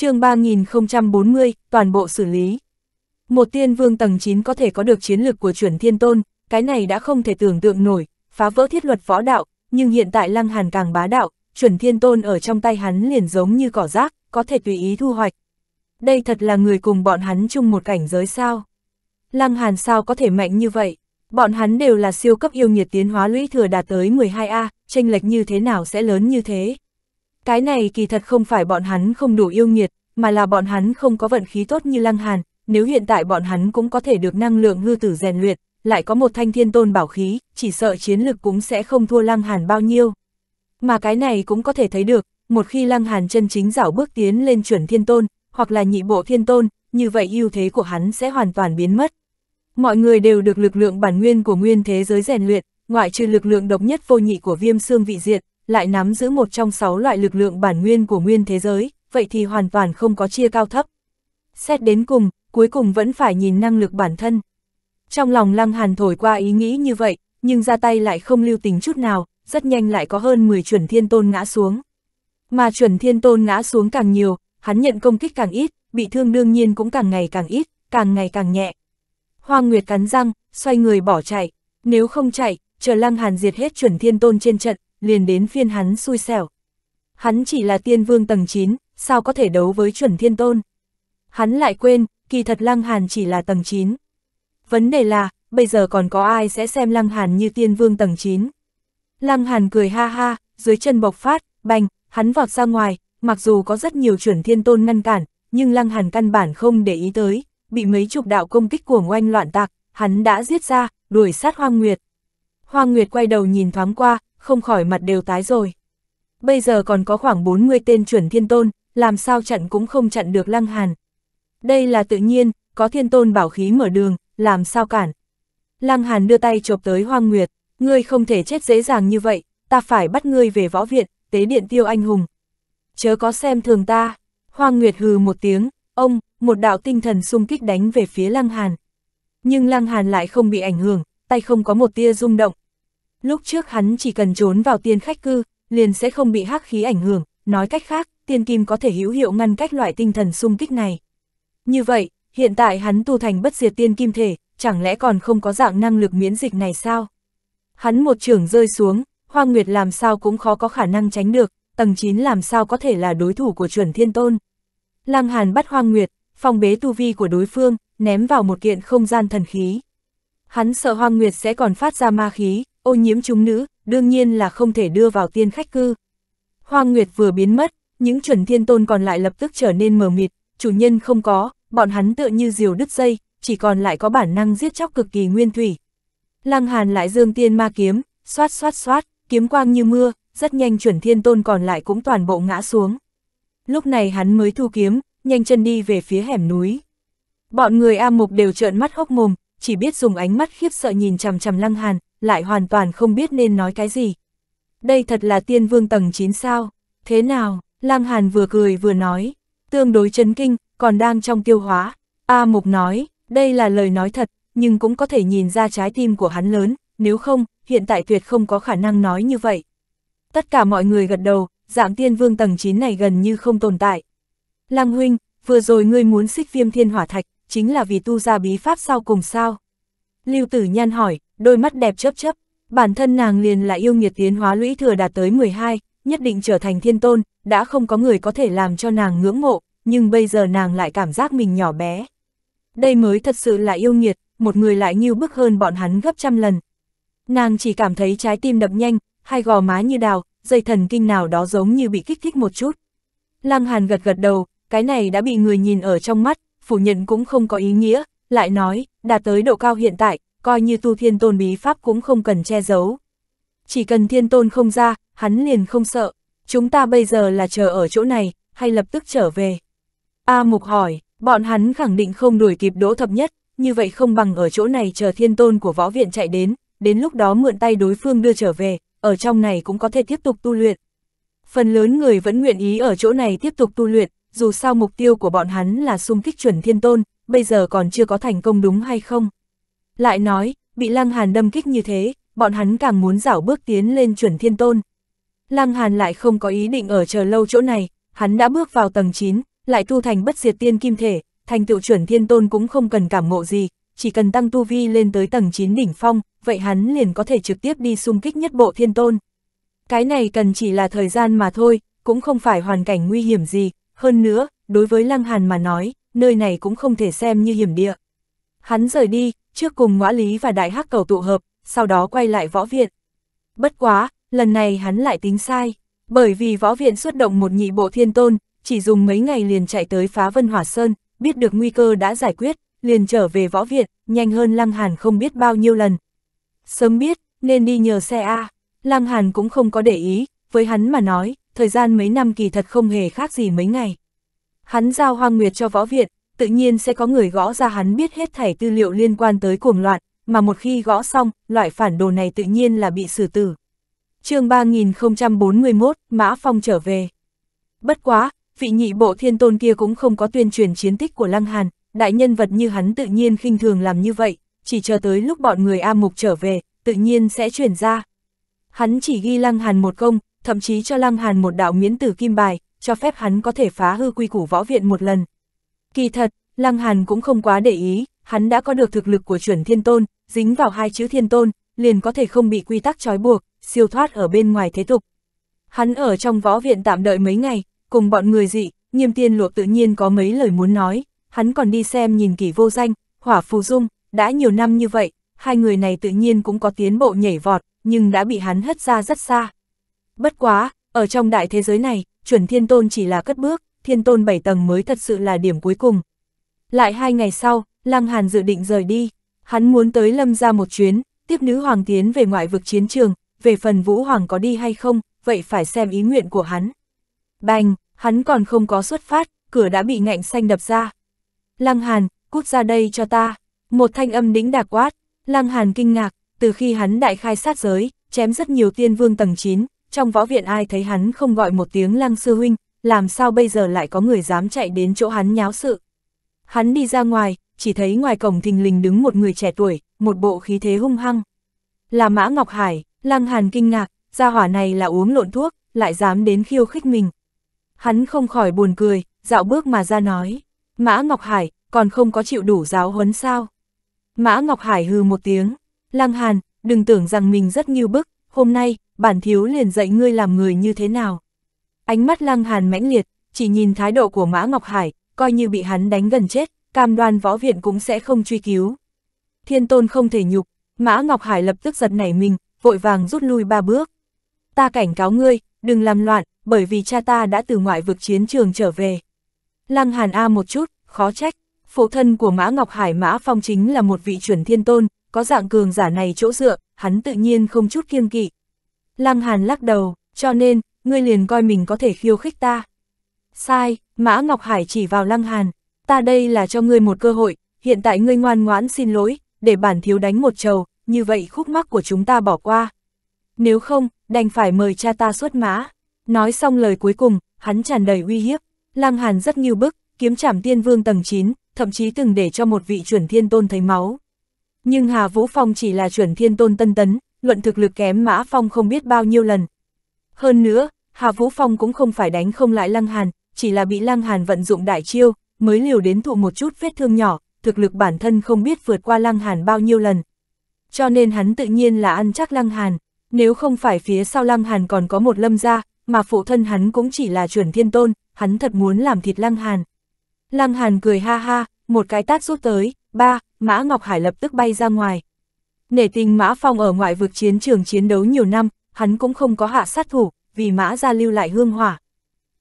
chương 3040, toàn bộ xử lý. Một tiên vương tầng 9 có thể có được chiến lược của chuẩn thiên tôn, cái này đã không thể tưởng tượng nổi, phá vỡ thiết luật võ đạo, nhưng hiện tại lăng hàn càng bá đạo, chuẩn thiên tôn ở trong tay hắn liền giống như cỏ rác, có thể tùy ý thu hoạch. Đây thật là người cùng bọn hắn chung một cảnh giới sao. Lăng hàn sao có thể mạnh như vậy, bọn hắn đều là siêu cấp yêu nhiệt tiến hóa lũy thừa đạt tới 12A, tranh lệch như thế nào sẽ lớn như thế. Cái này kỳ thật không phải bọn hắn không đủ yêu nghiệt, mà là bọn hắn không có vận khí tốt như Lăng Hàn, nếu hiện tại bọn hắn cũng có thể được năng lượng ngư tử rèn luyện, lại có một thanh thiên tôn bảo khí, chỉ sợ chiến lực cũng sẽ không thua Lăng Hàn bao nhiêu. Mà cái này cũng có thể thấy được, một khi Lăng Hàn chân chính dảo bước tiến lên chuẩn thiên tôn, hoặc là nhị bộ thiên tôn, như vậy ưu thế của hắn sẽ hoàn toàn biến mất. Mọi người đều được lực lượng bản nguyên của nguyên thế giới rèn luyện, ngoại trừ lực lượng độc nhất vô nhị của viêm xương vị diệt, lại nắm giữ một trong sáu loại lực lượng bản nguyên của nguyên thế giới, vậy thì hoàn toàn không có chia cao thấp. Xét đến cùng, cuối cùng vẫn phải nhìn năng lực bản thân. Trong lòng Lăng Hàn thổi qua ý nghĩ như vậy, nhưng ra tay lại không lưu tình chút nào, rất nhanh lại có hơn 10 chuẩn thiên tôn ngã xuống. Mà chuẩn thiên tôn ngã xuống càng nhiều, hắn nhận công kích càng ít, bị thương đương nhiên cũng càng ngày càng ít, càng ngày càng nhẹ. Hoàng Nguyệt cắn răng, xoay người bỏ chạy, nếu không chạy, chờ Lăng Hàn diệt hết chuẩn thiên tôn trên trận, liền đến phiên hắn xui xẻo. Hắn chỉ là tiên vương tầng 9, sao có thể đấu với chuẩn thiên tôn. Hắn lại quên, kỳ thật Lăng Hàn chỉ là tầng 9. Vấn đề là, bây giờ còn có ai sẽ xem Lăng Hàn như tiên vương tầng 9. Lăng Hàn cười ha ha, dưới chân bộc phát, bành, hắn vọt ra ngoài, mặc dù có rất nhiều chuẩn thiên tôn ngăn cản, nhưng Lăng Hàn căn bản không để ý tới, bị mấy chục đạo công kích của ngoanh loạn tạc, hắn đã giết ra, đuổi sát hoa Nguyệt. hoa Nguyệt quay đầu nhìn thoáng qua, không khỏi mặt đều tái rồi. Bây giờ còn có khoảng 40 tên chuẩn thiên tôn, làm sao chặn cũng không chặn được Lăng Hàn. Đây là tự nhiên, có thiên tôn bảo khí mở đường, làm sao cản. Lăng Hàn đưa tay chộp tới Hoang Nguyệt, ngươi không thể chết dễ dàng như vậy, ta phải bắt ngươi về võ viện, tế điện tiêu anh hùng. Chớ có xem thường ta, Hoang Nguyệt hừ một tiếng, ông, một đạo tinh thần xung kích đánh về phía Lăng Hàn. Nhưng Lăng Hàn lại không bị ảnh hưởng, tay không có một tia rung động, Lúc trước hắn chỉ cần trốn vào tiên khách cư, liền sẽ không bị hắc khí ảnh hưởng, nói cách khác, tiên kim có thể hữu hiệu ngăn cách loại tinh thần xung kích này. Như vậy, hiện tại hắn tu thành bất diệt tiên kim thể, chẳng lẽ còn không có dạng năng lực miễn dịch này sao? Hắn một trường rơi xuống, hoa Nguyệt làm sao cũng khó có khả năng tránh được, tầng 9 làm sao có thể là đối thủ của chuẩn thiên tôn. Lăng Hàn bắt hoa Nguyệt, phòng bế tu vi của đối phương, ném vào một kiện không gian thần khí. Hắn sợ hoa Nguyệt sẽ còn phát ra ma khí, ô nhiễm chúng nữ, đương nhiên là không thể đưa vào tiên khách cư. Hoa Nguyệt vừa biến mất, những chuẩn thiên tôn còn lại lập tức trở nên mờ mịt, chủ nhân không có, bọn hắn tựa như diều đứt dây, chỉ còn lại có bản năng giết chóc cực kỳ nguyên thủy. Lăng Hàn lại dương tiên ma kiếm, xoát xoát xoát, kiếm quang như mưa, rất nhanh chuẩn thiên tôn còn lại cũng toàn bộ ngã xuống. Lúc này hắn mới thu kiếm, nhanh chân đi về phía hẻm núi. Bọn người A Mục đều trợn mắt hốc mồm, chỉ biết dùng ánh mắt khiếp sợ nhìn chằm chằm Lăng Hàn, lại hoàn toàn không biết nên nói cái gì. Đây thật là tiên vương tầng 9 sao, thế nào, Lang Hàn vừa cười vừa nói, tương đối chấn kinh, còn đang trong tiêu hóa. A Mục nói, đây là lời nói thật, nhưng cũng có thể nhìn ra trái tim của hắn lớn, nếu không, hiện tại tuyệt không có khả năng nói như vậy. Tất cả mọi người gật đầu, dạng tiên vương tầng 9 này gần như không tồn tại. Lăng huynh, vừa rồi ngươi muốn xích viêm thiên hỏa thạch, chính là vì tu ra bí pháp sau cùng sao? Lưu tử nhan hỏi, đôi mắt đẹp chớp chớp, bản thân nàng liền là yêu nghiệt tiến hóa lũy thừa đạt tới 12, nhất định trở thành thiên tôn, đã không có người có thể làm cho nàng ngưỡng mộ, nhưng bây giờ nàng lại cảm giác mình nhỏ bé. Đây mới thật sự là yêu nghiệt, một người lại nghiêu bức hơn bọn hắn gấp trăm lần. Nàng chỉ cảm thấy trái tim đập nhanh, hai gò má như đào, dây thần kinh nào đó giống như bị kích thích một chút. Lăng Hàn gật gật đầu, cái này đã bị người nhìn ở trong mắt, phủ nhận cũng không có ý nghĩa, lại nói, đạt tới độ cao hiện tại, coi như tu thiên tôn bí pháp cũng không cần che giấu. Chỉ cần thiên tôn không ra, hắn liền không sợ, chúng ta bây giờ là chờ ở chỗ này, hay lập tức trở về. A Mục hỏi, bọn hắn khẳng định không đuổi kịp đỗ thập nhất, như vậy không bằng ở chỗ này chờ thiên tôn của võ viện chạy đến, đến lúc đó mượn tay đối phương đưa trở về, ở trong này cũng có thể tiếp tục tu luyện. Phần lớn người vẫn nguyện ý ở chỗ này tiếp tục tu luyện, dù sao mục tiêu của bọn hắn là xung kích chuẩn thiên tôn, bây giờ còn chưa có thành công đúng hay không. Lại nói, bị Lăng Hàn đâm kích như thế, bọn hắn càng muốn dảo bước tiến lên chuẩn thiên tôn. Lăng Hàn lại không có ý định ở chờ lâu chỗ này, hắn đã bước vào tầng 9, lại tu thành bất diệt tiên kim thể, thành tựu chuẩn thiên tôn cũng không cần cảm ngộ gì, chỉ cần tăng tu vi lên tới tầng 9 đỉnh phong, vậy hắn liền có thể trực tiếp đi xung kích nhất bộ thiên tôn. Cái này cần chỉ là thời gian mà thôi, cũng không phải hoàn cảnh nguy hiểm gì, hơn nữa, đối với Lăng Hàn mà nói, nơi này cũng không thể xem như hiểm địa. Hắn rời đi, trước cùng ngõ lý và đại hắc cầu tụ hợp, sau đó quay lại võ viện. Bất quá, lần này hắn lại tính sai, bởi vì võ viện xuất động một nhị bộ thiên tôn, chỉ dùng mấy ngày liền chạy tới phá vân hỏa sơn, biết được nguy cơ đã giải quyết, liền trở về võ viện, nhanh hơn Lăng Hàn không biết bao nhiêu lần. Sớm biết, nên đi nhờ xe A, Lăng Hàn cũng không có để ý, với hắn mà nói, thời gian mấy năm kỳ thật không hề khác gì mấy ngày. Hắn giao hoang nguyệt cho võ viện, tự nhiên sẽ có người gõ ra hắn biết hết thảy tư liệu liên quan tới cuồng loạn, mà một khi gõ xong, loại phản đồ này tự nhiên là bị xử tử. chương 3041, Mã Phong trở về. Bất quá, vị nhị bộ thiên tôn kia cũng không có tuyên truyền chiến tích của Lăng Hàn, đại nhân vật như hắn tự nhiên khinh thường làm như vậy, chỉ chờ tới lúc bọn người A Mục trở về, tự nhiên sẽ chuyển ra. Hắn chỉ ghi Lăng Hàn một công, thậm chí cho Lăng Hàn một đạo miễn tử kim bài, cho phép hắn có thể phá hư quy củ võ viện một lần, Kỳ thật, Lăng Hàn cũng không quá để ý, hắn đã có được thực lực của chuẩn thiên tôn, dính vào hai chữ thiên tôn, liền có thể không bị quy tắc trói buộc, siêu thoát ở bên ngoài thế tục. Hắn ở trong võ viện tạm đợi mấy ngày, cùng bọn người dị, nghiêm tiên luộc tự nhiên có mấy lời muốn nói, hắn còn đi xem nhìn kỷ vô danh, hỏa phù dung, đã nhiều năm như vậy, hai người này tự nhiên cũng có tiến bộ nhảy vọt, nhưng đã bị hắn hất ra rất xa. Bất quá, ở trong đại thế giới này, chuẩn thiên tôn chỉ là cất bước, thiên tôn bảy tầng mới thật sự là điểm cuối cùng. Lại hai ngày sau, Lăng Hàn dự định rời đi, hắn muốn tới lâm ra một chuyến, tiếp nữ hoàng tiến về ngoại vực chiến trường, về phần vũ hoàng có đi hay không, vậy phải xem ý nguyện của hắn. Bành, hắn còn không có xuất phát, cửa đã bị ngạnh xanh đập ra. Lăng Hàn, cút ra đây cho ta. Một thanh âm đĩnh đạc quát, Lăng Hàn kinh ngạc, từ khi hắn đại khai sát giới, chém rất nhiều tiên vương tầng 9, trong võ viện ai thấy hắn không gọi một tiếng Lăng Sư Huynh, làm sao bây giờ lại có người dám chạy đến chỗ hắn nháo sự. Hắn đi ra ngoài, chỉ thấy ngoài cổng thình lình đứng một người trẻ tuổi, một bộ khí thế hung hăng. Là Mã Ngọc Hải, Lăng Hàn kinh ngạc, gia hỏa này là uống lộn thuốc, lại dám đến khiêu khích mình. Hắn không khỏi buồn cười, dạo bước mà ra nói, Mã Ngọc Hải, còn không có chịu đủ giáo huấn sao. Mã Ngọc Hải hư một tiếng, Lăng Hàn, đừng tưởng rằng mình rất nghiêu bức, hôm nay, bản thiếu liền dạy ngươi làm người như thế nào. Ánh mắt lăng hàn mãnh liệt, chỉ nhìn thái độ của Mã Ngọc Hải, coi như bị hắn đánh gần chết, cam đoan võ viện cũng sẽ không truy cứu. Thiên tôn không thể nhục, Mã Ngọc Hải lập tức giật nảy mình, vội vàng rút lui ba bước. Ta cảnh cáo ngươi, đừng làm loạn, bởi vì cha ta đã từ ngoại vực chiến trường trở về. Lăng Hàn A một chút, khó trách, phụ thân của Mã Ngọc Hải Mã Phong chính là một vị chuẩn thiên tôn, có dạng cường giả này chỗ dựa, hắn tự nhiên không chút kiêng kỵ. Lăng Hàn lắc đầu, cho nên, ngươi liền coi mình có thể khiêu khích ta. Sai, Mã Ngọc Hải chỉ vào Lăng Hàn, ta đây là cho ngươi một cơ hội, hiện tại ngươi ngoan ngoãn xin lỗi, để bản thiếu đánh một trầu, như vậy khúc mắc của chúng ta bỏ qua. Nếu không, đành phải mời cha ta xuất mã. Nói xong lời cuối cùng, hắn tràn đầy uy hiếp. Lăng Hàn rất nghiêu bức, kiếm trảm tiên vương tầng 9, thậm chí từng để cho một vị chuẩn thiên tôn thấy máu. Nhưng Hà Vũ Phong chỉ là chuẩn thiên tôn tân tấn, luận thực lực kém Mã Phong không biết bao nhiêu lần, hơn nữa, Hà Vũ Phong cũng không phải đánh không lại Lăng Hàn, chỉ là bị Lăng Hàn vận dụng đại chiêu, mới liều đến thụ một chút vết thương nhỏ, thực lực bản thân không biết vượt qua Lăng Hàn bao nhiêu lần. Cho nên hắn tự nhiên là ăn chắc Lăng Hàn, nếu không phải phía sau Lăng Hàn còn có một lâm gia, mà phụ thân hắn cũng chỉ là chuẩn thiên tôn, hắn thật muốn làm thịt Lăng Hàn. Lăng Hàn cười ha ha, một cái tát rút tới, ba, Mã Ngọc Hải lập tức bay ra ngoài. Nể tình Mã Phong ở ngoại vực chiến trường chiến đấu nhiều năm, hắn cũng không có hạ sát thủ, vì Mã Gia lưu lại hương hỏa.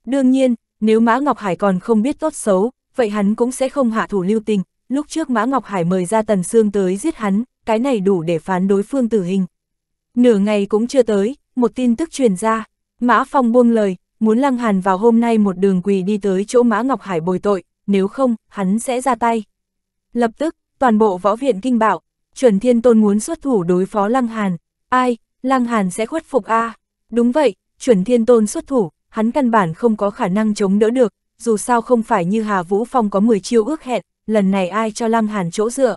Đương nhiên, nếu Mã Ngọc Hải còn không biết tốt xấu, vậy hắn cũng sẽ không hạ thủ lưu tình, lúc trước Mã Ngọc Hải mời ra Tần Sương tới giết hắn, cái này đủ để phán đối phương tử hình. Nửa ngày cũng chưa tới, một tin tức truyền ra, Mã Phong buông lời, muốn Lăng Hàn vào hôm nay một đường quỳ đi tới chỗ Mã Ngọc Hải bồi tội, nếu không, hắn sẽ ra tay. Lập tức, toàn bộ võ viện kinh bảo, chuẩn thiên tôn muốn xuất thủ đối phó Lăng Hàn, ai, Lăng Hàn sẽ khuất phục a Đúng vậy, chuẩn thiên tôn xuất thủ, hắn căn bản không có khả năng chống đỡ được, dù sao không phải như Hà Vũ Phong có 10 chiêu ước hẹn, lần này ai cho Lăng Hàn chỗ dựa.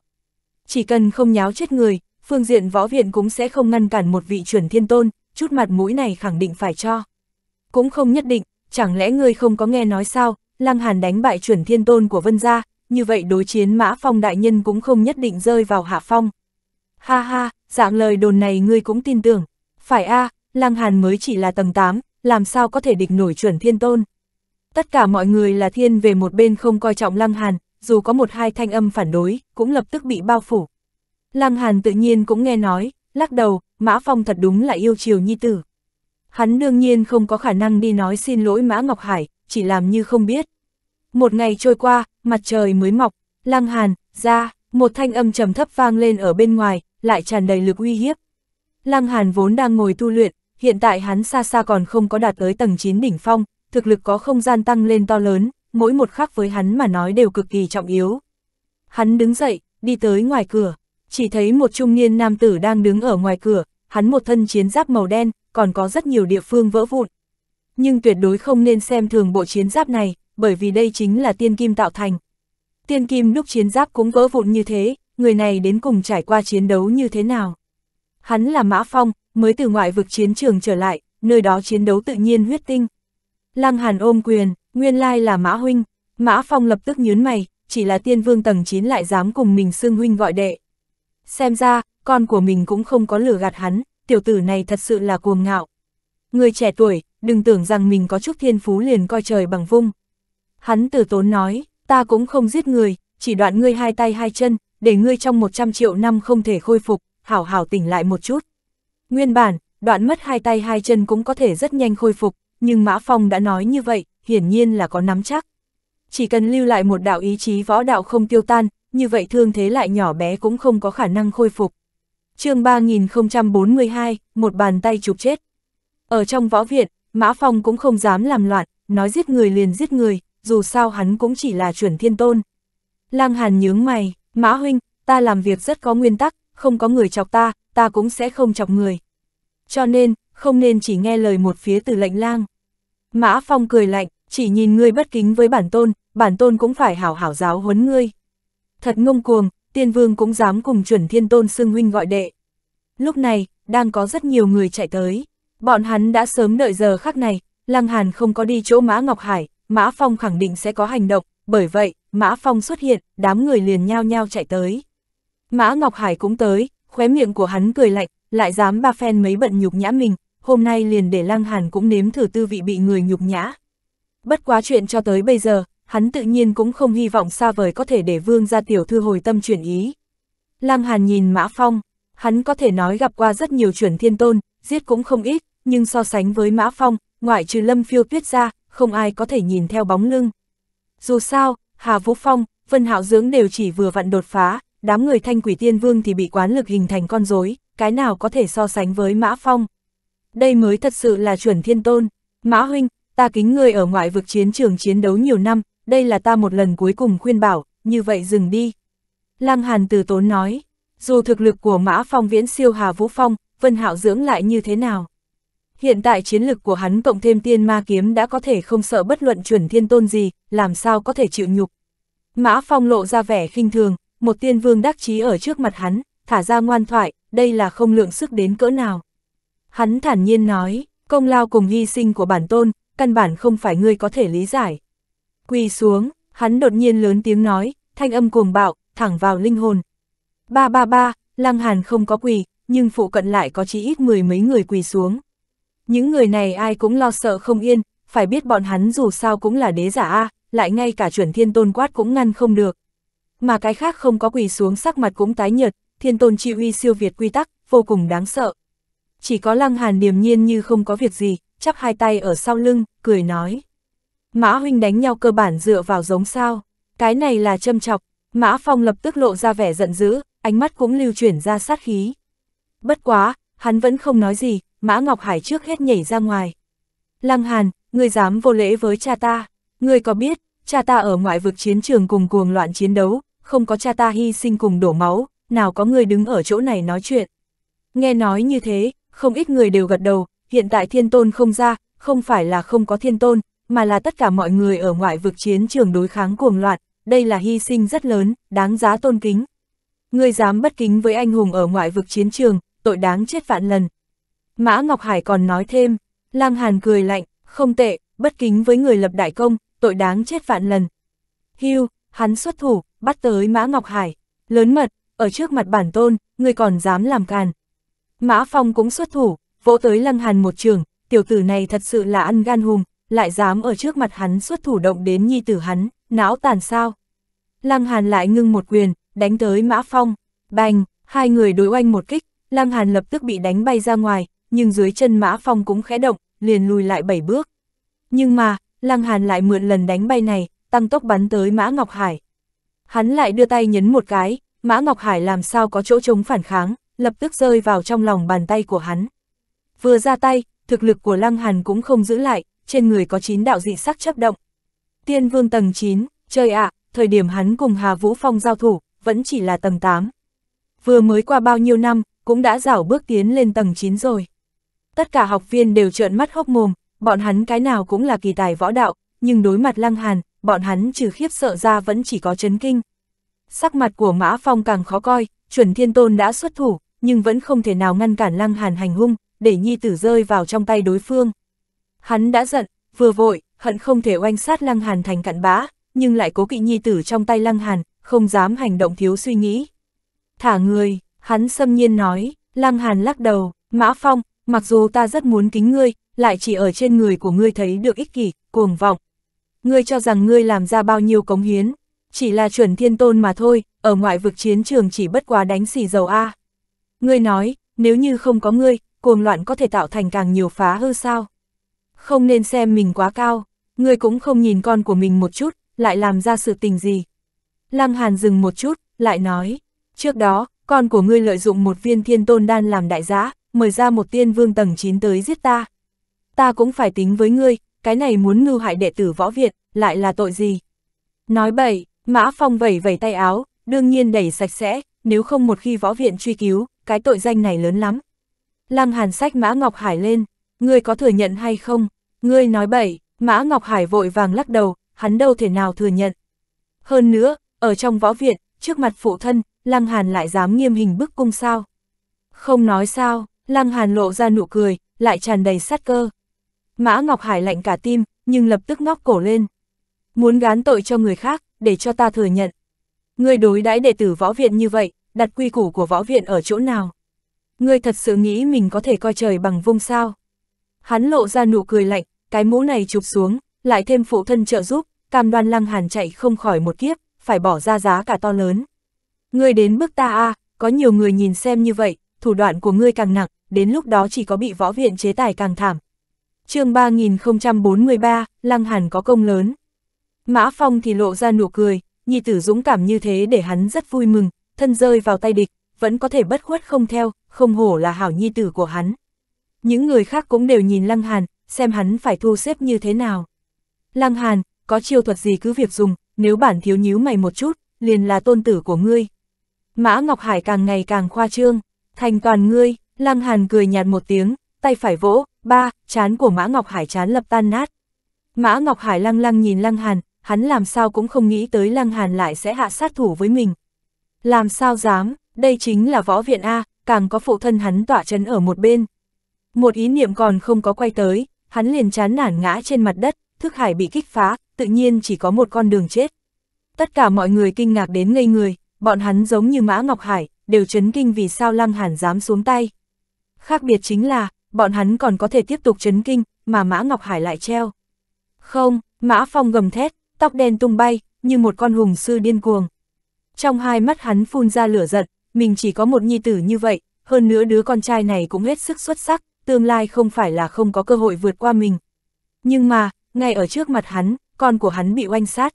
Chỉ cần không nháo chết người, phương diện võ viện cũng sẽ không ngăn cản một vị chuẩn thiên tôn, chút mặt mũi này khẳng định phải cho. Cũng không nhất định, chẳng lẽ ngươi không có nghe nói sao, Lăng Hàn đánh bại chuẩn thiên tôn của Vân Gia, như vậy đối chiến Mã Phong Đại Nhân cũng không nhất định rơi vào hạ phong. Ha ha, dạng lời đồn này ngươi cũng tin tưởng. Phải a à, Lăng Hàn mới chỉ là tầng 8, làm sao có thể địch nổi chuẩn thiên tôn. Tất cả mọi người là thiên về một bên không coi trọng Lăng Hàn, dù có một hai thanh âm phản đối, cũng lập tức bị bao phủ. Lăng Hàn tự nhiên cũng nghe nói, lắc đầu, Mã Phong thật đúng là yêu chiều nhi tử. Hắn đương nhiên không có khả năng đi nói xin lỗi Mã Ngọc Hải, chỉ làm như không biết. Một ngày trôi qua, mặt trời mới mọc, Lăng Hàn, ra, một thanh âm trầm thấp vang lên ở bên ngoài, lại tràn đầy lực uy hiếp. Lăng Hàn vốn đang ngồi tu luyện, hiện tại hắn xa xa còn không có đạt tới tầng 9 đỉnh phong, thực lực có không gian tăng lên to lớn, mỗi một khắc với hắn mà nói đều cực kỳ trọng yếu. Hắn đứng dậy, đi tới ngoài cửa, chỉ thấy một trung niên nam tử đang đứng ở ngoài cửa, hắn một thân chiến giáp màu đen, còn có rất nhiều địa phương vỡ vụn. Nhưng tuyệt đối không nên xem thường bộ chiến giáp này, bởi vì đây chính là tiên kim tạo thành. Tiên kim lúc chiến giáp cũng vỡ vụn như thế, người này đến cùng trải qua chiến đấu như thế nào. Hắn là Mã Phong, mới từ ngoại vực chiến trường trở lại, nơi đó chiến đấu tự nhiên huyết tinh. Lăng Hàn ôm quyền, nguyên lai là Mã Huynh, Mã Phong lập tức nhớn mày, chỉ là tiên vương tầng 9 lại dám cùng mình xưng huynh gọi đệ. Xem ra, con của mình cũng không có lửa gạt hắn, tiểu tử này thật sự là cuồng ngạo. Người trẻ tuổi, đừng tưởng rằng mình có chút thiên phú liền coi trời bằng vung. Hắn từ tốn nói, ta cũng không giết người, chỉ đoạn ngươi hai tay hai chân, để ngươi trong 100 triệu năm không thể khôi phục, hảo hảo tỉnh lại một chút. Nguyên bản, đoạn mất hai tay hai chân cũng có thể rất nhanh khôi phục, nhưng Mã Phong đã nói như vậy, hiển nhiên là có nắm chắc. Chỉ cần lưu lại một đạo ý chí võ đạo không tiêu tan, như vậy thương thế lại nhỏ bé cũng không có khả năng khôi phục. chương 3042, một bàn tay chụp chết. Ở trong võ viện, Mã Phong cũng không dám làm loạn, nói giết người liền giết người, dù sao hắn cũng chỉ là chuẩn thiên tôn. Lang Hàn nhướng mày, Mã huynh, ta làm việc rất có nguyên tắc, không có người chọc ta, ta cũng sẽ không chọc người. Cho nên, không nên chỉ nghe lời một phía từ lệnh lang. Mã Phong cười lạnh, chỉ nhìn ngươi bất kính với bản tôn, bản tôn cũng phải hảo hảo giáo huấn ngươi. Thật ngông cuồng, tiên vương cũng dám cùng chuẩn thiên tôn xưng huynh gọi đệ. Lúc này, đang có rất nhiều người chạy tới. Bọn hắn đã sớm đợi giờ khắc này, Lăng Hàn không có đi chỗ Mã Ngọc Hải, Mã Phong khẳng định sẽ có hành động, bởi vậy, Mã Phong xuất hiện, đám người liền nhao nhao chạy tới. Mã Ngọc Hải cũng tới, khóe miệng của hắn cười lạnh, lại dám ba phen mấy bận nhục nhã mình, hôm nay liền để Lăng Hàn cũng nếm thử tư vị bị người nhục nhã. Bất quá chuyện cho tới bây giờ, hắn tự nhiên cũng không hy vọng xa vời có thể để vương gia tiểu thư hồi tâm chuyển ý. Lăng Hàn nhìn Mã Phong, hắn có thể nói gặp qua rất nhiều chuẩn thiên tôn, giết cũng không ít, nhưng so sánh với Mã Phong, ngoại trừ lâm phiêu tuyết ra, không ai có thể nhìn theo bóng lưng. Dù sao, Hà Vũ Phong, Vân Hạo Dưỡng đều chỉ vừa vặn đột phá, đám người thanh quỷ tiên vương thì bị quán lực hình thành con rối, cái nào có thể so sánh với Mã Phong. Đây mới thật sự là chuẩn thiên tôn. Mã Huynh, ta kính người ở ngoại vực chiến trường chiến đấu nhiều năm, đây là ta một lần cuối cùng khuyên bảo, như vậy dừng đi. Lăng Hàn từ tốn nói, dù thực lực của Mã Phong viễn siêu Hà Vũ Phong, Vân Hạo Dưỡng lại như thế nào? Hiện tại chiến lực của hắn cộng thêm tiên ma kiếm đã có thể không sợ bất luận chuẩn thiên tôn gì, làm sao có thể chịu nhục. Mã Phong lộ ra vẻ khinh thường, một tiên vương đắc chí ở trước mặt hắn, thả ra ngoan thoại, đây là không lượng sức đến cỡ nào. Hắn thản nhiên nói, công lao cùng hy sinh của bản tôn, căn bản không phải ngươi có thể lý giải. Quỳ xuống, hắn đột nhiên lớn tiếng nói, thanh âm cuồng bạo, thẳng vào linh hồn. Ba ba ba, lăng hàn không có quỳ, nhưng phụ cận lại có chỉ ít mười mấy người quỳ xuống. Những người này ai cũng lo sợ không yên, phải biết bọn hắn dù sao cũng là đế giả A, lại ngay cả chuẩn thiên tôn quát cũng ngăn không được. Mà cái khác không có quỳ xuống sắc mặt cũng tái nhợt, thiên tôn chi uy siêu việt quy tắc, vô cùng đáng sợ. Chỉ có lăng hàn điềm nhiên như không có việc gì, chắp hai tay ở sau lưng, cười nói. Mã huynh đánh nhau cơ bản dựa vào giống sao, cái này là châm chọc, Mã Phong lập tức lộ ra vẻ giận dữ, ánh mắt cũng lưu chuyển ra sát khí. Bất quá, hắn vẫn không nói gì, Mã Ngọc Hải trước hết nhảy ra ngoài. Lăng Hàn, ngươi dám vô lễ với cha ta, ngươi có biết, cha ta ở ngoại vực chiến trường cùng cuồng loạn chiến đấu, không có cha ta hy sinh cùng đổ máu, nào có người đứng ở chỗ này nói chuyện. Nghe nói như thế, không ít người đều gật đầu, hiện tại thiên tôn không ra, không phải là không có thiên tôn, mà là tất cả mọi người ở ngoại vực chiến trường đối kháng cuồng loạn, đây là hy sinh rất lớn, đáng giá tôn kính. Người dám bất kính với anh hùng ở ngoại vực chiến trường, tội đáng chết vạn lần, Mã Ngọc Hải còn nói thêm, Lang Hàn cười lạnh, không tệ, bất kính với người lập đại công, tội đáng chết vạn lần. Hưu, hắn xuất thủ, bắt tới Mã Ngọc Hải, lớn mật, ở trước mặt bản tôn, người còn dám làm càn. Mã Phong cũng xuất thủ, vỗ tới Lăng Hàn một trường, tiểu tử này thật sự là ăn gan hùng, lại dám ở trước mặt hắn xuất thủ động đến nhi tử hắn, não tàn sao. Lăng Hàn lại ngưng một quyền, đánh tới Mã Phong, bành, hai người đối oanh một kích, Lăng Hàn lập tức bị đánh bay ra ngoài, nhưng dưới chân Mã Phong cũng khẽ động, liền lùi lại bảy bước. Nhưng mà, Lăng Hàn lại mượn lần đánh bay này, tăng tốc bắn tới Mã Ngọc Hải. Hắn lại đưa tay nhấn một cái, Mã Ngọc Hải làm sao có chỗ chống phản kháng, lập tức rơi vào trong lòng bàn tay của hắn. Vừa ra tay, thực lực của Lăng Hàn cũng không giữ lại, trên người có chín đạo dị sắc chấp động. Tiên vương tầng 9, chơi ạ, thời điểm hắn cùng Hà Vũ Phong giao thủ, vẫn chỉ là tầng 8. Vừa mới qua bao nhiêu năm, cũng đã rảo bước tiến lên tầng 9 rồi. Tất cả học viên đều trợn mắt hốc mồm, bọn hắn cái nào cũng là kỳ tài võ đạo, nhưng đối mặt Lăng Hàn, bọn hắn trừ khiếp sợ ra vẫn chỉ có chấn kinh. Sắc mặt của Mã Phong càng khó coi, chuẩn thiên tôn đã xuất thủ, nhưng vẫn không thể nào ngăn cản Lăng Hàn hành hung, để nhi tử rơi vào trong tay đối phương. Hắn đã giận, vừa vội, hận không thể oanh sát Lăng Hàn thành cặn bã, nhưng lại cố kỵ nhi tử trong tay Lăng Hàn, không dám hành động thiếu suy nghĩ. Thả người, hắn xâm nhiên nói, Lăng Hàn lắc đầu, Mã Phong, mặc dù ta rất muốn kính ngươi, lại chỉ ở trên người của ngươi thấy được ích kỷ, cuồng vọng. Ngươi cho rằng ngươi làm ra bao nhiêu cống hiến, chỉ là chuẩn thiên tôn mà thôi, ở ngoại vực chiến trường chỉ bất quá đánh xì dầu A. Ngươi nói, nếu như không có ngươi, cuồng loạn có thể tạo thành càng nhiều phá hư sao. Không nên xem mình quá cao, ngươi cũng không nhìn con của mình một chút, lại làm ra sự tình gì. Lăng Hàn dừng một chút, lại nói, trước đó, con của ngươi lợi dụng một viên thiên tôn đan làm đại giá, mời ra một tiên vương tầng 9 tới giết ta. Ta cũng phải tính với ngươi, cái này muốn ngư hại đệ tử võ việt lại là tội gì? Nói bậy, Mã Phong vẩy vẩy tay áo, đương nhiên đẩy sạch sẽ, nếu không một khi võ viện truy cứu, cái tội danh này lớn lắm. Lăng Hàn sách Mã Ngọc Hải lên, ngươi có thừa nhận hay không? Ngươi nói bậy, Mã Ngọc Hải vội vàng lắc đầu, hắn đâu thể nào thừa nhận. Hơn nữa, ở trong võ viện, trước mặt phụ thân, Lăng Hàn lại dám nghiêm hình bức cung sao? Không nói sao, Lăng Hàn lộ ra nụ cười, lại tràn đầy sát cơ. Mã Ngọc Hải lạnh cả tim, nhưng lập tức ngóc cổ lên. Muốn gán tội cho người khác, để cho ta thừa nhận. Ngươi đối đãi đệ tử võ viện như vậy, đặt quy củ của võ viện ở chỗ nào? Ngươi thật sự nghĩ mình có thể coi trời bằng vung sao? Hắn lộ ra nụ cười lạnh, cái mũ này chụp xuống, lại thêm phụ thân trợ giúp, cam đoan Lăng Hàn chạy không khỏi một kiếp, phải bỏ ra giá cả to lớn. Ngươi đến bước ta a, có nhiều người nhìn xem như vậy, thủ đoạn của ngươi càng nặng, đến lúc đó chỉ có bị võ viện chế tài càng thảm. chương 3043, Lăng Hàn có công lớn. Mã Phong thì lộ ra nụ cười, nhi tử dũng cảm như thế để hắn rất vui mừng, thân rơi vào tay địch, vẫn có thể bất khuất không theo, không hổ là hảo nhi tử của hắn. Những người khác cũng đều nhìn Lăng Hàn, xem hắn phải thu xếp như thế nào. Lăng Hàn, có chiêu thuật gì cứ việc dùng, nếu bản thiếu nhíu mày một chút, liền là tôn tử của ngươi. Mã Ngọc Hải càng ngày càng khoa trương, thành toàn ngươi, Lăng Hàn cười nhạt một tiếng, tay phải vỗ, ba, chán của Mã Ngọc Hải chán lập tan nát. Mã Ngọc Hải lăng lăng nhìn Lăng Hàn, hắn làm sao cũng không nghĩ tới Lăng Hàn lại sẽ hạ sát thủ với mình. Làm sao dám, đây chính là võ viện A, càng có phụ thân hắn tỏa chấn ở một bên. Một ý niệm còn không có quay tới, hắn liền chán nản ngã trên mặt đất, thức hải bị kích phá, tự nhiên chỉ có một con đường chết. Tất cả mọi người kinh ngạc đến ngây người, bọn hắn giống như Mã Ngọc Hải, đều chấn kinh vì sao Lăng Hàn dám xuống tay. Khác biệt chính là, bọn hắn còn có thể tiếp tục chấn kinh, mà Mã Ngọc Hải lại treo. Không, Mã Phong gầm thét, tóc đen tung bay, như một con hùng sư điên cuồng. Trong hai mắt hắn phun ra lửa giận, mình chỉ có một nhi tử như vậy, hơn nữa đứa con trai này cũng hết sức xuất sắc, tương lai không phải là không có cơ hội vượt qua mình. Nhưng mà, ngay ở trước mặt hắn, con của hắn bị oanh sát.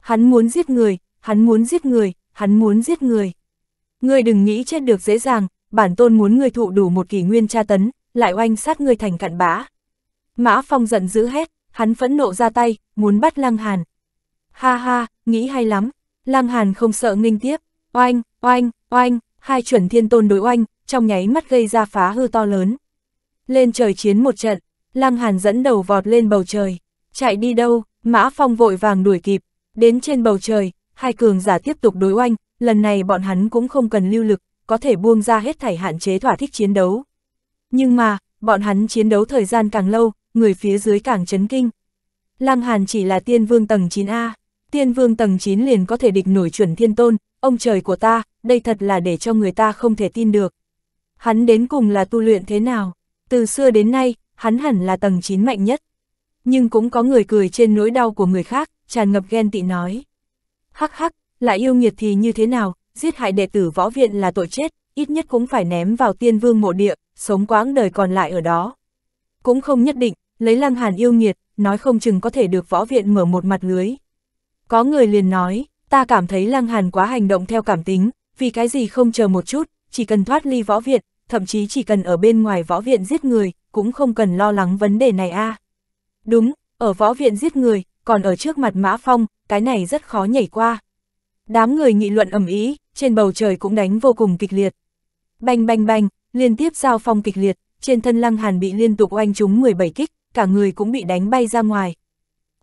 Hắn muốn giết người, hắn muốn giết người, hắn muốn giết người. người đừng nghĩ chết được dễ dàng, bản tôn muốn ngươi thụ đủ một kỷ nguyên tra tấn, lại oanh sát ngươi thành cặn bã. Mã Phong giận dữ hét, hắn phẫn nộ ra tay, muốn bắt Lăng Hàn. Ha ha, nghĩ hay lắm, Lăng Hàn không sợ nghinh tiếp, oanh, oanh, oanh, hai chuẩn thiên tôn đối oanh, trong nháy mắt gây ra phá hư to lớn. Lên trời chiến một trận, Lăng Hàn dẫn đầu vọt lên bầu trời, chạy đi đâu, Mã Phong vội vàng đuổi kịp, đến trên bầu trời, hai cường giả tiếp tục đối oanh, lần này bọn hắn cũng không cần lưu lực, có thể buông ra hết thảy hạn chế thỏa thích chiến đấu. Nhưng mà, bọn hắn chiến đấu thời gian càng lâu, người phía dưới càng chấn kinh. Lăng Hàn chỉ là tiên vương tầng 9A, tiên vương tầng 9 liền có thể địch nổi chuẩn thiên tôn, ông trời của ta, đây thật là để cho người ta không thể tin được. Hắn đến cùng là tu luyện thế nào? Từ xưa đến nay, hắn hẳn là tầng 9 mạnh nhất. Nhưng cũng có người cười trên nỗi đau của người khác, tràn ngập ghen tị nói. Hắc hắc, lại yêu nghiệt thì như thế nào, giết hại đệ tử võ viện là tội chết, ít nhất cũng phải ném vào tiên vương mộ địa, sống quãng đời còn lại ở đó. Cũng không nhất định, lấy lăng hàn yêu nghiệt, nói không chừng có thể được võ viện mở một mặt lưới. Có người liền nói, ta cảm thấy lăng hàn quá hành động theo cảm tính, vì cái gì không chờ một chút, chỉ cần thoát ly võ viện, thậm chí chỉ cần ở bên ngoài võ viện giết người, cũng không cần lo lắng vấn đề này a. À. Đúng, ở võ viện giết người, còn ở trước mặt Mã Phong, cái này rất khó nhảy qua. Đám người nghị luận ầm ý, trên bầu trời cũng đánh vô cùng kịch liệt. Bành bành bành, liên tiếp giao phong kịch liệt, trên thân Lăng Hàn bị liên tục oanh trúng 17 kích, cả người cũng bị đánh bay ra ngoài.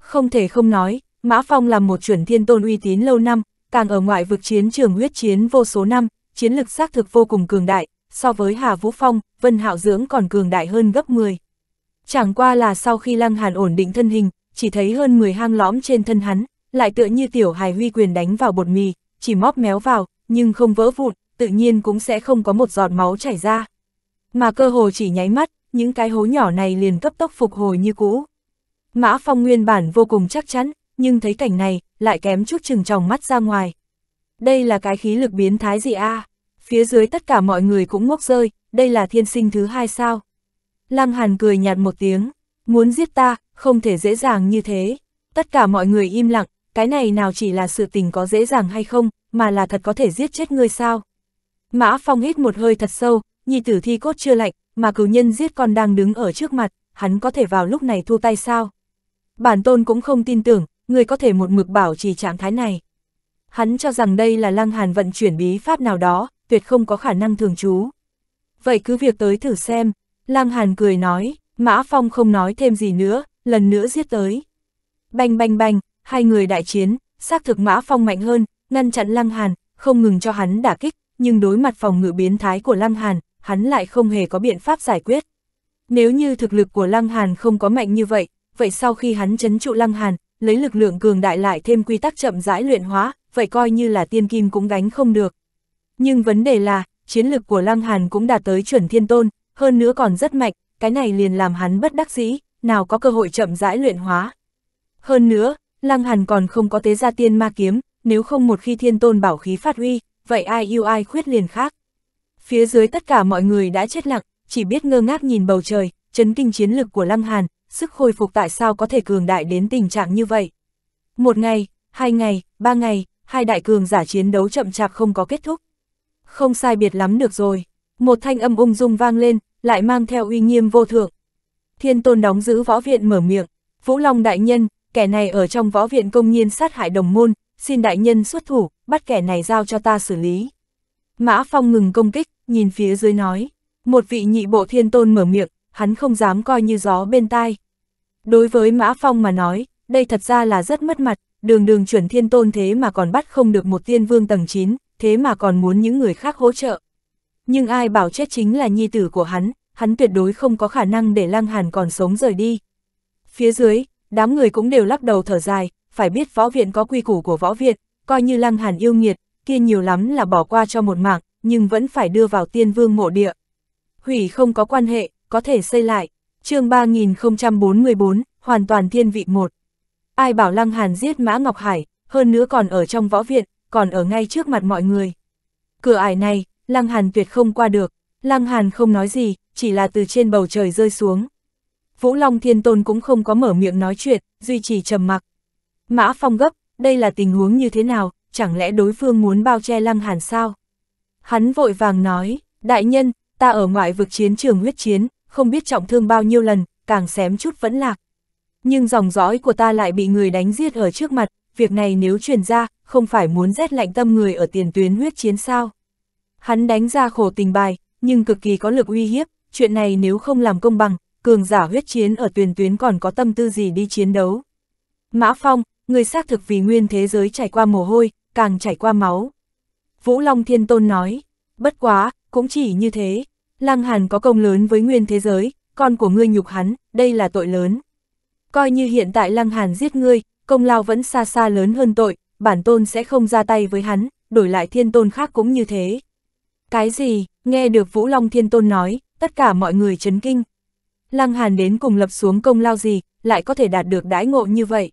Không thể không nói, Mã Phong là một chuẩn thiên tôn uy tín lâu năm, càng ở ngoại vực chiến trường huyết chiến vô số năm, chiến lực xác thực vô cùng cường đại, so với Hà Vũ Phong, Vân Hạo Dưỡng còn cường đại hơn gấp 10. Chẳng qua là sau khi Lăng Hàn ổn định thân hình, chỉ thấy hơn 10 hang lõm trên thân hắn, lại tựa như tiểu hài huy quyền đánh vào bột mì, chỉ móp méo vào, nhưng không vỡ vụn, tự nhiên cũng sẽ không có một giọt máu chảy ra. Mà cơ hồ chỉ nháy mắt, những cái hố nhỏ này liền cấp tốc phục hồi như cũ. Mã Phong nguyên bản vô cùng chắc chắn, nhưng thấy cảnh này, lại kém chút chừng tròng mắt ra ngoài. Đây là cái khí lực biến thái gì a? À? Phía dưới tất cả mọi người cũng ngốc rơi, đây là thiên sinh thứ hai sao? Lăng Hàn cười nhạt một tiếng, muốn giết ta, không thể dễ dàng như thế. Tất cả mọi người im lặng, cái này nào chỉ là sự tình có dễ dàng hay không, mà là thật có thể giết chết ngươi sao. Mã Phong hít một hơi thật sâu, nhi tử thi cốt chưa lạnh, mà cứu nhân giết con đang đứng ở trước mặt, hắn có thể vào lúc này thua tay sao. Bản tôn cũng không tin tưởng, người có thể một mực bảo trì trạng thái này. Hắn cho rằng đây là lăng hàn vận chuyển bí pháp nào đó, tuyệt không có khả năng thường trú. Vậy cứ việc tới thử xem, lăng hàn cười nói, Mã Phong không nói thêm gì nữa, lần nữa giết tới. Bành bành bành, hai người đại chiến, xác thực Mã Phong mạnh hơn, ngăn chặn Lăng Hàn, không ngừng cho hắn đả kích, nhưng đối mặt phòng ngự biến thái của Lăng Hàn, hắn lại không hề có biện pháp giải quyết. Nếu như thực lực của Lăng Hàn không có mạnh như vậy, vậy sau khi hắn chấn trụ Lăng Hàn, lấy lực lượng cường đại lại thêm quy tắc chậm rãi luyện hóa, vậy coi như là tiên kim cũng gánh không được. Nhưng vấn đề là, chiến lực của Lăng Hàn cũng đạt tới chuẩn thiên tôn, hơn nữa còn rất mạnh, cái này liền làm hắn bất đắc dĩ, nào có cơ hội chậm rãi luyện hóa. Hơn nữa, Lăng Hàn còn không có tế ra tiên ma kiếm, nếu không một khi thiên tôn bảo khí phát huy, vậy ai yêu ai khuyết liền khác. Phía dưới tất cả mọi người đã chết lặng, chỉ biết ngơ ngác nhìn bầu trời, chấn kinh chiến lực của Lăng Hàn, sức hồi phục tại sao có thể cường đại đến tình trạng như vậy. Một ngày, hai ngày, ba ngày, hai đại cường giả chiến đấu chậm chạp không có kết thúc. Không sai biệt lắm được rồi, một thanh âm ung dung vang lên, lại mang theo uy nghiêm vô thượng. Thiên tôn đóng giữ võ viện mở miệng, Vũ Long đại nhân, kẻ này ở trong võ viện công nhiên sát hại đồng môn, xin đại nhân xuất thủ, bắt kẻ này giao cho ta xử lý. Mã Phong ngừng công kích, nhìn phía dưới nói, một vị nhị bộ thiên tôn mở miệng, hắn không dám coi như gió bên tai. Đối với Mã Phong mà nói, đây thật ra là rất mất mặt, đường đường chuẩn thiên tôn thế mà còn bắt không được một tiên vương tầng 9, thế mà còn muốn những người khác hỗ trợ. Nhưng ai bảo chết chính là nhi tử của hắn, hắn tuyệt đối không có khả năng để Lăng Hàn còn sống rời đi. Phía dưới, Đám người cũng đều lắc đầu thở dài, phải biết võ viện có quy củ của võ viện, coi như lăng hàn yêu nghiệt, kia nhiều lắm là bỏ qua cho một mạng, nhưng vẫn phải đưa vào tiên vương mộ địa. Hủy không có quan hệ, có thể xây lại. chương 3044, hoàn toàn thiên vị một. Ai bảo lăng hàn giết Mã Ngọc Hải, hơn nữa còn ở trong võ viện, còn ở ngay trước mặt mọi người. Cửa ải này, lăng hàn tuyệt không qua được. Lăng hàn không nói gì, chỉ là từ trên bầu trời rơi xuống, Vũ Long Thiên Tôn cũng không có mở miệng nói chuyện, duy trì trầm mặc. Mã Phong gấp, đây là tình huống như thế nào, chẳng lẽ đối phương muốn bao che Lăng Hàn sao? Hắn vội vàng nói, đại nhân, ta ở ngoại vực chiến trường huyết chiến, không biết trọng thương bao nhiêu lần, càng xém chút vẫn lạc. Nhưng dòng dõi của ta lại bị người đánh giết ở trước mặt, việc này nếu truyền ra, không phải muốn rét lạnh tâm người ở tiền tuyến huyết chiến sao? Hắn đánh ra khổ tình bài, nhưng cực kỳ có lực uy hiếp, chuyện này nếu không làm công bằng, cường giả huyết chiến ở Tuyền tuyến còn có tâm tư gì đi chiến đấu. Mã Phong, người xác thực vì nguyên thế giới trải qua mồ hôi, càng trải qua máu. Vũ Long Thiên Tôn nói, bất quá, cũng chỉ như thế, Lăng Hàn có công lớn với nguyên thế giới, con của ngươi nhục hắn, đây là tội lớn. Coi như hiện tại Lăng Hàn giết ngươi, công lao vẫn xa xa lớn hơn tội, bản tôn sẽ không ra tay với hắn, đổi lại thiên tôn khác cũng như thế. Cái gì, nghe được Vũ Long Thiên Tôn nói, tất cả mọi người chấn kinh. Lăng Hàn đến cùng lập xuống công lao gì, lại có thể đạt được đãi ngộ như vậy.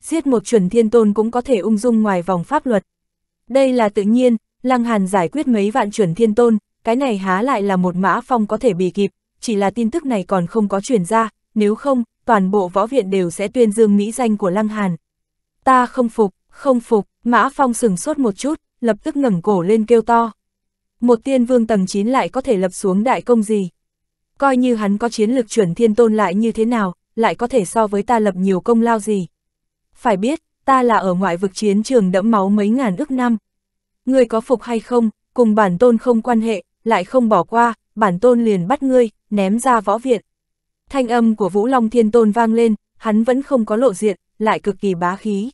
Giết một chuẩn thiên tôn cũng có thể ung dung ngoài vòng pháp luật. Đây là tự nhiên, Lăng Hàn giải quyết mấy vạn chuẩn thiên tôn, cái này há lại là một mã phong có thể bì kịp, chỉ là tin tức này còn không có truyền ra, nếu không, toàn bộ võ viện đều sẽ tuyên dương mỹ danh của Lăng Hàn. Ta không phục, không phục, mã phong sừng sốt một chút, lập tức ngẩng cổ lên kêu to. Một tiên vương tầng 9 lại có thể lập xuống đại công gì? coi như hắn có chiến lực chuẩn thiên tôn lại như thế nào, lại có thể so với ta lập nhiều công lao gì. Phải biết, ta là ở ngoại vực chiến trường đẫm máu mấy ngàn ức năm. Ngươi có phục hay không, cùng bản tôn không quan hệ, lại không bỏ qua, bản tôn liền bắt ngươi, ném ra võ viện. Thanh âm của Vũ Long Thiên Tôn vang lên, hắn vẫn không có lộ diện, lại cực kỳ bá khí.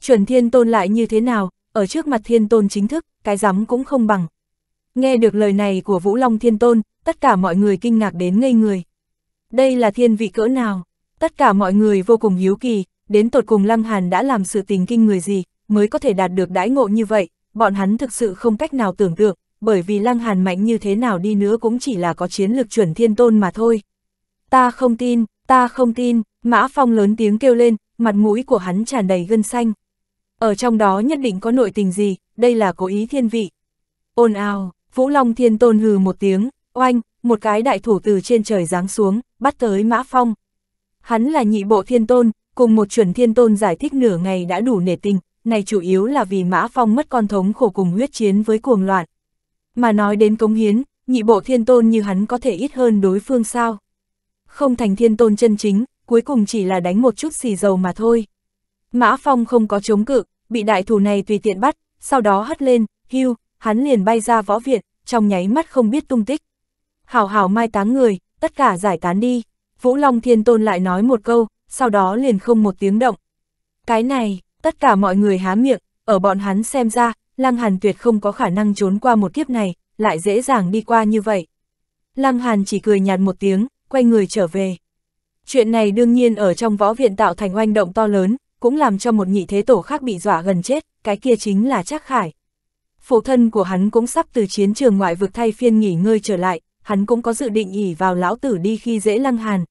Chuẩn Thiên Tôn lại như thế nào, ở trước mặt Thiên Tôn chính thức, cái rắm cũng không bằng. Nghe được lời này của Vũ Long Thiên Tôn, tất cả mọi người kinh ngạc đến ngây người. Đây là thiên vị cỡ nào? Tất cả mọi người vô cùng hiếu kỳ, đến tột cùng Lăng Hàn đã làm sự tình kinh người gì, mới có thể đạt được đãi ngộ như vậy, bọn hắn thực sự không cách nào tưởng tượng, bởi vì Lăng Hàn mạnh như thế nào đi nữa cũng chỉ là có chiến lược chuẩn thiên tôn mà thôi. Ta không tin, ta không tin, Mã Phong lớn tiếng kêu lên, mặt mũi của hắn tràn đầy gân xanh. Ở trong đó nhất định có nội tình gì, đây là cố ý thiên vị. Ôn ào, Vũ Long Thiên Tôn hừ một tiếng, oanh, một cái đại thủ từ trên trời giáng xuống, bắt tới Mã Phong. Hắn là nhị bộ thiên tôn, cùng một chuẩn thiên tôn giải thích nửa ngày đã đủ nể tình, này chủ yếu là vì Mã Phong mất con thống khổ cùng huyết chiến với cuồng loạn. Mà nói đến cống hiến, nhị bộ thiên tôn như hắn có thể ít hơn đối phương sao. Không thành thiên tôn chân chính, cuối cùng chỉ là đánh một chút xì dầu mà thôi. Mã Phong không có chống cự, bị đại thủ này tùy tiện bắt, sau đó hất lên, hưu, hắn liền bay ra võ viện, trong nháy mắt không biết tung tích. Hảo hảo mai táng người, tất cả giải tán đi. Vũ Long Thiên Tôn lại nói một câu, sau đó liền không một tiếng động. Cái này, tất cả mọi người há miệng, ở bọn hắn xem ra, Lăng Hàn tuyệt không có khả năng trốn qua một kiếp này, lại dễ dàng đi qua như vậy. Lăng Hàn chỉ cười nhạt một tiếng, quay người trở về. Chuyện này đương nhiên ở trong võ viện tạo thành oanh động to lớn, cũng làm cho một nhị thế tổ khác bị dọa gần chết, cái kia chính là Trác Khải phụ thân của hắn cũng sắp từ chiến trường ngoại vực thay phiên nghỉ ngơi trở lại, hắn cũng có dự định ỉ vào lão tử đi khi dễ lăng hàn.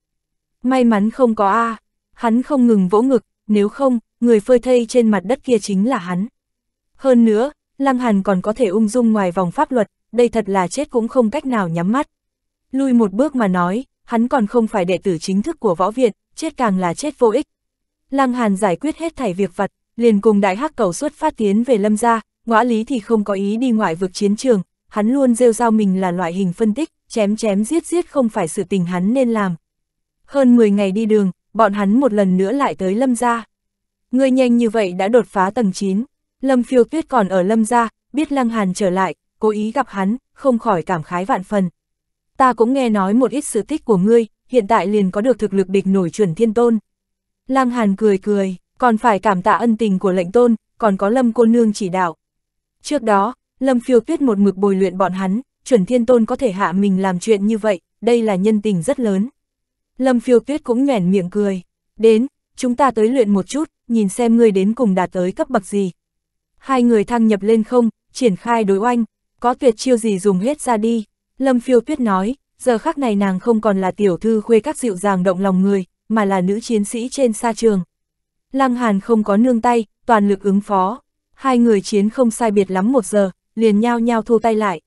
May mắn không có A, hắn không ngừng vỗ ngực, nếu không, người phơi thây trên mặt đất kia chính là hắn. Hơn nữa, lăng hàn còn có thể ung dung ngoài vòng pháp luật, đây thật là chết cũng không cách nào nhắm mắt. Lui một bước mà nói, hắn còn không phải đệ tử chính thức của võ viện, chết càng là chết vô ích. Lăng hàn giải quyết hết thảy việc vật liền cùng đại hắc cầu xuất phát tiến về lâm gia, ngõ lý thì không có ý đi ngoại vực chiến trường, hắn luôn rêu rao mình là loại hình phân tích, chém chém giết giết không phải sự tình hắn nên làm. Hơn 10 ngày đi đường, bọn hắn một lần nữa lại tới Lâm gia. Người nhanh như vậy đã đột phá tầng 9, Lâm phiêu tuyết còn ở Lâm gia, biết Lăng Hàn trở lại, cố ý gặp hắn, không khỏi cảm khái vạn phần. Ta cũng nghe nói một ít sự tích của ngươi, hiện tại liền có được thực lực địch nổi chuẩn thiên tôn. Lăng Hàn cười cười, còn phải cảm tạ ân tình của lệnh tôn, còn có Lâm cô nương chỉ đạo. Trước đó, Lâm Phiêu Tuyết một mực bồi luyện bọn hắn, chuẩn thiên tôn có thể hạ mình làm chuyện như vậy, đây là nhân tình rất lớn. Lâm Phiêu Tuyết cũng nhoẻn miệng cười. Đến, chúng ta tới luyện một chút, nhìn xem ngươi đến cùng đạt tới cấp bậc gì. Hai người thăng nhập lên không, triển khai đối oanh, có tuyệt chiêu gì dùng hết ra đi. Lâm Phiêu Tuyết nói, giờ khắc này nàng không còn là tiểu thư khuê các dịu dàng động lòng người, mà là nữ chiến sĩ trên sa trường. Lăng Hàn không có nương tay, toàn lực ứng phó. Hai người chiến không sai biệt lắm một giờ, liền nhao nhao thu tay lại.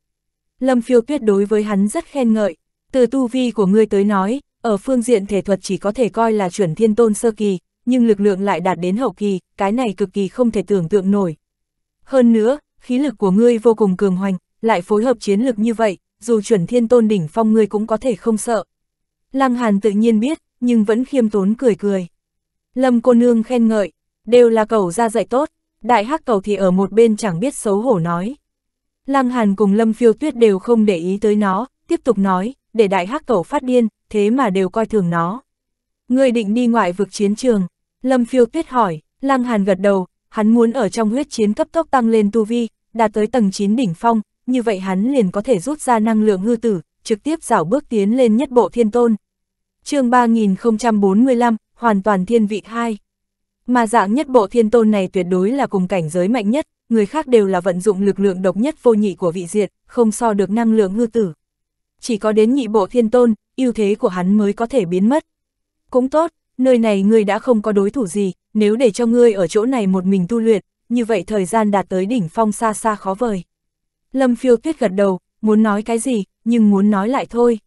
Lâm phiêu tuyết đối với hắn rất khen ngợi, từ tu vi của ngươi tới nói, ở phương diện thể thuật chỉ có thể coi là chuẩn thiên tôn sơ kỳ, nhưng lực lượng lại đạt đến hậu kỳ, cái này cực kỳ không thể tưởng tượng nổi. Hơn nữa, khí lực của ngươi vô cùng cường hoành, lại phối hợp chiến lực như vậy, dù chuẩn thiên tôn đỉnh phong ngươi cũng có thể không sợ. Lăng Hàn tự nhiên biết, nhưng vẫn khiêm tốn cười cười. Lâm cô nương khen ngợi, đều là cậu ra dạy tốt đại hắc cầu thì ở một bên chẳng biết xấu hổ nói. Lăng Hàn cùng Lâm Phiêu Tuyết đều không để ý tới nó, tiếp tục nói, để đại hắc cầu phát điên, thế mà đều coi thường nó. Người định đi ngoại vực chiến trường, Lâm Phiêu Tuyết hỏi, Lăng Hàn gật đầu, hắn muốn ở trong huyết chiến cấp tốc tăng lên tu vi, đạt tới tầng 9 đỉnh phong, như vậy hắn liền có thể rút ra năng lượng hư tử, trực tiếp dảo bước tiến lên nhất bộ thiên tôn. chương 3045, hoàn toàn thiên vị 2 mà dạng nhất bộ thiên tôn này tuyệt đối là cùng cảnh giới mạnh nhất, người khác đều là vận dụng lực lượng độc nhất vô nhị của vị diệt, không so được năng lượng hư tử. Chỉ có đến nhị bộ thiên tôn, ưu thế của hắn mới có thể biến mất. Cũng tốt, nơi này ngươi đã không có đối thủ gì, nếu để cho ngươi ở chỗ này một mình tu luyện, như vậy thời gian đạt tới đỉnh phong xa xa khó vời. Lâm phiêu tuyết gật đầu, muốn nói cái gì, nhưng muốn nói lại thôi.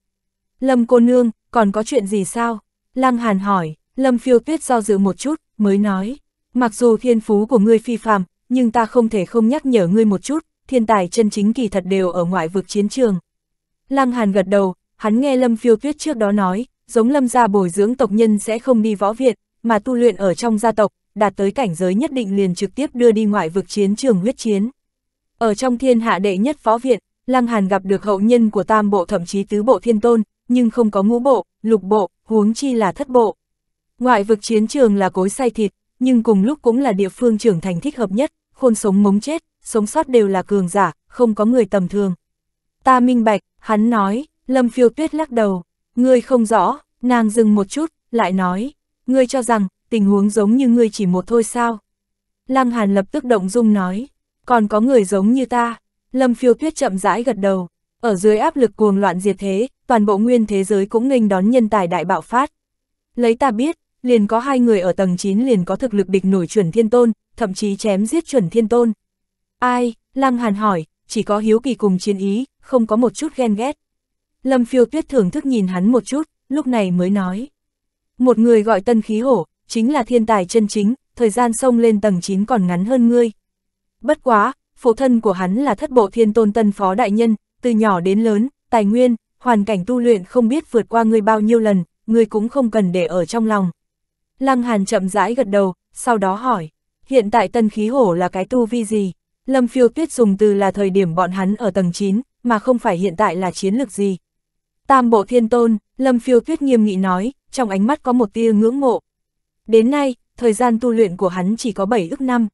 Lâm cô nương, còn có chuyện gì sao? Lăng Hàn hỏi, Lâm phiêu tuyết do dự một chút, mới nói, mặc dù thiên phú của ngươi phi phàm, nhưng ta không thể không nhắc nhở ngươi một chút, thiên tài chân chính kỳ thật đều ở ngoại vực chiến trường. Lăng Hàn gật đầu, hắn nghe Lâm Phiêu Tuyết trước đó nói, giống Lâm gia bồi dưỡng tộc nhân sẽ không đi võ viện, mà tu luyện ở trong gia tộc, đạt tới cảnh giới nhất định liền trực tiếp đưa đi ngoại vực chiến trường huyết chiến. Ở trong thiên hạ đệ nhất võ viện, Lăng Hàn gặp được hậu nhân của tam bộ thậm chí tứ bộ thiên tôn, nhưng không có ngũ bộ, lục bộ, huống chi là thất bộ. Ngoại vực chiến trường là cối say thịt, nhưng cùng lúc cũng là địa phương trưởng thành thích hợp nhất, khôn sống mống chết, sống sót đều là cường giả, không có người tầm thường. Ta minh bạch, hắn nói, Lâm Phiêu Tuyết lắc đầu, ngươi không rõ, nàng dừng một chút, lại nói, ngươi cho rằng, tình huống giống như ngươi chỉ một thôi sao. Lăng Hàn lập tức động dung nói, còn có người giống như ta, Lâm Phiêu Tuyết chậm rãi gật đầu, ở dưới áp lực cuồng loạn diệt thế, toàn bộ nguyên thế giới cũng nghênh đón nhân tài đại bạo phát. Lấy ta biết, liền có hai người ở tầng 9 liền có thực lực địch nổi chuẩn thiên tôn, thậm chí chém giết chuẩn thiên tôn. Ai? Lăng Hàn hỏi, chỉ có hiếu kỳ cùng chiến ý, không có một chút ghen ghét. Lâm phiêu tuyết thưởng thức nhìn hắn một chút, lúc này mới nói. Một người gọi tân khí hổ, chính là thiên tài chân chính, thời gian sông lên tầng 9 còn ngắn hơn ngươi. Bất quá, phụ thân của hắn là thất bộ thiên tôn tân phó đại nhân, từ nhỏ đến lớn, tài nguyên, hoàn cảnh tu luyện không biết vượt qua ngươi bao nhiêu lần, ngươi cũng không cần để ở trong lòng. Lăng Hàn chậm rãi gật đầu, sau đó hỏi, hiện tại tân khí hổ là cái tu vi gì? Lâm phiêu tuyết dùng từ là thời điểm bọn hắn ở tầng 9, mà không phải hiện tại là chiến lược gì. Tam bộ thiên tôn, Lâm phiêu tuyết nghiêm nghị nói, trong ánh mắt có một tia ngưỡng mộ. Đến nay, thời gian tu luyện của hắn chỉ có 7 ức năm.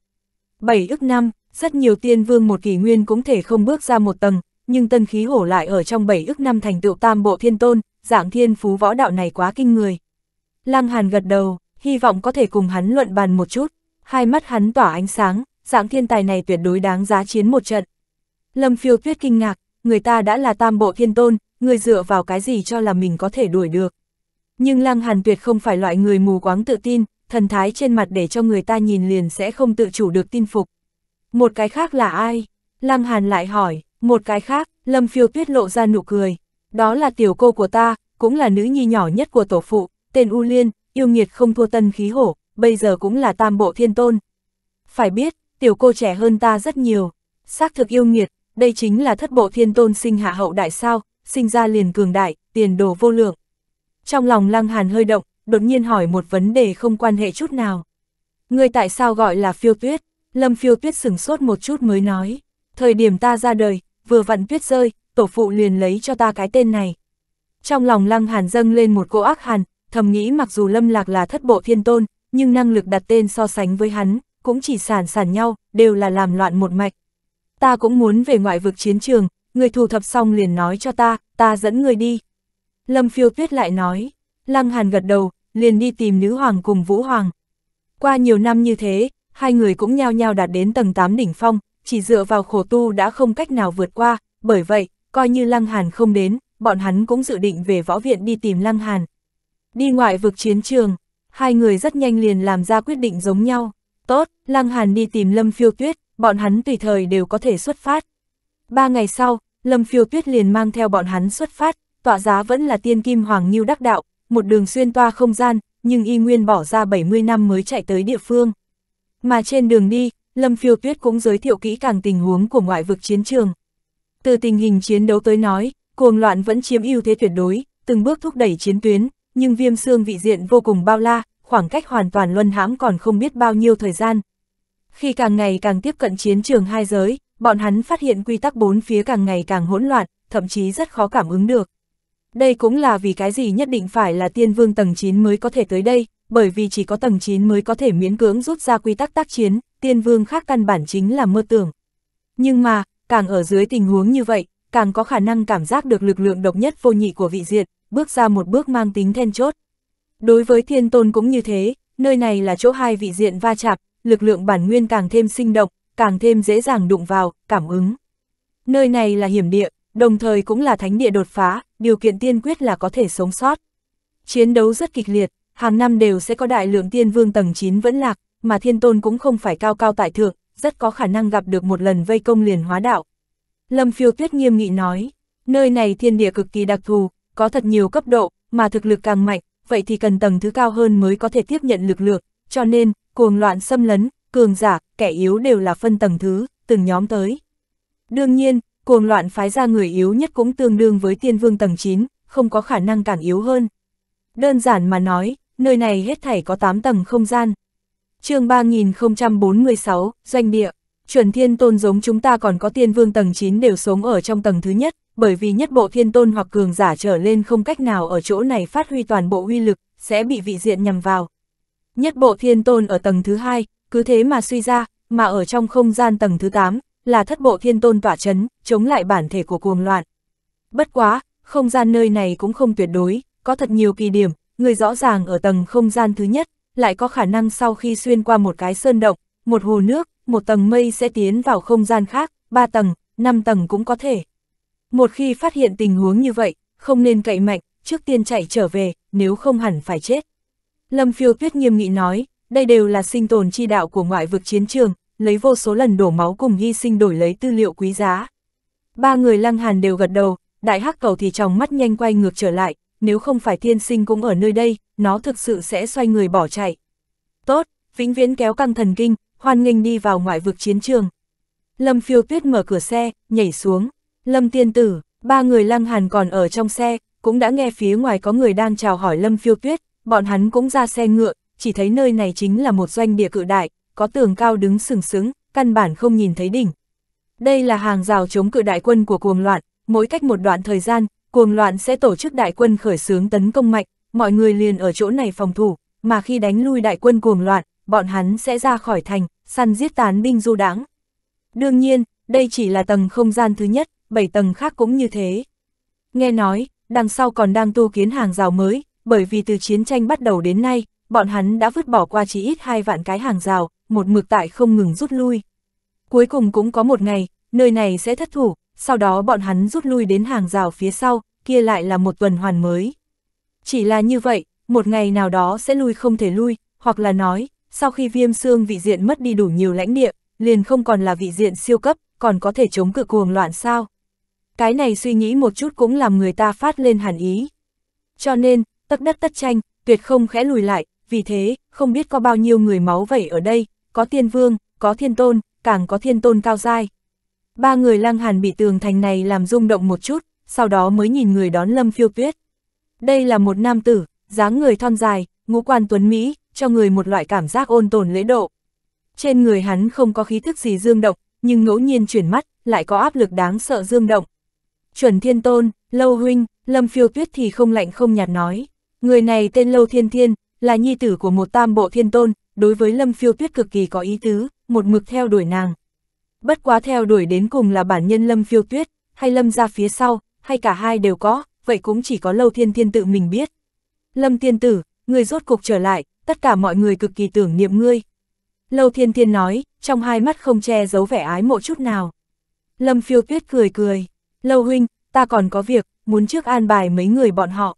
7 ức năm, rất nhiều tiên vương một kỷ nguyên cũng thể không bước ra một tầng, nhưng tân khí hổ lại ở trong 7 ức năm thành tựu tam bộ thiên tôn, dạng thiên phú võ đạo này quá kinh người. Lăng Hàn gật đầu, hy vọng có thể cùng hắn luận bàn một chút. Hai mắt hắn tỏa ánh sáng, dạng thiên tài này tuyệt đối đáng giá chiến một trận. Lâm phiêu tuyết kinh ngạc, người ta đã là tam bộ thiên tôn, người dựa vào cái gì cho là mình có thể đuổi được. Nhưng lăng hàn tuyệt không phải loại người mù quáng tự tin, thần thái trên mặt để cho người ta nhìn liền sẽ không tự chủ được tin phục. Một cái khác là ai? Lăng hàn lại hỏi, một cái khác, lâm phiêu tuyết lộ ra nụ cười. Đó là tiểu cô của ta, cũng là nữ nhi nhỏ nhất của tổ phụ, tên U Liên, yêu nghiệt không thua tân khí hổ, bây giờ cũng là tam bộ thiên tôn. Phải biết, tiểu cô trẻ hơn ta rất nhiều, xác thực yêu nghiệt, đây chính là thất bộ thiên tôn sinh hạ hậu đại sao, sinh ra liền cường đại, tiền đồ vô lượng. Trong lòng lăng hàn hơi động, đột nhiên hỏi một vấn đề không quan hệ chút nào. Người tại sao gọi là phiêu tuyết? Lâm phiêu tuyết sửng sốt một chút mới nói. Thời điểm ta ra đời, vừa vặn tuyết rơi, tổ phụ liền lấy cho ta cái tên này. Trong lòng lăng hàn dâng lên một cỗ ác hàn, thầm nghĩ mặc dù Lâm Lạc là thất bộ thiên tôn, nhưng năng lực đặt tên so sánh với hắn, cũng chỉ sản sản nhau, đều là làm loạn một mạch. Ta cũng muốn về ngoại vực chiến trường, người thu thập xong liền nói cho ta, ta dẫn người đi. Lâm phiêu tuyết lại nói, Lăng Hàn gật đầu, liền đi tìm nữ hoàng cùng Vũ Hoàng. Qua nhiều năm như thế, hai người cũng nhao nhao đạt đến tầng 8 đỉnh phong, chỉ dựa vào khổ tu đã không cách nào vượt qua, bởi vậy, coi như Lăng Hàn không đến, bọn hắn cũng dự định về võ viện đi tìm Lăng Hàn đi ngoại vực chiến trường, hai người rất nhanh liền làm ra quyết định giống nhau. Tốt, Lăng Hàn đi tìm Lâm Phiêu Tuyết, bọn hắn tùy thời đều có thể xuất phát. Ba ngày sau, Lâm Phiêu Tuyết liền mang theo bọn hắn xuất phát, tọa giá vẫn là tiên kim hoàng nghiêu đắc đạo, một đường xuyên toa không gian, nhưng y nguyên bỏ ra 70 năm mới chạy tới địa phương. Mà trên đường đi, Lâm Phiêu Tuyết cũng giới thiệu kỹ càng tình huống của ngoại vực chiến trường. Từ tình hình chiến đấu tới nói, cuồng loạn vẫn chiếm ưu thế tuyệt đối, từng bước thúc đẩy chiến tuyến, nhưng viêm xương vị diện vô cùng bao la, khoảng cách hoàn toàn luân hãm còn không biết bao nhiêu thời gian. Khi càng ngày càng tiếp cận chiến trường hai giới, bọn hắn phát hiện quy tắc bốn phía càng ngày càng hỗn loạn, thậm chí rất khó cảm ứng được. Đây cũng là vì cái gì nhất định phải là tiên vương tầng 9 mới có thể tới đây, bởi vì chỉ có tầng 9 mới có thể miễn cưỡng rút ra quy tắc tác chiến, tiên vương khác căn bản chính là mơ tưởng. Nhưng mà, càng ở dưới tình huống như vậy, càng có khả năng cảm giác được lực lượng độc nhất vô nhị của vị diện, bước ra một bước mang tính then chốt. Đối với thiên tôn cũng như thế, nơi này là chỗ hai vị diện va chạm, lực lượng bản nguyên càng thêm sinh động, càng thêm dễ dàng đụng vào, cảm ứng. Nơi này là hiểm địa, đồng thời cũng là thánh địa đột phá, điều kiện tiên quyết là có thể sống sót. Chiến đấu rất kịch liệt, hàng năm đều sẽ có đại lượng tiên vương tầng 9 vẫn lạc, mà thiên tôn cũng không phải cao cao tại thượng, rất có khả năng gặp được một lần vây công liền hóa đạo. Lâm phiêu tuyết nghiêm nghị nói, nơi này thiên địa cực kỳ đặc thù, có thật nhiều cấp độ, mà thực lực càng mạnh, vậy thì cần tầng thứ cao hơn mới có thể tiếp nhận lực lượng, cho nên, cuồng loạn xâm lấn, cường giả, kẻ yếu đều là phân tầng thứ, từng nhóm tới. Đương nhiên, cuồng loạn phái ra người yếu nhất cũng tương đương với tiên vương tầng 9, không có khả năng càng yếu hơn. Đơn giản mà nói, nơi này hết thảy có 8 tầng không gian. chương 3046, Doanh địa, chuẩn thiên tôn giống chúng ta còn có tiên vương tầng 9 đều sống ở trong tầng thứ nhất, bởi vì nhất bộ thiên tôn hoặc cường giả trở lên không cách nào ở chỗ này phát huy toàn bộ huy lực, sẽ bị vị diện nhằm vào. Nhất bộ thiên tôn ở tầng thứ hai, cứ thế mà suy ra, mà ở trong không gian tầng thứ 8, là thất bộ thiên tôn tỏa chấn, chống lại bản thể của cuồng loạn. Bất quá, không gian nơi này cũng không tuyệt đối, có thật nhiều kỳ điểm, người rõ ràng ở tầng không gian thứ nhất, lại có khả năng sau khi xuyên qua một cái sơn động, một hồ nước, một tầng mây sẽ tiến vào không gian khác, ba tầng, năm tầng cũng có thể. Một khi phát hiện tình huống như vậy, không nên cậy mạnh, trước tiên chạy trở về, nếu không hẳn phải chết. Lâm phiêu tuyết nghiêm nghị nói, đây đều là sinh tồn chi đạo của ngoại vực chiến trường, lấy vô số lần đổ máu cùng hy sinh đổi lấy tư liệu quý giá. Ba người lăng hàn đều gật đầu, đại hắc cầu thì trong mắt nhanh quay ngược trở lại, nếu không phải thiên sinh cũng ở nơi đây, nó thực sự sẽ xoay người bỏ chạy. Tốt, vĩnh viễn kéo căng thần kinh, hoan nghênh đi vào ngoại vực chiến trường. Lâm phiêu tuyết mở cửa xe, nhảy xuống. Lâm tiên tử, ba người lăng hàn còn ở trong xe, cũng đã nghe phía ngoài có người đang chào hỏi Lâm phiêu tuyết, bọn hắn cũng ra xe ngựa, chỉ thấy nơi này chính là một doanh địa cự đại, có tường cao đứng sừng sững, căn bản không nhìn thấy đỉnh. Đây là hàng rào chống cự đại quân của cuồng loạn, mỗi cách một đoạn thời gian, cuồng loạn sẽ tổ chức đại quân khởi xướng tấn công mạnh, mọi người liền ở chỗ này phòng thủ, mà khi đánh lui đại quân cuồng loạn, bọn hắn sẽ ra khỏi thành, săn giết tán binh du đãng. Đương nhiên, đây chỉ là tầng không gian thứ nhất, bảy tầng khác cũng như thế. Nghe nói, đằng sau còn đang tu kiến hàng rào mới, bởi vì từ chiến tranh bắt đầu đến nay, bọn hắn đã vứt bỏ qua chỉ ít hai vạn cái hàng rào, một mực tại không ngừng rút lui. Cuối cùng cũng có một ngày, nơi này sẽ thất thủ, sau đó bọn hắn rút lui đến hàng rào phía sau, kia lại là một tuần hoàn mới. Chỉ là như vậy, một ngày nào đó sẽ lui không thể lui, hoặc là nói, sau khi viêm xương vị diện mất đi đủ nhiều lãnh địa, liền không còn là vị diện siêu cấp, còn có thể chống cự cuồng loạn sao cái này suy nghĩ một chút cũng làm người ta phát lên hàn ý. Cho nên, tất đất tất tranh, tuyệt không khẽ lùi lại, vì thế, không biết có bao nhiêu người máu vẩy ở đây, có tiên vương, có thiên tôn, càng có thiên tôn cao dai. Ba người lang hàn bị tường thành này làm rung động một chút, sau đó mới nhìn người đón lâm phiêu tuyết. Đây là một nam tử, dáng người thon dài, ngũ quan tuấn Mỹ, cho người một loại cảm giác ôn tồn lễ độ. Trên người hắn không có khí thức gì dương động, nhưng ngẫu nhiên chuyển mắt, lại có áp lực đáng sợ dương động chuẩn thiên tôn, lâu huynh, lâm phiêu tuyết thì không lạnh không nhạt nói. Người này tên Lâu Thiên Thiên, là nhi tử của một tam bộ thiên tôn, đối với lâm phiêu tuyết cực kỳ có ý tứ, một mực theo đuổi nàng. Bất quá theo đuổi đến cùng là bản nhân lâm phiêu tuyết, hay lâm ra phía sau, hay cả hai đều có, vậy cũng chỉ có Lâu Thiên Thiên tự mình biết. Lâm Thiên Tử, người rốt cục trở lại, tất cả mọi người cực kỳ tưởng niệm ngươi. Lâu Thiên Thiên nói, trong hai mắt không che giấu vẻ ái mộ chút nào. Lâm phiêu tuyết cười cười. Lâu huynh, ta còn có việc, muốn trước an bài mấy người bọn họ.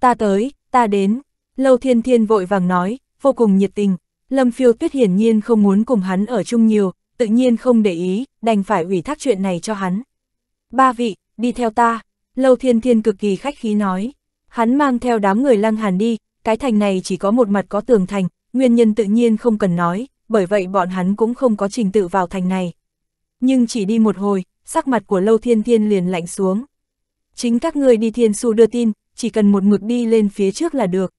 Ta tới, ta đến. Lâu thiên thiên vội vàng nói, vô cùng nhiệt tình. Lâm phiêu tuyết hiển nhiên không muốn cùng hắn ở chung nhiều, tự nhiên không để ý, đành phải ủy thác chuyện này cho hắn. Ba vị, đi theo ta. Lâu thiên thiên cực kỳ khách khí nói. Hắn mang theo đám người lăng hàn đi, cái thành này chỉ có một mặt có tường thành, nguyên nhân tự nhiên không cần nói, bởi vậy bọn hắn cũng không có trình tự vào thành này. Nhưng chỉ đi một hồi, sắc mặt của Lâu Thiên Thiên liền lạnh xuống. Chính các ngươi đi thiên xu đưa tin, chỉ cần một mực đi lên phía trước là được.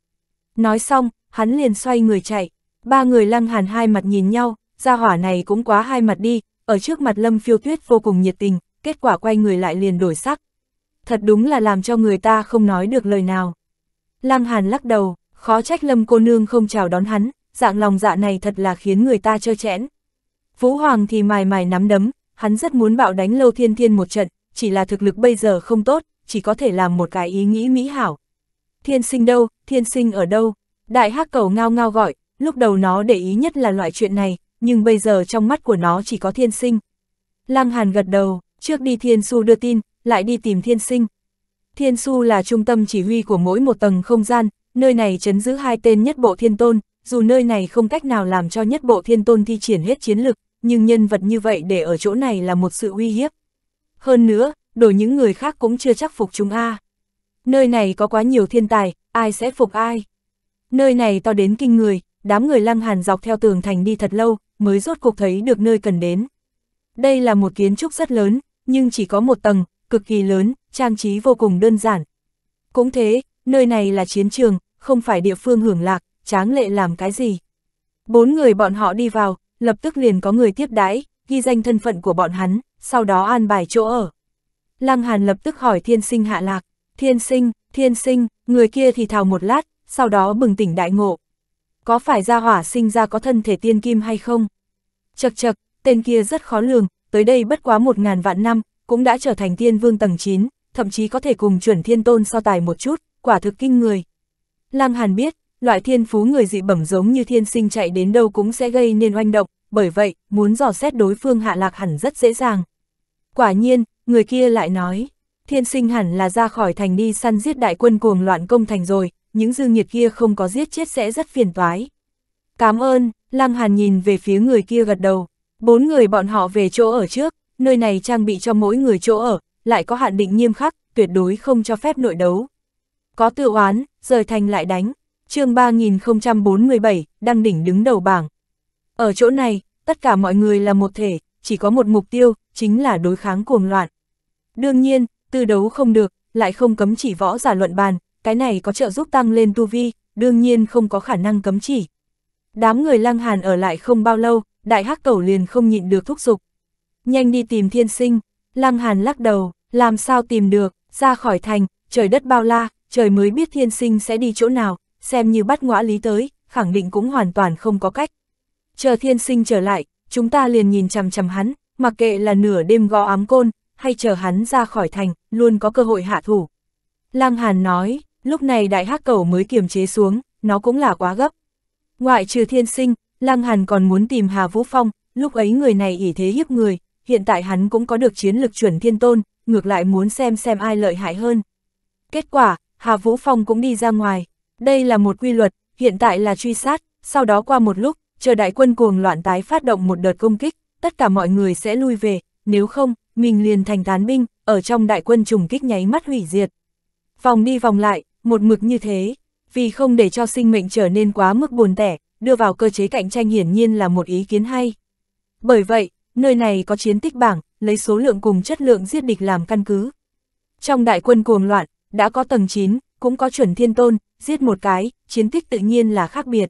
Nói xong, hắn liền xoay người chạy, ba người lăng hàn hai mặt nhìn nhau, gia hỏa này cũng quá hai mặt đi, ở trước mặt lâm phiêu tuyết vô cùng nhiệt tình, kết quả quay người lại liền đổi sắc. Thật đúng là làm cho người ta không nói được lời nào. Lăng hàn lắc đầu, khó trách lâm cô nương không chào đón hắn, dạng lòng dạ này thật là khiến người ta chơ chẽn. Vũ Hoàng thì mài mài nắm đấm, hắn rất muốn bạo đánh Lâu Thiên Thiên một trận, chỉ là thực lực bây giờ không tốt, chỉ có thể làm một cái ý nghĩ mỹ hảo. Thiên sinh đâu, thiên sinh ở đâu? Đại hắc cầu ngao ngao gọi, lúc đầu nó để ý nhất là loại chuyện này, nhưng bây giờ trong mắt của nó chỉ có thiên sinh. Lăng Hàn gật đầu, trước đi thiên su đưa tin, lại đi tìm thiên sinh. Thiên su là trung tâm chỉ huy của mỗi một tầng không gian, nơi này chấn giữ hai tên nhất bộ thiên tôn, dù nơi này không cách nào làm cho nhất bộ thiên tôn thi triển hết chiến lực, nhưng nhân vật như vậy để ở chỗ này là một sự uy hiếp. Hơn nữa, đổi những người khác cũng chưa chắc phục chúng a. Nơi này có quá nhiều thiên tài, ai sẽ phục ai? Nơi này to đến kinh người, đám người lăng hàn dọc theo tường thành đi thật lâu, mới rốt cuộc thấy được nơi cần đến. Đây là một kiến trúc rất lớn, nhưng chỉ có một tầng, cực kỳ lớn, trang trí vô cùng đơn giản. Cũng thế, nơi này là chiến trường, không phải địa phương hưởng lạc, tráng lệ làm cái gì. Bốn người bọn họ đi vào, lập tức liền có người tiếp đãi, ghi danh thân phận của bọn hắn, sau đó an bài chỗ ở. Lăng Hàn lập tức hỏi thiên sinh hạ lạc, thiên sinh, thiên sinh, người kia thì thào một lát, sau đó bừng tỉnh đại ngộ. Có phải gia hỏa sinh ra có thân thể tiên kim hay không? Chật chật, tên kia rất khó lường, tới đây bất quá một ngàn vạn năm, cũng đã trở thành tiên vương tầng 9, thậm chí có thể cùng chuẩn thiên tôn so tài một chút, quả thực kinh người. Lăng Hàn biết, Loại thiên phú người dị bẩm giống như thiên sinh chạy đến đâu cũng sẽ gây nên oanh động, bởi vậy, muốn dò xét đối phương hạ lạc hẳn rất dễ dàng. Quả nhiên, người kia lại nói, thiên sinh hẳn là ra khỏi thành đi săn giết đại quân cuồng loạn công thành rồi, những dương nhiệt kia không có giết chết sẽ rất phiền toái. Cảm ơn, Lăng Hàn nhìn về phía người kia gật đầu. Bốn người bọn họ về chỗ ở trước, nơi này trang bị cho mỗi người chỗ ở, lại có hạn định nghiêm khắc, tuyệt đối không cho phép nội đấu. Có tự oán, rời thành lại đánh, chương 3047, đăng đỉnh đứng đầu bảng. Ở chỗ này, tất cả mọi người là một thể, chỉ có một mục tiêu, chính là đối kháng cuồng loạn. Đương nhiên, tư đấu không được, lại không cấm chỉ võ giả luận bàn, cái này có trợ giúp tăng lên tu vi, đương nhiên không có khả năng cấm chỉ. Đám người lang hàn ở lại không bao lâu, đại hắc cẩu liền không nhịn được thúc giục. Nhanh đi tìm thiên sinh, lang hàn lắc đầu, làm sao tìm được, ra khỏi thành, trời đất bao la, trời mới biết thiên sinh sẽ đi chỗ nào, xem như bắt ngõa lý tới, khẳng định cũng hoàn toàn không có cách. Chờ thiên sinh trở lại, chúng ta liền nhìn chằm chằm hắn, mặc kệ là nửa đêm gõ ám côn, hay chờ hắn ra khỏi thành, luôn có cơ hội hạ thủ. Lang Hàn nói, lúc này đại hắc cầu mới kiềm chế xuống, nó cũng là quá gấp. Ngoại trừ thiên sinh, Lang Hàn còn muốn tìm Hà Vũ Phong, lúc ấy người này ỉ thế hiếp người, hiện tại hắn cũng có được chiến lực chuẩn thiên tôn, ngược lại muốn xem xem ai lợi hại hơn. Kết quả, Hà Vũ Phong cũng đi ra ngoài. Đây là một quy luật, hiện tại là truy sát, sau đó qua một lúc, chờ đại quân cuồng loạn tái phát động một đợt công kích, tất cả mọi người sẽ lui về, nếu không, mình liền thành tán binh, ở trong đại quân trùng kích nháy mắt hủy diệt. Vòng đi vòng lại, một mực như thế, vì không để cho sinh mệnh trở nên quá mức buồn tẻ, đưa vào cơ chế cạnh tranh hiển nhiên là một ý kiến hay. Bởi vậy, nơi này có chiến tích bảng, lấy số lượng cùng chất lượng giết địch làm căn cứ. Trong đại quân cuồng loạn, đã có tầng 9, cũng có chuẩn thiên tôn, giết một cái, chiến tích tự nhiên là khác biệt.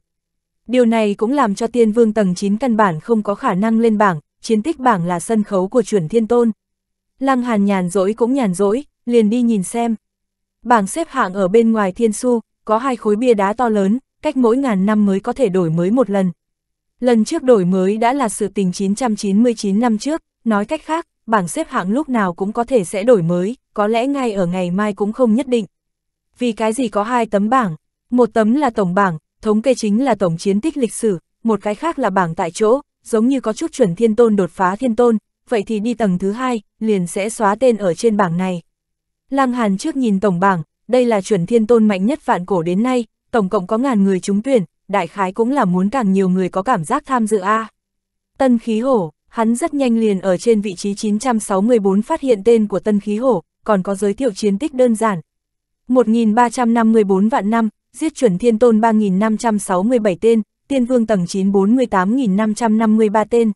Điều này cũng làm cho tiên vương tầng 9 căn bản không có khả năng lên bảng, chiến tích bảng là sân khấu của chuẩn thiên tôn. Lăng hàn nhàn rỗi cũng nhàn rỗi, liền đi nhìn xem. Bảng xếp hạng ở bên ngoài thiên su, có hai khối bia đá to lớn, cách mỗi ngàn năm mới có thể đổi mới một lần. Lần trước đổi mới đã là sự tình 999 năm trước, nói cách khác, bảng xếp hạng lúc nào cũng có thể sẽ đổi mới, có lẽ ngay ở ngày mai cũng không nhất định vì cái gì có hai tấm bảng, một tấm là tổng bảng, thống kê chính là tổng chiến tích lịch sử, một cái khác là bảng tại chỗ, giống như có chút chuẩn thiên tôn đột phá thiên tôn, vậy thì đi tầng thứ hai, liền sẽ xóa tên ở trên bảng này. Lăng Hàn trước nhìn tổng bảng, đây là chuẩn thiên tôn mạnh nhất vạn cổ đến nay, tổng cộng có ngàn người trúng tuyển, đại khái cũng là muốn càng nhiều người có cảm giác tham dự a. Tân khí hổ, hắn rất nhanh liền ở trên vị trí 964 phát hiện tên của tân khí hổ, còn có giới thiệu chiến tích đơn giản, 1.354 vạn năm, giết chuẩn thiên tôn 3.567 tên, tiên vương tầng 9 48.553 tên.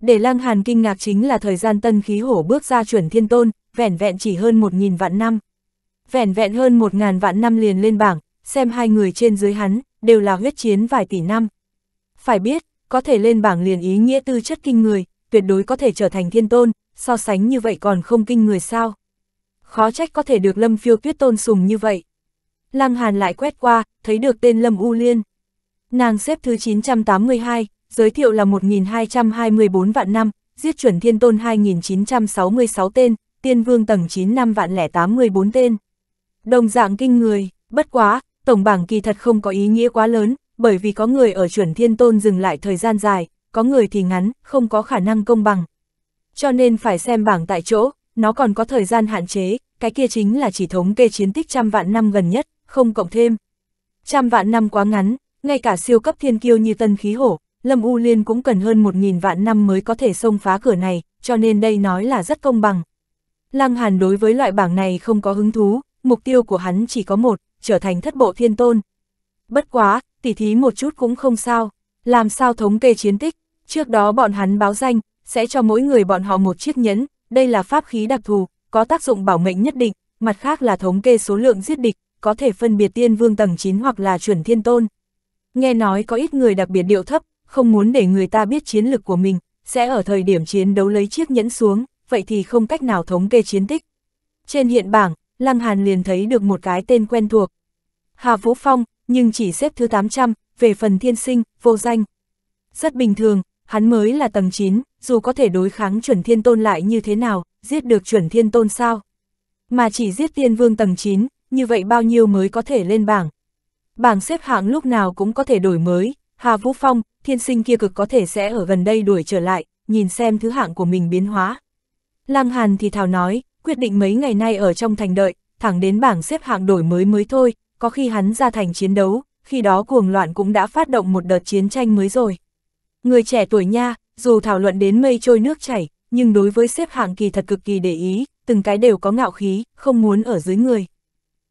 Để Lăng Hàn kinh ngạc chính là thời gian tân khí hổ bước ra chuẩn thiên tôn, vẻn vẹn chỉ hơn 1.000 vạn năm. Vẻn vẹn hơn 1.000 vạn năm liền lên bảng, xem hai người trên dưới hắn, đều là huyết chiến vài tỷ năm. Phải biết, có thể lên bảng liền ý nghĩa tư chất kinh người, tuyệt đối có thể trở thành thiên tôn, so sánh như vậy còn không kinh người sao khó trách có thể được Lâm Phiêu Tuyết tôn sùng như vậy. Lăng Hàn lại quét qua, thấy được tên Lâm U Liên. Nàng xếp thứ 982, giới thiệu là 1224 vạn năm, giết chuẩn thiên tôn 2966 tên, tiên vương tầng 9 năm vạn lẻ 84 tên. Đồng dạng kinh người, bất quá, tổng bảng kỳ thật không có ý nghĩa quá lớn, bởi vì có người ở chuẩn thiên tôn dừng lại thời gian dài, có người thì ngắn, không có khả năng công bằng. Cho nên phải xem bảng tại chỗ, nó còn có thời gian hạn chế, cái kia chính là chỉ thống kê chiến tích trăm vạn năm gần nhất, không cộng thêm. Trăm vạn năm quá ngắn, ngay cả siêu cấp thiên kiêu như tân khí hổ, Lâm U Liên cũng cần hơn một nghìn vạn năm mới có thể xông phá cửa này, cho nên đây nói là rất công bằng. Lăng Hàn đối với loại bảng này không có hứng thú, mục tiêu của hắn chỉ có một, trở thành thất bộ thiên tôn. Bất quá, tỉ thí một chút cũng không sao, làm sao thống kê chiến tích, trước đó bọn hắn báo danh, sẽ cho mỗi người bọn họ một chiếc nhẫn, đây là pháp khí đặc thù, có tác dụng bảo mệnh nhất định, mặt khác là thống kê số lượng giết địch, có thể phân biệt tiên vương tầng 9 hoặc là chuẩn thiên tôn. Nghe nói có ít người đặc biệt điệu thấp, không muốn để người ta biết chiến lực của mình, sẽ ở thời điểm chiến đấu lấy chiếc nhẫn xuống, vậy thì không cách nào thống kê chiến tích. Trên hiện bảng, Lăng Hàn liền thấy được một cái tên quen thuộc. Hà Vũ Phong, nhưng chỉ xếp thứ 800, về phần thiên sinh, vô danh. Rất bình thường, hắn mới là tầng 9, dù có thể đối kháng chuẩn thiên tôn lại như thế nào, giết được chuẩn thiên tôn sao? Mà chỉ giết tiên vương tầng 9, như vậy bao nhiêu mới có thể lên bảng? Bảng xếp hạng lúc nào cũng có thể đổi mới, Hà Vũ Phong, thiên sinh kia cực có thể sẽ ở gần đây đuổi trở lại, nhìn xem thứ hạng của mình biến hóa. Lăng Hàn thì thào nói, quyết định mấy ngày nay ở trong thành đợi, thẳng đến bảng xếp hạng đổi mới mới thôi, có khi hắn ra thành chiến đấu, khi đó cuồng loạn cũng đã phát động một đợt chiến tranh mới rồi. Người trẻ tuổi nha, dù thảo luận đến mây trôi nước chảy, nhưng đối với xếp hạng kỳ thật cực kỳ để ý, từng cái đều có ngạo khí, không muốn ở dưới người.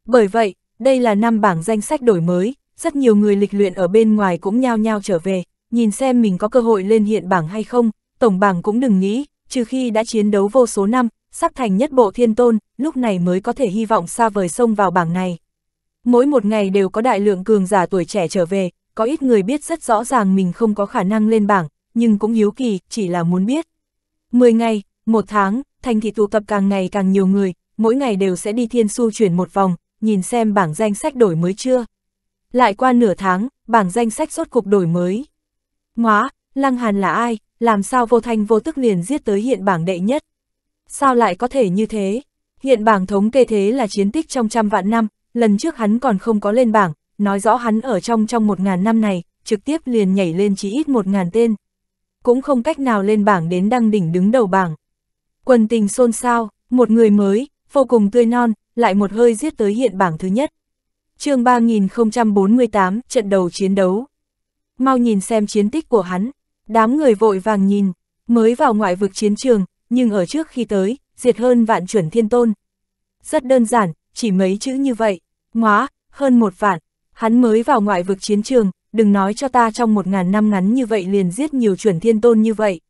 Bởi vậy, đây là năm bảng danh sách đổi mới, rất nhiều người lịch luyện ở bên ngoài cũng nhao nhao trở về, nhìn xem mình có cơ hội lên hiện bảng hay không, tổng bảng cũng đừng nghĩ, trừ khi đã chiến đấu vô số năm, sắp thành nhất bộ thiên tôn, lúc này mới có thể hy vọng xa vời sông vào bảng này. Mỗi một ngày đều có đại lượng cường giả tuổi trẻ trở về, có ít người biết rất rõ ràng mình không có khả năng lên bảng, nhưng cũng hiếu kỳ, chỉ là muốn biết. mười ngày, một tháng, thành thị tụ tập càng ngày càng nhiều người, mỗi ngày đều sẽ đi thiên su chuyển một vòng, nhìn xem bảng danh sách đổi mới chưa. Lại qua nửa tháng, bảng danh sách rốt cục đổi mới. Móa, Lăng Hàn là ai, làm sao vô thanh vô tức liền giết tới hiện bảng đệ nhất? Sao lại có thể như thế? Hiện bảng thống kê thế là chiến tích trong trăm vạn năm, lần trước hắn còn không có lên bảng, nói rõ hắn ở trong trong một ngàn năm này, trực tiếp liền nhảy lên chỉ ít một ngàn tên. Cũng không cách nào lên bảng đến đăng đỉnh đứng đầu bảng. Quần tình xôn xao, một người mới, vô cùng tươi non, lại một hơi giết tới hiện bảng thứ nhất. chương 3048, trận đầu chiến đấu. Mau nhìn xem chiến tích của hắn, đám người vội vàng nhìn, mới vào ngoại vực chiến trường, nhưng ở trước khi tới, diệt hơn vạn chuẩn thiên tôn. Rất đơn giản, chỉ mấy chữ như vậy, ngóa, hơn một vạn hắn mới vào ngoại vực chiến trường, đừng nói cho ta trong một ngàn năm ngắn như vậy liền giết nhiều chuẩn thiên tôn như vậy.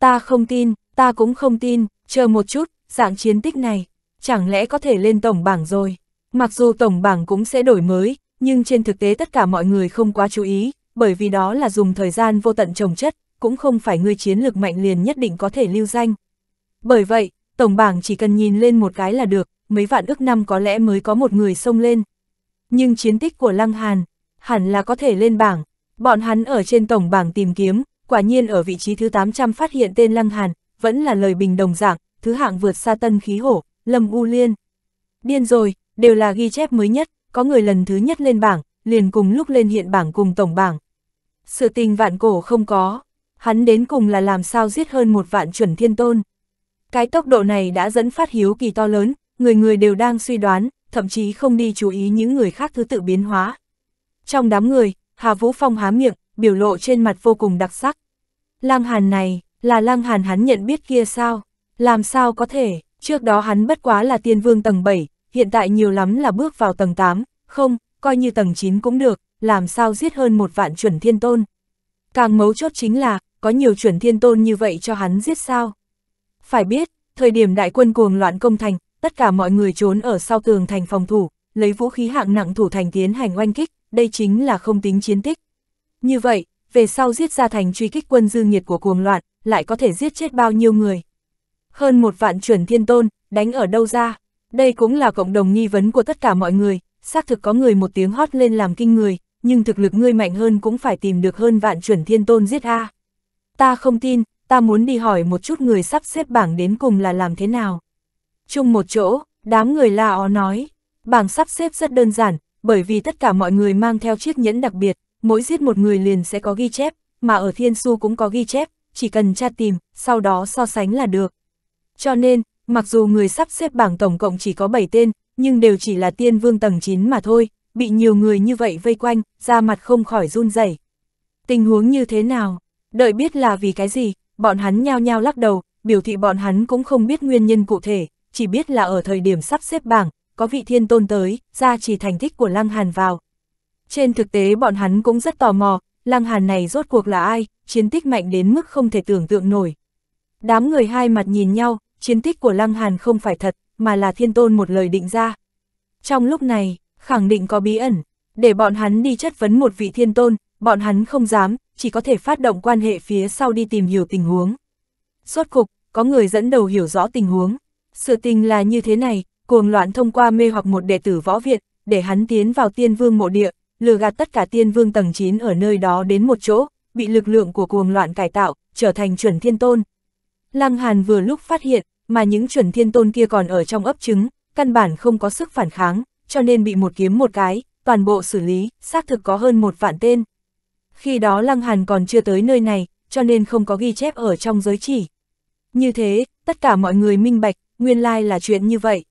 Ta không tin, ta cũng không tin, chờ một chút, dạng chiến tích này, chẳng lẽ có thể lên tổng bảng rồi. Mặc dù tổng bảng cũng sẽ đổi mới, nhưng trên thực tế tất cả mọi người không quá chú ý, bởi vì đó là dùng thời gian vô tận trồng chất, cũng không phải người chiến lược mạnh liền nhất định có thể lưu danh. Bởi vậy, tổng bảng chỉ cần nhìn lên một cái là được, mấy vạn ước năm có lẽ mới có một người xông lên, nhưng chiến tích của Lăng Hàn, hẳn là có thể lên bảng. Bọn hắn ở trên tổng bảng tìm kiếm, quả nhiên ở vị trí thứ 800 phát hiện tên Lăng Hàn, vẫn là lời bình đồng dạng, thứ hạng vượt xa tân khí hổ, Lâm U Liên. Điên rồi, đều là ghi chép mới nhất, có người lần thứ nhất lên bảng, liền cùng lúc lên hiện bảng cùng tổng bảng. Sự tình vạn cổ không có, hắn đến cùng là làm sao giết hơn một vạn chuẩn thiên tôn. Cái tốc độ này đã dẫn phát hiếu kỳ to lớn, người người đều đang suy đoán, thậm chí không đi chú ý những người khác thứ tự biến hóa. Trong đám người, Hà Vũ Phong há miệng, biểu lộ trên mặt vô cùng đặc sắc. Lang Hàn này, là Lang Hàn hắn nhận biết kia sao? Làm sao có thể, trước đó hắn bất quá là tiên vương tầng 7, hiện tại nhiều lắm là bước vào tầng 8, không, coi như tầng 9 cũng được, làm sao giết hơn một vạn chuẩn thiên tôn. Càng mấu chốt chính là, có nhiều chuẩn thiên tôn như vậy cho hắn giết sao. Phải biết, thời điểm đại quân cuồng loạn công thành, tất cả mọi người trốn ở sau tường thành phòng thủ, lấy vũ khí hạng nặng thủ thành tiến hành oanh kích, đây chính là không tính chiến tích. Như vậy, về sau giết ra thành truy kích quân dư nhiệt của cuồng loạn, lại có thể giết chết bao nhiêu người. Hơn một vạn chuẩn thiên tôn, đánh ở đâu ra? Đây cũng là cộng đồng nghi vấn của tất cả mọi người, xác thực có người một tiếng hót lên làm kinh người, nhưng thực lực ngươi mạnh hơn cũng phải tìm được hơn vạn chuẩn thiên tôn giết a. Ta không tin, ta muốn đi hỏi một chút người sắp xếp bảng đến cùng là làm thế nào chung một chỗ, đám người la ó nói. Bảng sắp xếp rất đơn giản, bởi vì tất cả mọi người mang theo chiếc nhẫn đặc biệt, mỗi giết một người liền sẽ có ghi chép, mà ở Thiên Su cũng có ghi chép, chỉ cần tra tìm, sau đó so sánh là được. Cho nên, mặc dù người sắp xếp bảng tổng cộng chỉ có 7 tên, nhưng đều chỉ là tiên vương tầng 9 mà thôi, bị nhiều người như vậy vây quanh, da mặt không khỏi run rẩy. Tình huống như thế nào? Đợi biết là vì cái gì, bọn hắn nhao nhao lắc đầu, biểu thị bọn hắn cũng không biết nguyên nhân cụ thể, chỉ biết là ở thời điểm sắp xếp bảng, có vị thiên tôn tới, ra chỉ thành tích của Lăng Hàn vào. Trên thực tế bọn hắn cũng rất tò mò, Lăng Hàn này rốt cuộc là ai, chiến tích mạnh đến mức không thể tưởng tượng nổi. Đám người hai mặt nhìn nhau, chiến tích của Lăng Hàn không phải thật, mà là thiên tôn một lời định ra. Trong lúc này, khẳng định có bí ẩn, để bọn hắn đi chất vấn một vị thiên tôn, bọn hắn không dám, chỉ có thể phát động quan hệ phía sau đi tìm hiểu tình huống. Suốt cục, có người dẫn đầu hiểu rõ tình huống. Sự tình là như thế này, cuồng loạn thông qua mê hoặc một đệ tử võ viện, để hắn tiến vào tiên vương mộ địa, lừa gạt tất cả tiên vương tầng 9 ở nơi đó đến một chỗ, bị lực lượng của cuồng loạn cải tạo, trở thành chuẩn thiên tôn. Lăng Hàn vừa lúc phát hiện, mà những chuẩn thiên tôn kia còn ở trong ấp trứng, căn bản không có sức phản kháng, cho nên bị một kiếm một cái, toàn bộ xử lý, xác thực có hơn một vạn tên. Khi đó Lăng Hàn còn chưa tới nơi này, cho nên không có ghi chép ở trong giới chỉ. Như thế, tất cả mọi người minh bạch, nguyên lai là chuyện như vậy.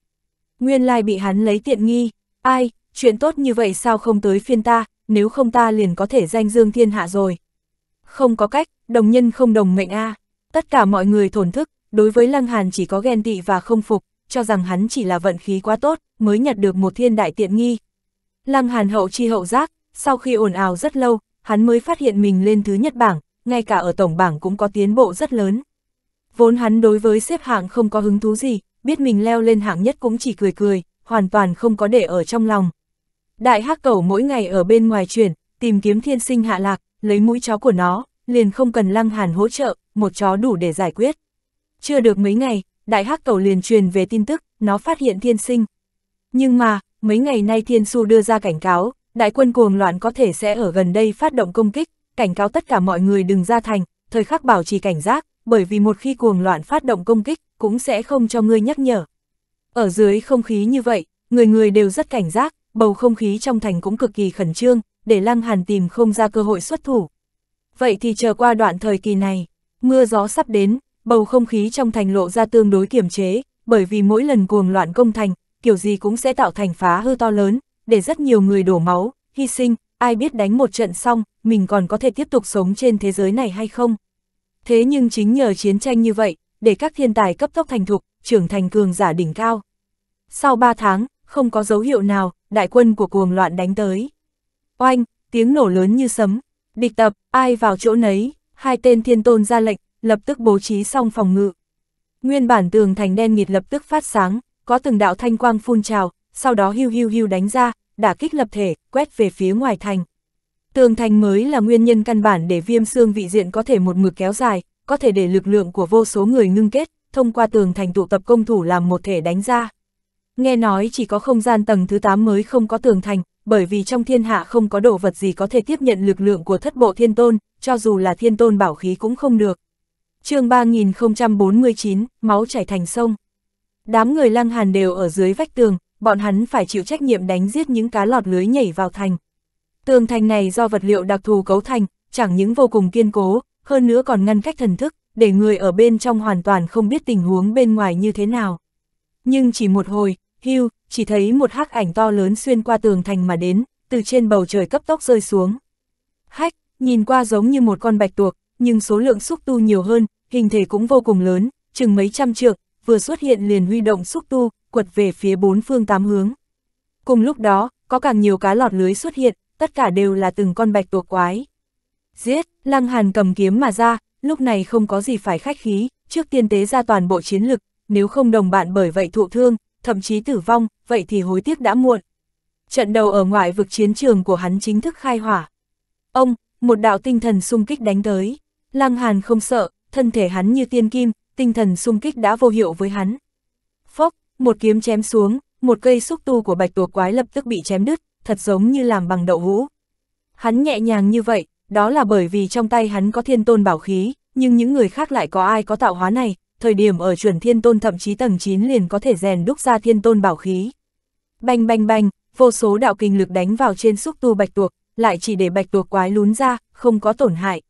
Nguyên lai bị hắn lấy tiện nghi, ai, chuyện tốt như vậy sao không tới phiên ta, nếu không ta liền có thể danh dương thiên hạ rồi. Không có cách, đồng nhân không đồng mệnh a. Tất cả mọi người thổn thức, đối với Lăng Hàn chỉ có ghen tị và không phục, cho rằng hắn chỉ là vận khí quá tốt, mới nhặt được một thiên đại tiện nghi. Lăng Hàn hậu chi hậu giác, sau khi ồn ào rất lâu, hắn mới phát hiện mình lên thứ nhất bảng, ngay cả ở tổng bảng cũng có tiến bộ rất lớn. Vốn hắn đối với xếp hạng không có hứng thú gì, biết mình leo lên hạng nhất cũng chỉ cười cười, hoàn toàn không có để ở trong lòng. Đại hắc cẩu mỗi ngày ở bên ngoài chuyển, tìm kiếm thiên sinh hạ lạc, lấy mũi chó của nó, liền không cần lăng hàn hỗ trợ, một chó đủ để giải quyết. Chưa được mấy ngày, đại hắc cẩu liền truyền về tin tức, nó phát hiện thiên sinh. Nhưng mà, mấy ngày nay thiên su đưa ra cảnh cáo, đại quân cuồng loạn có thể sẽ ở gần đây phát động công kích, cảnh cáo tất cả mọi người đừng ra thành, thời khắc bảo trì cảnh giác, bởi vì một khi cuồng loạn phát động công kích, cũng sẽ không cho ngươi nhắc nhở. Ở dưới không khí như vậy, người người đều rất cảnh giác, bầu không khí trong thành cũng cực kỳ khẩn trương, để Lăng Hàn tìm không ra cơ hội xuất thủ. Vậy thì chờ qua đoạn thời kỳ này, mưa gió sắp đến, bầu không khí trong thành lộ ra tương đối kiềm chế, bởi vì mỗi lần cuồng loạn công thành, kiểu gì cũng sẽ tạo thành phá hư to lớn, để rất nhiều người đổ máu, hy sinh, ai biết đánh một trận xong, mình còn có thể tiếp tục sống trên thế giới này hay không. Thế nhưng chính nhờ chiến tranh như vậy, để các thiên tài cấp tốc thành thục, trưởng thành cường giả đỉnh cao. Sau 3 tháng, không có dấu hiệu nào, đại quân của cuồng loạn đánh tới. Oanh, tiếng nổ lớn như sấm, địch tập, ai vào chỗ nấy, hai tên thiên tôn ra lệnh, lập tức bố trí xong phòng ngự. Nguyên bản tường thành đen nghịt lập tức phát sáng, có từng đạo thanh quang phun trào, sau đó hưu hưu hưu đánh ra, đả kích lập thể, quét về phía ngoài thành. Tường thành mới là nguyên nhân căn bản để viêm xương vị diện có thể một mực kéo dài, có thể để lực lượng của vô số người ngưng kết, thông qua tường thành tụ tập công thủ làm một thể đánh ra. Nghe nói chỉ có không gian tầng thứ 8 mới không có tường thành, bởi vì trong thiên hạ không có đồ vật gì có thể tiếp nhận lực lượng của thất bộ thiên tôn, cho dù là thiên tôn bảo khí cũng không được. chương 3049, máu chảy thành sông. Đám người lăng hàn đều ở dưới vách tường, bọn hắn phải chịu trách nhiệm đánh giết những cá lọt lưới nhảy vào thành. Tường thành này do vật liệu đặc thù cấu thành, chẳng những vô cùng kiên cố, hơn nữa còn ngăn cách thần thức, để người ở bên trong hoàn toàn không biết tình huống bên ngoài như thế nào. Nhưng chỉ một hồi, hưu, chỉ thấy một hắc ảnh to lớn xuyên qua tường thành mà đến, từ trên bầu trời cấp tốc rơi xuống. Hách, nhìn qua giống như một con bạch tuộc, nhưng số lượng xúc tu nhiều hơn, hình thể cũng vô cùng lớn, chừng mấy trăm trượng, vừa xuất hiện liền huy động xúc tu, quật về phía bốn phương tám hướng. Cùng lúc đó, có càng nhiều cá lọt lưới xuất hiện, tất cả đều là từng con bạch tuộc quái. Giết, Lăng Hàn cầm kiếm mà ra, lúc này không có gì phải khách khí, trước tiên tế ra toàn bộ chiến lực, nếu không đồng bạn bởi vậy thụ thương, thậm chí tử vong, vậy thì hối tiếc đã muộn. Trận đầu ở ngoại vực chiến trường của hắn chính thức khai hỏa. Ông, một đạo tinh thần xung kích đánh tới. Lăng Hàn không sợ, thân thể hắn như tiên kim, tinh thần xung kích đã vô hiệu với hắn. Phốc, một kiếm chém xuống, một cây xúc tu của bạch tuộc quái lập tức bị chém đứt, thật giống như làm bằng đậu hũ. Hắn nhẹ nhàng như vậy, đó là bởi vì trong tay hắn có thiên tôn bảo khí, nhưng những người khác lại có ai có tạo hóa này, thời điểm ở chuẩn thiên tôn thậm chí tầng 9 liền có thể rèn đúc ra thiên tôn bảo khí. Banh banh banh, vô số đạo kinh lực đánh vào trên xúc tu bạch tuộc, lại chỉ để bạch tuộc quái lún ra, không có tổn hại.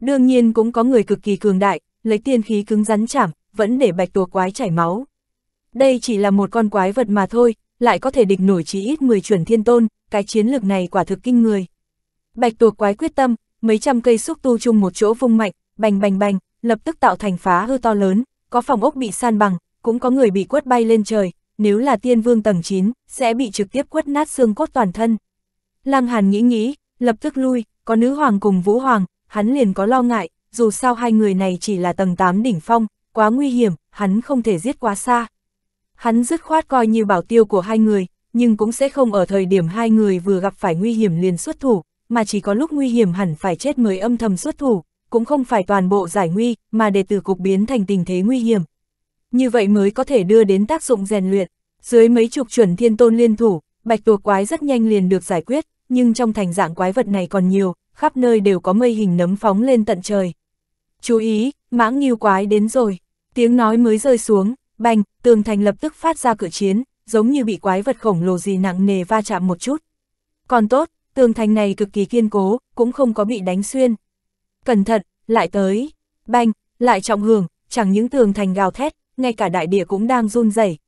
Đương nhiên cũng có người cực kỳ cường đại, lấy tiên khí cứng rắn chảm, vẫn để bạch tuộc quái chảy máu. Đây chỉ là một con quái vật mà thôi, lại có thể địch nổi chỉ ít 10 chuẩn thiên tôn, cái chiến lược này quả thực kinh người. Bạch tuộc quái quyết tâm, mấy trăm cây xúc tu chung một chỗ vung mạnh, bành bành bành, lập tức tạo thành phá hư to lớn, có phòng ốc bị san bằng, cũng có người bị quất bay lên trời, nếu là tiên vương tầng 9, sẽ bị trực tiếp quất nát xương cốt toàn thân. Lăng Hàn nghĩ nghĩ, lập tức lui, có nữ hoàng cùng vũ hoàng, hắn liền có lo ngại, dù sao hai người này chỉ là tầng 8 đỉnh phong, quá nguy hiểm, hắn không thể giết quá xa. Hắn dứt khoát coi như bảo tiêu của hai người, nhưng cũng sẽ không ở thời điểm hai người vừa gặp phải nguy hiểm liền xuất thủ, mà chỉ có lúc nguy hiểm hẳn phải chết mới âm thầm xuất thủ, cũng không phải toàn bộ giải nguy, mà để từ cục biến thành tình thế nguy hiểm. Như vậy mới có thể đưa đến tác dụng rèn luyện. Dưới mấy chục chuẩn thiên tôn liên thủ, bạch tuộc quái rất nhanh liền được giải quyết, nhưng trong thành dạng quái vật này còn nhiều, khắp nơi đều có mây hình nấm phóng lên tận trời. Chú ý, mãng nghiêu quái đến rồi, tiếng nói mới rơi xuống, Bành, tường thành lập tức phát ra cự chiến, giống như bị quái vật khổng lồ gì nặng nề va chạm một chút. Còn tốt, tường thành này cực kỳ kiên cố, cũng không có bị đánh xuyên. Cẩn thận, lại tới. Bành, lại trọng hưởng, chẳng những tường thành gào thét, ngay cả đại địa cũng đang run rẩy.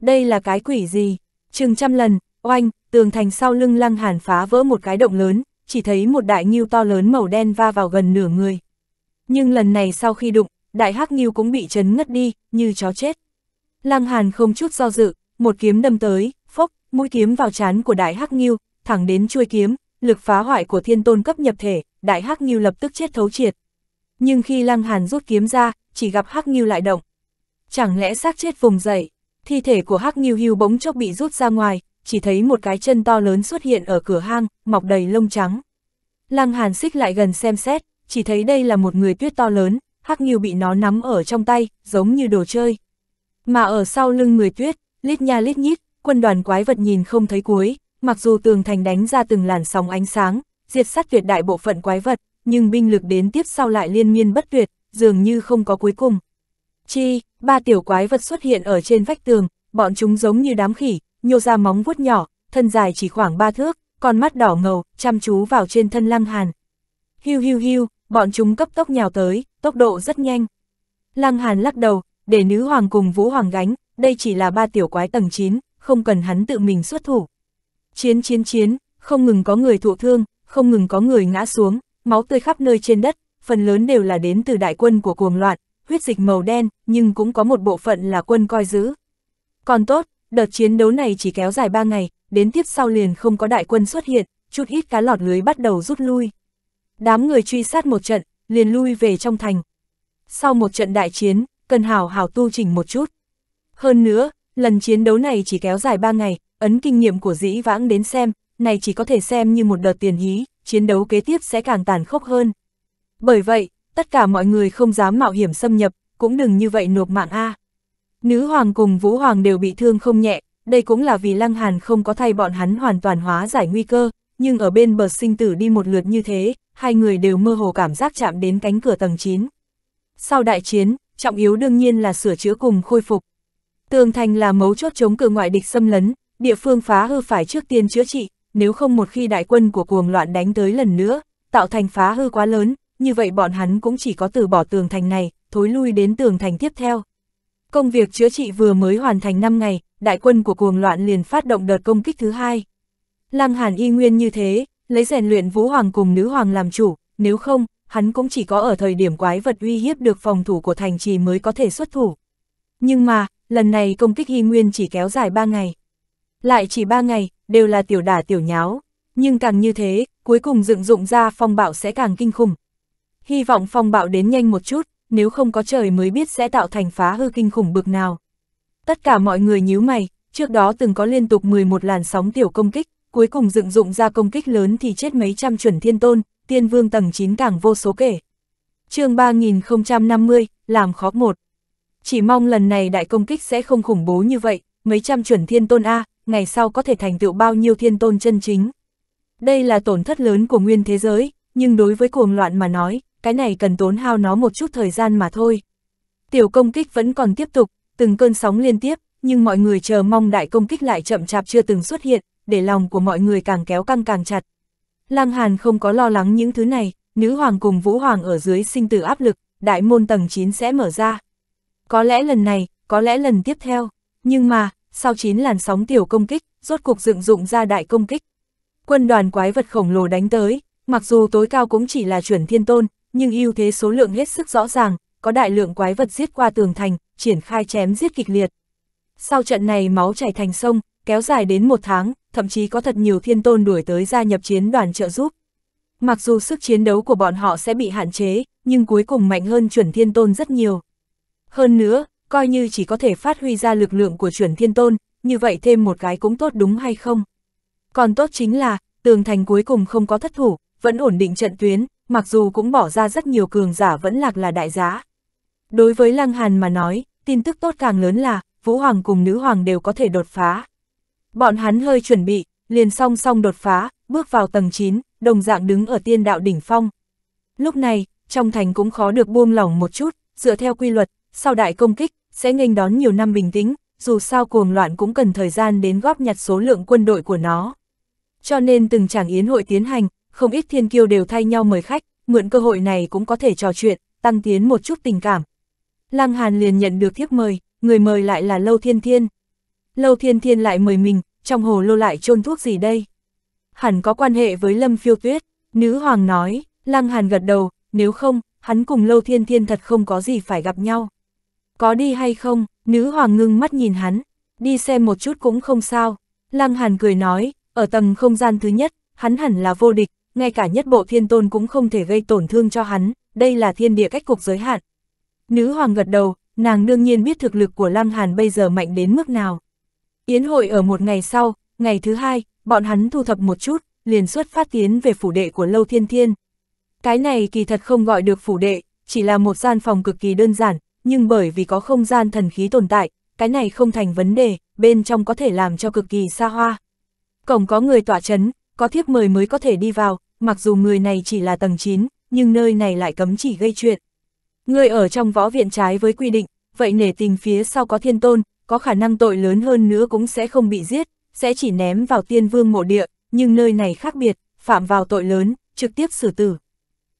Đây là cái quỷ gì? Chừng trăm lần, oanh, tường thành sau lưng lăng hàn phá vỡ một cái động lớn, chỉ thấy một đại nghiêu to lớn màu đen va vào gần nửa người. Nhưng lần này sau khi đụng, đại hắc nghiêu cũng bị chấn ngất đi, như chó chết. Lăng Hàn không chút do dự, một kiếm đâm tới, phốc, mũi kiếm vào chán của đại hắc nghiêu, thẳng đến chuôi kiếm, lực phá hoại của thiên tôn cấp nhập thể, đại hắc nghiêu lập tức chết thấu triệt. Nhưng khi Lăng Hàn rút kiếm ra, chỉ gặp hắc nghiêu lại động. Chẳng lẽ xác chết vùng dậy, thi thể của hắc nghiêu hưu bỗng chốc bị rút ra ngoài, chỉ thấy một cái chân to lớn xuất hiện ở cửa hang, mọc đầy lông trắng. Lăng Hàn xích lại gần xem xét, chỉ thấy đây là một người tuyết to lớn, hắc nghiêu bị nó nắm ở trong tay, giống như đồ chơi. Mà ở sau lưng người tuyết, lít nha lít nhít, quân đoàn quái vật nhìn không thấy cuối, mặc dù tường thành đánh ra từng làn sóng ánh sáng, diệt sát tuyệt đại bộ phận quái vật, nhưng binh lực đến tiếp sau lại liên miên bất tuyệt, dường như không có cuối cùng. Chi, ba tiểu quái vật xuất hiện ở trên vách tường, bọn chúng giống như đám khỉ, nhô ra móng vuốt nhỏ, thân dài chỉ khoảng ba thước, con mắt đỏ ngầu, chăm chú vào trên thân lăng hàn. Hiu hiu hiu, bọn chúng cấp tốc nhào tới, tốc độ rất nhanh. Lăng Hàn lắc đầu, để nữ hoàng cùng vũ hoàng gánh, đây chỉ là ba tiểu quái tầng 9, không cần hắn tự mình xuất thủ. Chiến chiến chiến, không ngừng có người thụ thương, không ngừng có người ngã xuống, máu tươi khắp nơi trên đất, phần lớn đều là đến từ đại quân của cuồng loạn, huyết dịch màu đen, nhưng cũng có một bộ phận là quân coi giữ. Còn tốt, đợt chiến đấu này chỉ kéo dài 3 ngày, đến tiếp sau liền không có đại quân xuất hiện, chút ít cá lọt lưới bắt đầu rút lui. Đám người truy sát một trận, liền lui về trong thành. Sau một trận đại chiến, cần hào hào tu chỉnh một chút. Hơn nữa, lần chiến đấu này chỉ kéo dài 3 ngày, ấn kinh nghiệm của dĩ vãng đến xem, này chỉ có thể xem như một đợt tiền hí, chiến đấu kế tiếp sẽ càng tàn khốc hơn. Bởi vậy, tất cả mọi người không dám mạo hiểm xâm nhập, cũng đừng như vậy nộp mạng A. Nữ hoàng cùng vũ hoàng đều bị thương không nhẹ, đây cũng là vì Lăng Hàn không có thay bọn hắn hoàn toàn hóa giải nguy cơ, nhưng ở bên bờ sinh tử đi một lượt như thế, hai người đều mơ hồ cảm giác chạm đến cánh cửa tầng 9. Sau đại chiến, trọng yếu đương nhiên là sửa chữa cùng khôi phục. Tường thành là mấu chốt chống cự ngoại địch xâm lấn, địa phương phá hư phải trước tiên chữa trị, nếu không một khi đại quân của cuồng loạn đánh tới lần nữa, tạo thành phá hư quá lớn, như vậy bọn hắn cũng chỉ có từ bỏ tường thành này, thối lui đến tường thành tiếp theo. Công việc chữa trị vừa mới hoàn thành 5 ngày, đại quân của cuồng loạn liền phát động đợt công kích thứ hai. Lăng Hàn y nguyên như thế, lấy rèn luyện Vũ Hoàng cùng Nữ Hoàng làm chủ, nếu không, hắn cũng chỉ có ở thời điểm quái vật uy hiếp được phòng thủ của thành trì mới có thể xuất thủ. Nhưng mà, lần này công kích y nguyên chỉ kéo dài 3 ngày. Lại chỉ 3 ngày, đều là tiểu đả tiểu nháo. Nhưng càng như thế, cuối cùng dựng dụng ra phong bạo sẽ càng kinh khủng. Hy vọng phong bạo đến nhanh một chút, nếu không có trời mới biết sẽ tạo thành phá hư kinh khủng bực nào. Tất cả mọi người nhíu mày, trước đó từng có liên tục 11 làn sóng tiểu công kích, cuối cùng dựng dụng ra công kích lớn thì chết mấy trăm chuẩn thiên tôn, tiên vương tầng 9 càng vô số kể. chương 3050, làm khó một. Chỉ mong lần này đại công kích sẽ không khủng bố như vậy, mấy trăm chuẩn thiên tôn A, ngày sau có thể thành tựu bao nhiêu thiên tôn chân chính. Đây là tổn thất lớn của nguyên thế giới, nhưng đối với cuồng loạn mà nói, cái này cần tốn hao nó một chút thời gian mà thôi. Tiểu công kích vẫn còn tiếp tục, từng cơn sóng liên tiếp, nhưng mọi người chờ mong đại công kích lại chậm chạp chưa từng xuất hiện, để lòng của mọi người càng kéo căng càng chặt. Lăng Hàn không có lo lắng những thứ này, nữ hoàng cùng vũ hoàng ở dưới sinh tử áp lực, đại môn tầng 9 sẽ mở ra. Có lẽ lần này, có lẽ lần tiếp theo, nhưng mà, sau 9 làn sóng tiểu công kích, rốt cục dựng dụng ra đại công kích. Quân đoàn quái vật khổng lồ đánh tới, mặc dù tối cao cũng chỉ là chuẩn thiên tôn, nhưng ưu thế số lượng hết sức rõ ràng, có đại lượng quái vật giết qua tường thành, triển khai chém giết kịch liệt. Sau trận này máu chảy thành sông, kéo dài đến một tháng, thậm chí có thật nhiều thiên tôn đuổi tới gia nhập chiến đoàn trợ giúp. Mặc dù sức chiến đấu của bọn họ sẽ bị hạn chế, nhưng cuối cùng mạnh hơn chuẩn thiên tôn rất nhiều. Hơn nữa, coi như chỉ có thể phát huy ra lực lượng của chuẩn thiên tôn, như vậy thêm một cái cũng tốt đúng hay không? Còn tốt chính là, tường thành cuối cùng không có thất thủ, vẫn ổn định trận tuyến, mặc dù cũng bỏ ra rất nhiều cường giả vẫn lạc là đại giá. Đối với Lăng Hàn mà nói, tin tức tốt càng lớn là, Vũ Hoàng cùng Nữ Hoàng đều có thể đột phá. Bọn hắn hơi chuẩn bị, liền song song đột phá, bước vào tầng 9, đồng dạng đứng ở tiên đạo đỉnh phong. Lúc này, trong thành cũng khó được buông lỏng một chút, dựa theo quy luật, sau đại công kích, sẽ nghênh đón nhiều năm bình tĩnh, dù sao cuồng loạn cũng cần thời gian đến góp nhặt số lượng quân đội của nó. Cho nên từng chàng yến hội tiến hành, không ít thiên kiêu đều thay nhau mời khách, mượn cơ hội này cũng có thể trò chuyện, tăng tiến một chút tình cảm. Lăng Hàn liền nhận được thiếp mời, người mời lại là Lâu Thiên Thiên. Lâu Thiên Thiên lại mời mình, trong hồ lô lại chôn thuốc gì đây? Hẳn có quan hệ với Lâm Phiêu Tuyết, nữ hoàng nói, Lăng Hàn gật đầu, nếu không, hắn cùng Lâu Thiên Thiên thật không có gì phải gặp nhau. Có đi hay không, nữ hoàng ngưng mắt nhìn hắn, đi xem một chút cũng không sao. Lăng Hàn cười nói, ở tầng không gian thứ nhất, hắn hẳn là vô địch, ngay cả nhất bộ thiên tôn cũng không thể gây tổn thương cho hắn, đây là thiên địa cách cục giới hạn. Nữ hoàng gật đầu, nàng đương nhiên biết thực lực của Lăng Hàn bây giờ mạnh đến mức nào. Yến hội ở một ngày sau, ngày thứ hai, bọn hắn thu thập một chút, liền xuất phát tiến về phủ đệ của Lâu Thiên Thiên. Cái này kỳ thật không gọi được phủ đệ, chỉ là một gian phòng cực kỳ đơn giản, nhưng bởi vì có không gian thần khí tồn tại, cái này không thành vấn đề, bên trong có thể làm cho cực kỳ xa hoa. Cổng có người tỏa chấn, có thiếp mời mới có thể đi vào, mặc dù người này chỉ là tầng 9, nhưng nơi này lại cấm chỉ gây chuyện. Người ở trong võ viện trái với quy định, vậy nể tình phía sau có thiên tôn, có khả năng tội lớn hơn nữa cũng sẽ không bị giết, sẽ chỉ ném vào tiên vương mộ địa, nhưng nơi này khác biệt, phạm vào tội lớn, trực tiếp xử tử.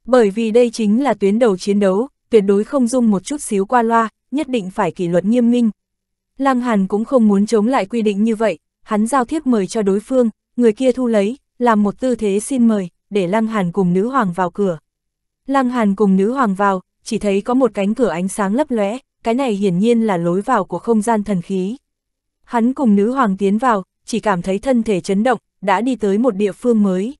Bởi vì đây chính là tuyến đầu chiến đấu, tuyệt đối không dung một chút xíu qua loa, nhất định phải kỷ luật nghiêm minh. Lăng Hàn cũng không muốn chống lại quy định như vậy, hắn giao thiếp mời cho đối phương, người kia thu lấy, làm một tư thế xin mời, để Lăng Hàn cùng nữ hoàng vào cửa. Lăng Hàn cùng nữ hoàng vào, chỉ thấy có một cánh cửa ánh sáng lấp lóe, cái này hiển nhiên là lối vào của không gian thần khí. Hắn cùng nữ hoàng tiến vào, chỉ cảm thấy thân thể chấn động, đã đi tới một địa phương mới.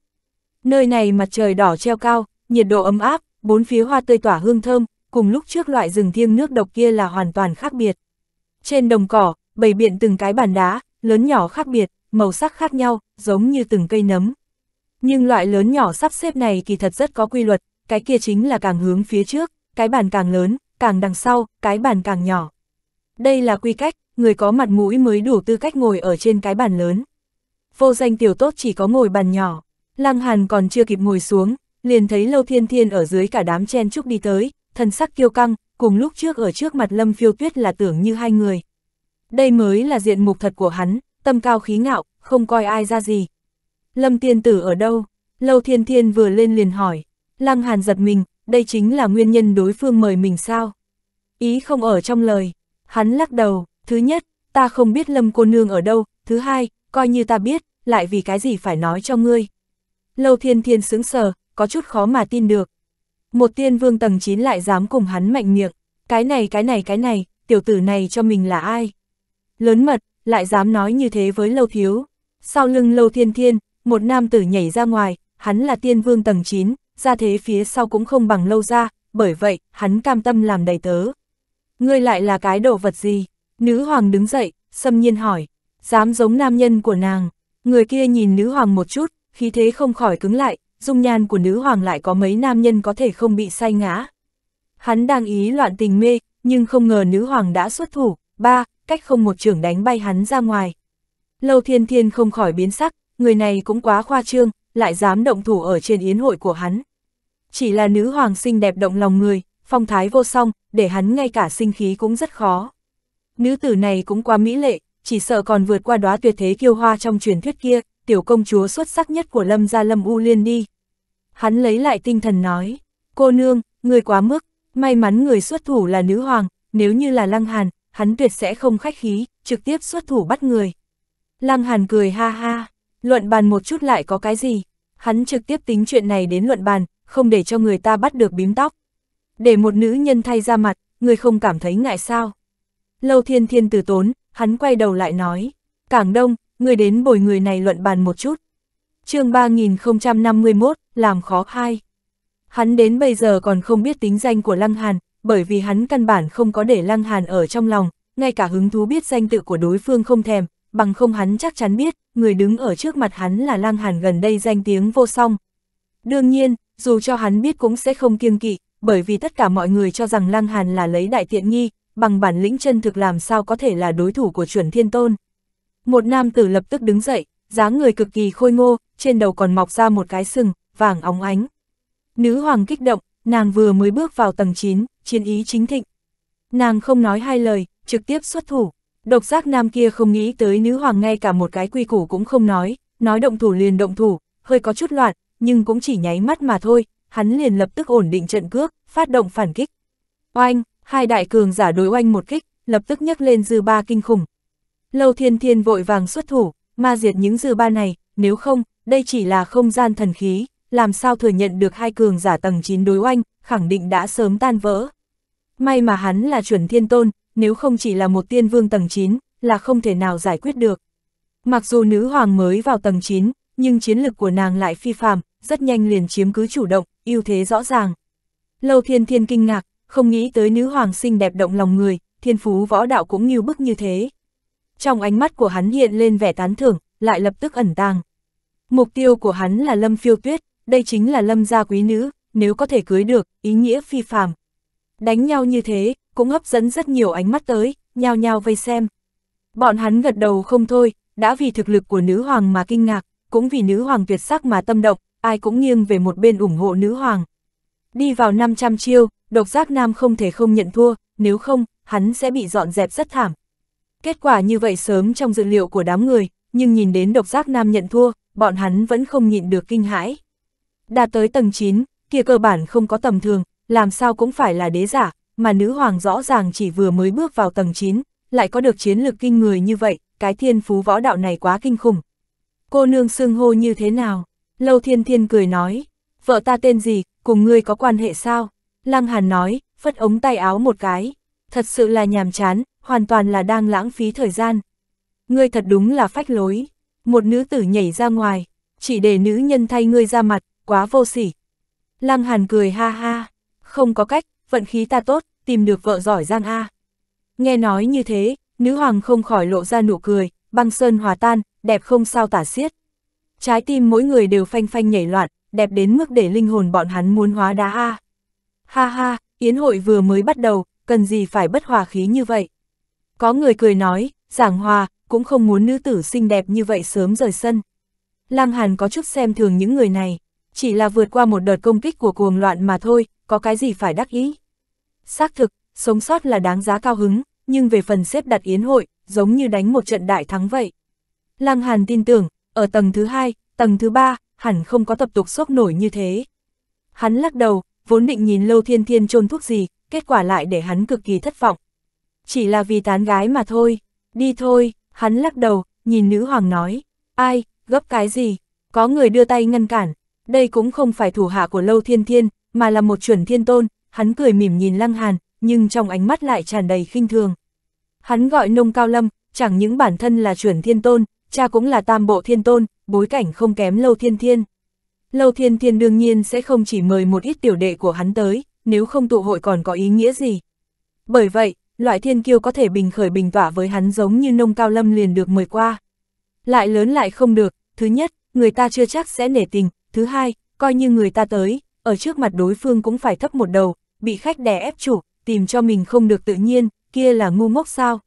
Nơi này mặt trời đỏ treo cao, nhiệt độ ấm áp, bốn phía hoa tươi tỏa hương thơm, cùng lúc trước loại rừng thiêng nước độc kia là hoàn toàn khác biệt. Trên đồng cỏ, bầy biện từng cái bàn đá, lớn nhỏ khác biệt, màu sắc khác nhau, giống như từng cây nấm. Nhưng loại lớn nhỏ sắp xếp này kỳ thật rất có quy luật, cái kia chính là càng hướng phía trước, cái bàn càng lớn, càng đằng sau, cái bàn càng nhỏ. Đây là quy cách, người có mặt mũi mới đủ tư cách ngồi ở trên cái bàn lớn. Vô danh tiểu tốt chỉ có ngồi bàn nhỏ, Lăng Hàn còn chưa kịp ngồi xuống, liền thấy Lâu Thiên Thiên ở dưới cả đám chen chúc đi tới, thân sắc kiêu căng, cùng lúc trước ở trước mặt Lâm Phiêu Tuyết là tưởng như hai người. Đây mới là diện mục thật của hắn, tâm cao khí ngạo, không coi ai ra gì. Lâm Tiên Tử ở đâu? Lâu Thiên Thiên vừa lên liền hỏi. Lăng Hàn giật mình, đây chính là nguyên nhân đối phương mời mình sao? Ý không ở trong lời, hắn lắc đầu, thứ nhất, ta không biết lâm cô nương ở đâu, thứ hai, coi như ta biết, lại vì cái gì phải nói cho ngươi. Lâu thiên thiên sướng sờ, có chút khó mà tin được. Một tiên vương tầng 9 lại dám cùng hắn mạnh miệng, cái này cái này cái này, tiểu tử này cho mình là ai? Lớn mật, lại dám nói như thế với lâu thiếu. Sau lưng lâu thiên thiên, một nam tử nhảy ra ngoài, hắn là tiên vương tầng 9, ra thế phía sau cũng không bằng lâu ra, bởi vậy, hắn cam tâm làm đầy tớ. Ngươi lại là cái đồ vật gì? Nữ hoàng đứng dậy, xâm nhiên hỏi, dám giống nam nhân của nàng. Người kia nhìn nữ hoàng một chút, khí thế không khỏi cứng lại, dung nhan của nữ hoàng lại có mấy nam nhân có thể không bị say ngã. Hắn đang ý loạn tình mê, nhưng không ngờ nữ hoàng đã xuất thủ, ba, cách không một trưởng đánh bay hắn ra ngoài. Lâu thiên thiên không khỏi biến sắc, người này cũng quá khoa trương, lại dám động thủ ở trên yến hội của hắn. Chỉ là nữ hoàng xinh đẹp động lòng người, phong thái vô song, để hắn ngay cả sinh khí cũng rất khó. Nữ tử này cũng quá mỹ lệ, chỉ sợ còn vượt qua đóa tuyệt thế kiêu hoa trong truyền thuyết kia, tiểu công chúa xuất sắc nhất của Lâm gia Lâm U Liên đi. Hắn lấy lại tinh thần nói, cô nương, người quá mức, may mắn người xuất thủ là nữ hoàng, nếu như là Lăng Hàn, hắn tuyệt sẽ không khách khí, trực tiếp xuất thủ bắt người. Lăng Hàn cười ha ha, Luận bàn một chút lại có cái gì? Hắn trực tiếp tính chuyện này đến luận bàn, không để cho người ta bắt được bím tóc. Để một nữ nhân thay ra mặt, người không cảm thấy ngại sao? Lâu thiên thiên từ tốn, hắn quay đầu lại nói. Cảng Đông, người đến bồi người này luận bàn một chút. chương 3051, làm khó khai. Hắn đến bây giờ còn không biết tính danh của Lăng Hàn, bởi vì hắn căn bản không có để Lăng Hàn ở trong lòng, ngay cả hứng thú biết danh tự của đối phương không thèm, bằng không hắn chắc chắn biết, người đứng ở trước mặt hắn là lang hàn gần đây danh tiếng vô song. Đương nhiên, dù cho hắn biết cũng sẽ không kiêng kỵ, bởi vì tất cả mọi người cho rằng lang hàn là lấy đại tiện nghi, bằng bản lĩnh chân thực làm sao có thể là đối thủ của chuẩn thiên tôn. Một nam tử lập tức đứng dậy, dáng người cực kỳ khôi ngô, trên đầu còn mọc ra một cái sừng, vàng óng ánh. Nữ hoàng kích động, nàng vừa mới bước vào tầng 9, chiến ý chính thịnh. Nàng không nói hai lời, trực tiếp xuất thủ. Độc giác nam kia không nghĩ tới nữ hoàng ngay cả một cái quy củ cũng không nói, nói động thủ liền động thủ, hơi có chút loạn, nhưng cũng chỉ nháy mắt mà thôi, hắn liền lập tức ổn định trận cước, phát động phản kích. Oanh, hai đại cường giả đối oanh một kích, lập tức nhấc lên dư ba kinh khủng. Lâu thiên thiên vội vàng xuất thủ, ma diệt những dư ba này, nếu không, đây chỉ là không gian thần khí, làm sao thừa nhận được hai cường giả tầng 9 đối oanh, khẳng định đã sớm tan vỡ. May mà hắn là chuẩn thiên tôn, nếu không chỉ là một tiên vương tầng 9, là không thể nào giải quyết được. Mặc dù nữ hoàng mới vào tầng 9, nhưng chiến lực của nàng lại phi phàm, rất nhanh liền chiếm cứ chủ động, ưu thế rõ ràng. Lâu thiên thiên kinh ngạc, không nghĩ tới nữ hoàng xinh đẹp động lòng người, thiên phú võ đạo cũng nghiêu bức như thế. Trong ánh mắt của hắn hiện lên vẻ tán thưởng, lại lập tức ẩn tàng. Mục tiêu của hắn là lâm phiêu tuyết, đây chính là lâm gia quý nữ, nếu có thể cưới được, ý nghĩa phi phàm. Đánh nhau như thế, cũng hấp dẫn rất nhiều ánh mắt tới, nhao nhao vây xem. Bọn hắn gật đầu không thôi, đã vì thực lực của nữ hoàng mà kinh ngạc, cũng vì nữ hoàng tuyệt sắc mà tâm động, ai cũng nghiêng về một bên ủng hộ nữ hoàng. Đi vào 500 chiêu, độc giác nam không thể không nhận thua, nếu không, hắn sẽ bị dọn dẹp rất thảm. Kết quả như vậy sớm trong dự liệu của đám người, nhưng nhìn đến độc giác nam nhận thua, bọn hắn vẫn không nhịn được kinh hãi. Đạt tới tầng 9, kia cơ bản không có tầm thường, làm sao cũng phải là đế giả, mà nữ hoàng rõ ràng chỉ vừa mới bước vào tầng 9, lại có được chiến lược kinh người như vậy, cái thiên phú võ đạo này quá kinh khủng. Cô nương xưng hô như thế nào? Lâu thiên thiên cười nói, vợ ta tên gì, cùng ngươi có quan hệ sao? Lăng Hàn nói, phất ống tay áo một cái, thật sự là nhàm chán, hoàn toàn là đang lãng phí thời gian. Ngươi thật đúng là phách lối, một nữ tử nhảy ra ngoài, chỉ để nữ nhân thay ngươi ra mặt, quá vô sỉ. Lăng Hàn cười ha ha, không có cách, vận khí ta tốt, tìm được vợ giỏi giang A. Nghe nói như thế, nữ hoàng không khỏi lộ ra nụ cười, băng sơn hòa tan, đẹp không sao tả xiết. Trái tim mỗi người đều phanh phanh nhảy loạn, đẹp đến mức để linh hồn bọn hắn muốn hóa đá A. Ha ha, yến hội vừa mới bắt đầu, cần gì phải bất hòa khí như vậy. Có người cười nói, giảng hòa, cũng không muốn nữ tử xinh đẹp như vậy sớm rời sân. Lăng Hàn có chút xem thường những người này, chỉ là vượt qua một đợt công kích của cuồng loạn mà thôi, có cái gì phải đắc ý. Xác thực, sống sót là đáng giá cao hứng, nhưng về phần xếp đặt yến hội, giống như đánh một trận đại thắng vậy. Lăng Hàn tin tưởng, ở tầng thứ hai, tầng thứ ba, hẳn không có tập tục sốc nổi như thế. Hắn lắc đầu, vốn định nhìn Lâu Thiên Thiên trôn thuốc gì, kết quả lại để hắn cực kỳ thất vọng. Chỉ là vì tán gái mà thôi, đi thôi, hắn lắc đầu, nhìn nữ hoàng nói, ai, gấp cái gì, có người đưa tay ngăn cản, đây cũng không phải thủ hạ của Lâu Thiên Thiên, mà là một chuẩn thiên tôn, hắn cười mỉm nhìn Lăng Hàn, nhưng trong ánh mắt lại tràn đầy khinh thường. Hắn gọi nông cao lâm, chẳng những bản thân là chuẩn thiên tôn, cha cũng là tam bộ thiên tôn, bối cảnh không kém lâu thiên thiên. Lâu thiên thiên đương nhiên sẽ không chỉ mời một ít tiểu đệ của hắn tới, nếu không tụ hội còn có ý nghĩa gì. Bởi vậy, loại thiên kiêu có thể bình khởi bình tỏa với hắn giống như nông cao lâm liền được mời qua. Lại lớn lại không được, thứ nhất, người ta chưa chắc sẽ nể tình, thứ hai, coi như người ta tới, ở trước mặt đối phương cũng phải thấp một đầu, bị khách đè ép chủ, tìm cho mình không được tự nhiên, kia là ngu ngốc sao.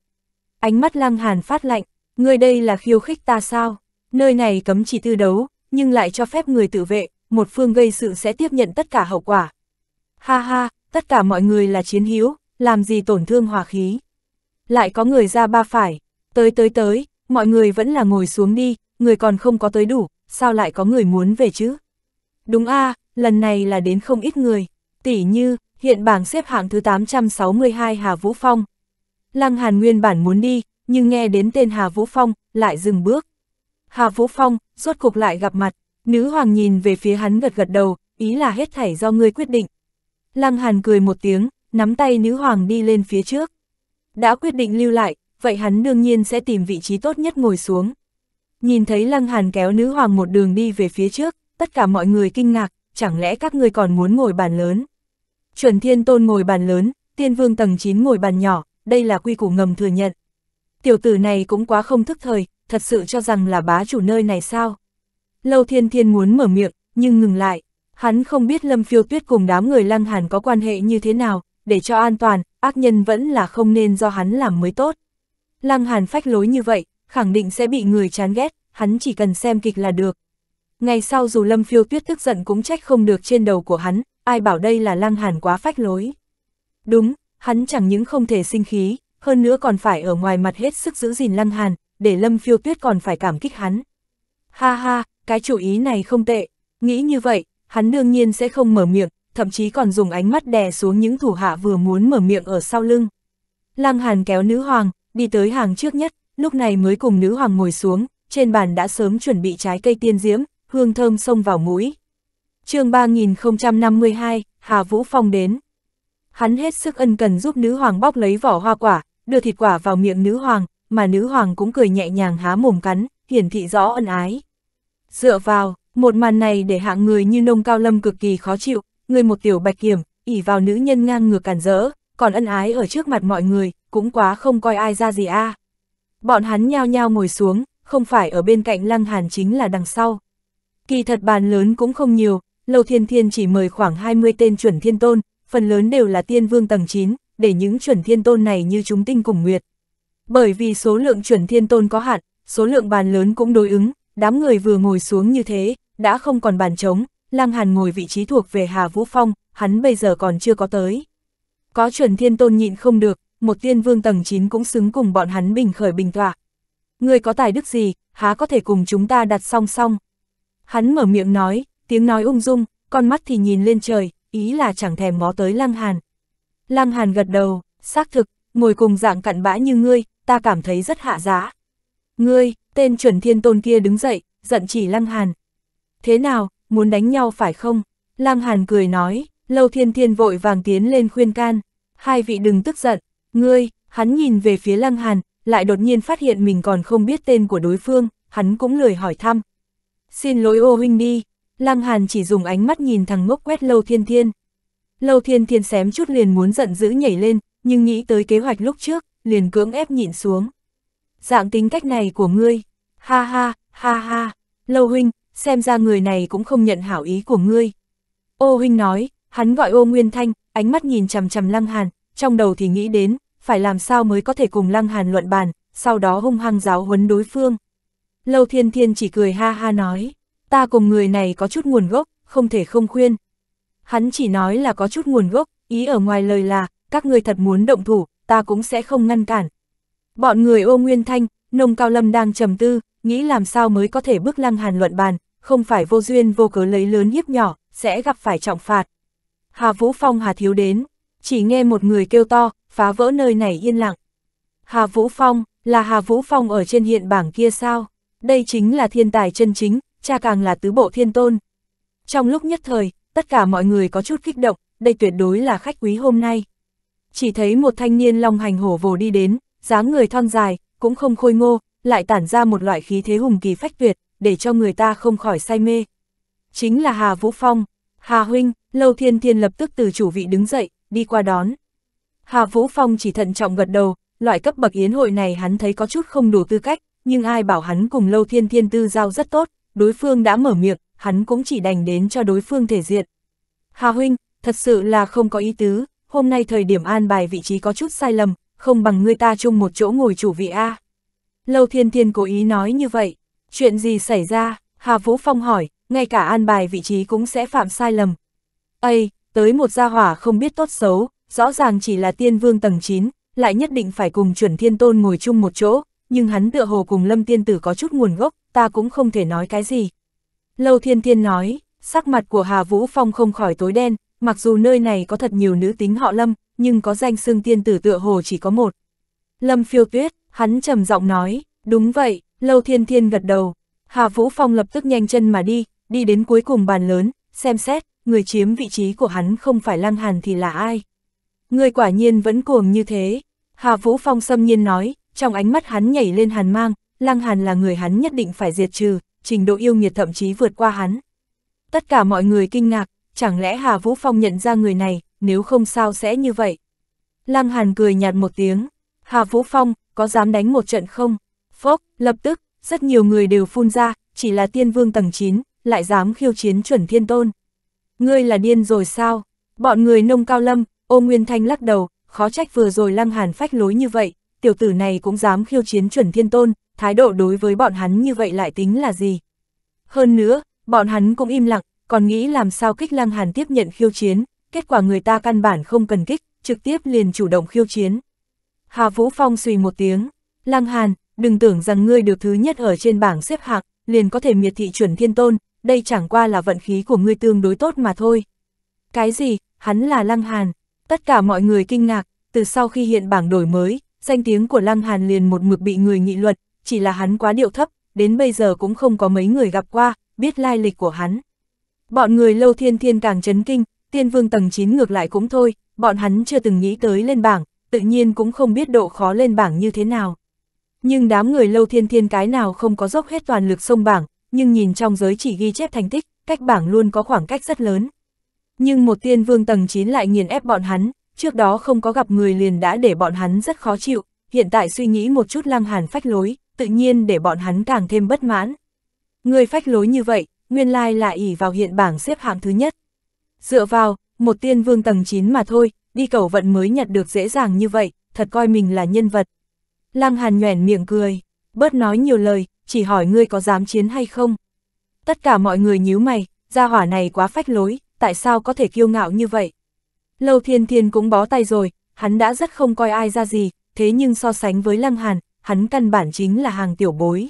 Ánh mắt lăng hàn phát lạnh, người đây là khiêu khích ta sao, nơi này cấm chỉ tư đấu, nhưng lại cho phép người tự vệ, một phương gây sự sẽ tiếp nhận tất cả hậu quả. Ha ha, tất cả mọi người là chiến hữu, làm gì tổn thương hòa khí. Lại có người ra ba phải, tới tới tới, mọi người vẫn là ngồi xuống đi, người còn không có tới đủ, sao lại có người muốn về chứ? Đúng a à, lần này là đến không ít người, tỷ như, hiện bảng xếp hạng thứ 862 Hà Vũ Phong. Lăng Hàn nguyên bản muốn đi, nhưng nghe đến tên Hà Vũ Phong, lại dừng bước. Hà Vũ Phong, rốt cục lại gặp mặt, nữ hoàng nhìn về phía hắn gật gật đầu, ý là hết thảy do ngươi quyết định. Lăng Hàn cười một tiếng, nắm tay nữ hoàng đi lên phía trước. Đã quyết định lưu lại, vậy hắn đương nhiên sẽ tìm vị trí tốt nhất ngồi xuống. Nhìn thấy Lăng Hàn kéo nữ hoàng một đường đi về phía trước, tất cả mọi người kinh ngạc, chẳng lẽ các ngươi còn muốn ngồi bàn lớn? Chuẩn thiên tôn ngồi bàn lớn, tiên vương tầng 9 ngồi bàn nhỏ, đây là quy củ ngầm thừa nhận. Tiểu tử này cũng quá không thức thời, thật sự cho rằng là bá chủ nơi này sao? Lâu thiên thiên muốn mở miệng, nhưng ngừng lại. Hắn không biết Lâm Phiêu Tuyết cùng đám người lăng hàn có quan hệ như thế nào, để cho an toàn, ác nhân vẫn là không nên do hắn làm mới tốt. Lăng hàn phách lối như vậy, khẳng định sẽ bị người chán ghét, hắn chỉ cần xem kịch là được. Ngày sau dù Lâm Phiêu Tuyết tức giận cũng trách không được trên đầu của hắn, ai bảo đây là Lăng Hàn quá phách lối. Đúng, hắn chẳng những không thể sinh khí, hơn nữa còn phải ở ngoài mặt hết sức giữ gìn Lăng Hàn, để Lâm Phiêu Tuyết còn phải cảm kích hắn. Ha ha, cái chủ ý này không tệ, nghĩ như vậy, hắn đương nhiên sẽ không mở miệng, thậm chí còn dùng ánh mắt đè xuống những thủ hạ vừa muốn mở miệng ở sau lưng. Lăng Hàn kéo nữ hoàng, đi tới hàng trước nhất, lúc này mới cùng nữ hoàng ngồi xuống, trên bàn đã sớm chuẩn bị trái cây tiên diễm, hương thơm xông vào mũi. chương 3052, Hà Vũ Phong đến. Hắn hết sức ân cần giúp nữ hoàng bóc lấy vỏ hoa quả, đưa thịt quả vào miệng nữ hoàng, mà nữ hoàng cũng cười nhẹ nhàng há mồm cắn, hiển thị rõ ân ái. Dựa vào, một màn này để hạng người như nông cao lâm cực kỳ khó chịu, người một tiểu bạch kiểm, ỉ vào nữ nhân ngang ngược cản rỡ, còn ân ái ở trước mặt mọi người, cũng quá không coi ai ra gì a. À. Bọn hắn nhao nhao ngồi xuống, không phải ở bên cạnh lăng hàn chính là đằng sau. Kỳ thật bàn lớn cũng không nhiều, Lâu Thiên Thiên chỉ mời khoảng 20 tên chuẩn thiên tôn, phần lớn đều là tiên vương tầng 9, để những chuẩn thiên tôn này như chúng tinh cùng nguyệt. Bởi vì số lượng chuẩn thiên tôn có hạn, số lượng bàn lớn cũng đối ứng, đám người vừa ngồi xuống như thế, đã không còn bàn trống, Lăng Hàn ngồi vị trí thuộc về Hà Vũ Phong, hắn bây giờ còn chưa có tới. Có chuẩn thiên tôn nhịn không được, một tiên vương tầng 9 cũng xứng cùng bọn hắn bình khởi bình tọa. Người có tài đức gì, há có thể cùng chúng ta đặt song song. Hắn mở miệng nói, tiếng nói ung dung, con mắt thì nhìn lên trời, ý là chẳng thèm ngó tới Lăng Hàn. Lăng Hàn gật đầu, xác thực, ngồi cùng dạng cặn bã như ngươi, ta cảm thấy rất hạ giá. Ngươi, tên chuẩn thiên tôn kia đứng dậy, giận chỉ Lăng Hàn. Thế nào, muốn đánh nhau phải không? Lăng Hàn cười nói, Lâu Thiên Thiên vội vàng tiến lên khuyên can. Hai vị đừng tức giận, ngươi, hắn nhìn về phía Lăng Hàn, lại đột nhiên phát hiện mình còn không biết tên của đối phương, hắn cũng lười hỏi thăm, Xin lỗi ô huynh đi, Lăng Hàn chỉ dùng ánh mắt nhìn thằng ngốc quét Lâu Thiên Thiên. Lâu Thiên Thiên xém chút liền muốn giận dữ nhảy lên, nhưng nghĩ tới kế hoạch lúc trước, liền cưỡng ép nhịn xuống. Dạng tính cách này của ngươi, ha ha, ha ha, Lâu Huynh, xem ra người này cũng không nhận hảo ý của ngươi. Ô Huynh nói, hắn gọi ô Nguyên Thanh, ánh mắt nhìn chằm chằm Lăng Hàn, trong đầu thì nghĩ đến, phải làm sao mới có thể cùng Lăng Hàn luận bàn, sau đó hung hăng giáo huấn đối phương. Lâu thiên thiên chỉ cười ha ha nói, ta cùng người này có chút nguồn gốc, không thể không khuyên. Hắn chỉ nói là có chút nguồn gốc, ý ở ngoài lời là, các người thật muốn động thủ, ta cũng sẽ không ngăn cản. Bọn người ô nguyên thanh, nông cao lâm đang trầm tư, nghĩ làm sao mới có thể bước lăng hàn luận bàn, không phải vô duyên vô cớ lấy lớn hiếp nhỏ, sẽ gặp phải trọng phạt. Hà Vũ Phong Hà Thiếu đến, chỉ nghe một người kêu to, phá vỡ nơi này yên lặng. Hà Vũ Phong, là Hà Vũ Phong ở trên hiện bảng kia sao? đây chính là thiên tài chân chính, cha càng là tứ bộ thiên tôn. Trong lúc nhất thời, tất cả mọi người có chút kích động, đây tuyệt đối là khách quý hôm nay. Chỉ thấy một thanh niên long hành hổ vồ đi đến, dáng người thon dài, cũng không khôi ngô, lại tản ra một loại khí thế hùng kỳ phách tuyệt, để cho người ta không khỏi say mê. Chính là Hà Vũ Phong, Hà Huynh, Lâu Thiên Thiên lập tức từ chủ vị đứng dậy, đi qua đón. Hà Vũ Phong chỉ thận trọng gật đầu, loại cấp bậc yến hội này hắn thấy có chút không đủ tư cách, nhưng ai bảo hắn cùng Lâu Thiên Thiên tư giao rất tốt, đối phương đã mở miệng, hắn cũng chỉ đành đến cho đối phương thể diện. Hà huynh, thật sự là không có ý tứ, hôm nay thời điểm an bài vị trí có chút sai lầm, không bằng người ta chung một chỗ ngồi chủ vị A. Lâu Thiên Thiên cố ý nói như vậy, chuyện gì xảy ra, Hà Vũ Phong hỏi, ngay cả an bài vị trí cũng sẽ phạm sai lầm. Ây, tới một gia hỏa không biết tốt xấu, rõ ràng chỉ là tiên vương tầng 9, lại nhất định phải cùng chuẩn thiên tôn ngồi chung một chỗ, nhưng hắn tựa hồ cùng Lâm Tiên Tử có chút nguồn gốc, ta cũng không thể nói cái gì. Lâu Thiên Thiên nói, sắc mặt của Hà Vũ Phong không khỏi tối đen, mặc dù nơi này có thật nhiều nữ tính họ Lâm, nhưng có danh xưng tiên tử tựa hồ chỉ có một. Lâm phiêu tuyết, hắn trầm giọng nói, đúng vậy, Lâu Thiên Thiên gật đầu. Hà Vũ Phong lập tức nhanh chân mà đi, đi đến cuối cùng bàn lớn, xem xét, người chiếm vị trí của hắn không phải Lăng Hàn thì là ai. Người quả nhiên vẫn cuồng như thế. Hà Vũ Phong xâm nhiên nói, trong ánh mắt hắn nhảy lên hàn mang, Lăng Hàn là người hắn nhất định phải diệt trừ, trình độ yêu nghiệt thậm chí vượt qua hắn. Tất cả mọi người kinh ngạc, chẳng lẽ Hà Vũ Phong nhận ra người này, nếu không sao sẽ như vậy. Lăng Hàn cười nhạt một tiếng, Hà Vũ Phong, có dám đánh một trận không? Phốc, lập tức, rất nhiều người đều phun ra, chỉ là tiên vương tầng 9, lại dám khiêu chiến chuẩn thiên tôn. Ngươi là điên rồi sao? Bọn người nông cao lâm, ô Nguyên Thanh lắc đầu, khó trách vừa rồi Lăng Hàn phách lối như vậy, tiểu tử này cũng dám khiêu chiến chuẩn thiên tôn, thái độ đối với bọn hắn như vậy lại tính là gì. Hơn nữa, bọn hắn cũng im lặng, còn nghĩ làm sao kích lăng hàn tiếp nhận khiêu chiến, kết quả người ta căn bản không cần kích, trực tiếp liền chủ động khiêu chiến. Hà Vũ Phong suy một tiếng, lăng hàn, đừng tưởng rằng ngươi được thứ nhất ở trên bảng xếp hạng, liền có thể miệt thị chuẩn thiên tôn, đây chẳng qua là vận khí của ngươi tương đối tốt mà thôi. Cái gì, hắn là lăng hàn, tất cả mọi người kinh ngạc, từ sau khi hiện bảng đổi mới, danh tiếng của Lăng Hàn liền một mực bị người nghị luận, chỉ là hắn quá điệu thấp, đến bây giờ cũng không có mấy người gặp qua, biết lai lịch của hắn. Bọn người lâu thiên thiên càng chấn kinh, tiên vương tầng 9 ngược lại cũng thôi, bọn hắn chưa từng nghĩ tới lên bảng, tự nhiên cũng không biết độ khó lên bảng như thế nào. Nhưng đám người lâu thiên thiên cái nào không có dốc hết toàn lực sông bảng, nhưng nhìn trong giới chỉ ghi chép thành tích, cách bảng luôn có khoảng cách rất lớn. Nhưng một tiên vương tầng 9 lại nghiền ép bọn hắn, trước đó không có gặp người liền đã để bọn hắn rất khó chịu, hiện tại suy nghĩ một chút lăng hàn phách lối, tự nhiên để bọn hắn càng thêm bất mãn. Người phách lối như vậy, nguyên lai là ỉ vào hiện bảng xếp hạng thứ nhất. Dựa vào, một tiên vương tầng 9 mà thôi, đi cầu vận mới nhận được dễ dàng như vậy, thật coi mình là nhân vật. Lăng hàn nhoẻn miệng cười, bớt nói nhiều lời, chỉ hỏi ngươi có dám chiến hay không. Tất cả mọi người nhíu mày, gia hỏa này quá phách lối, tại sao có thể kiêu ngạo như vậy? Lâu thiên thiên cũng bó tay rồi, hắn đã rất không coi ai ra gì, thế nhưng so sánh với lăng hàn, hắn căn bản chính là hàng tiểu bối.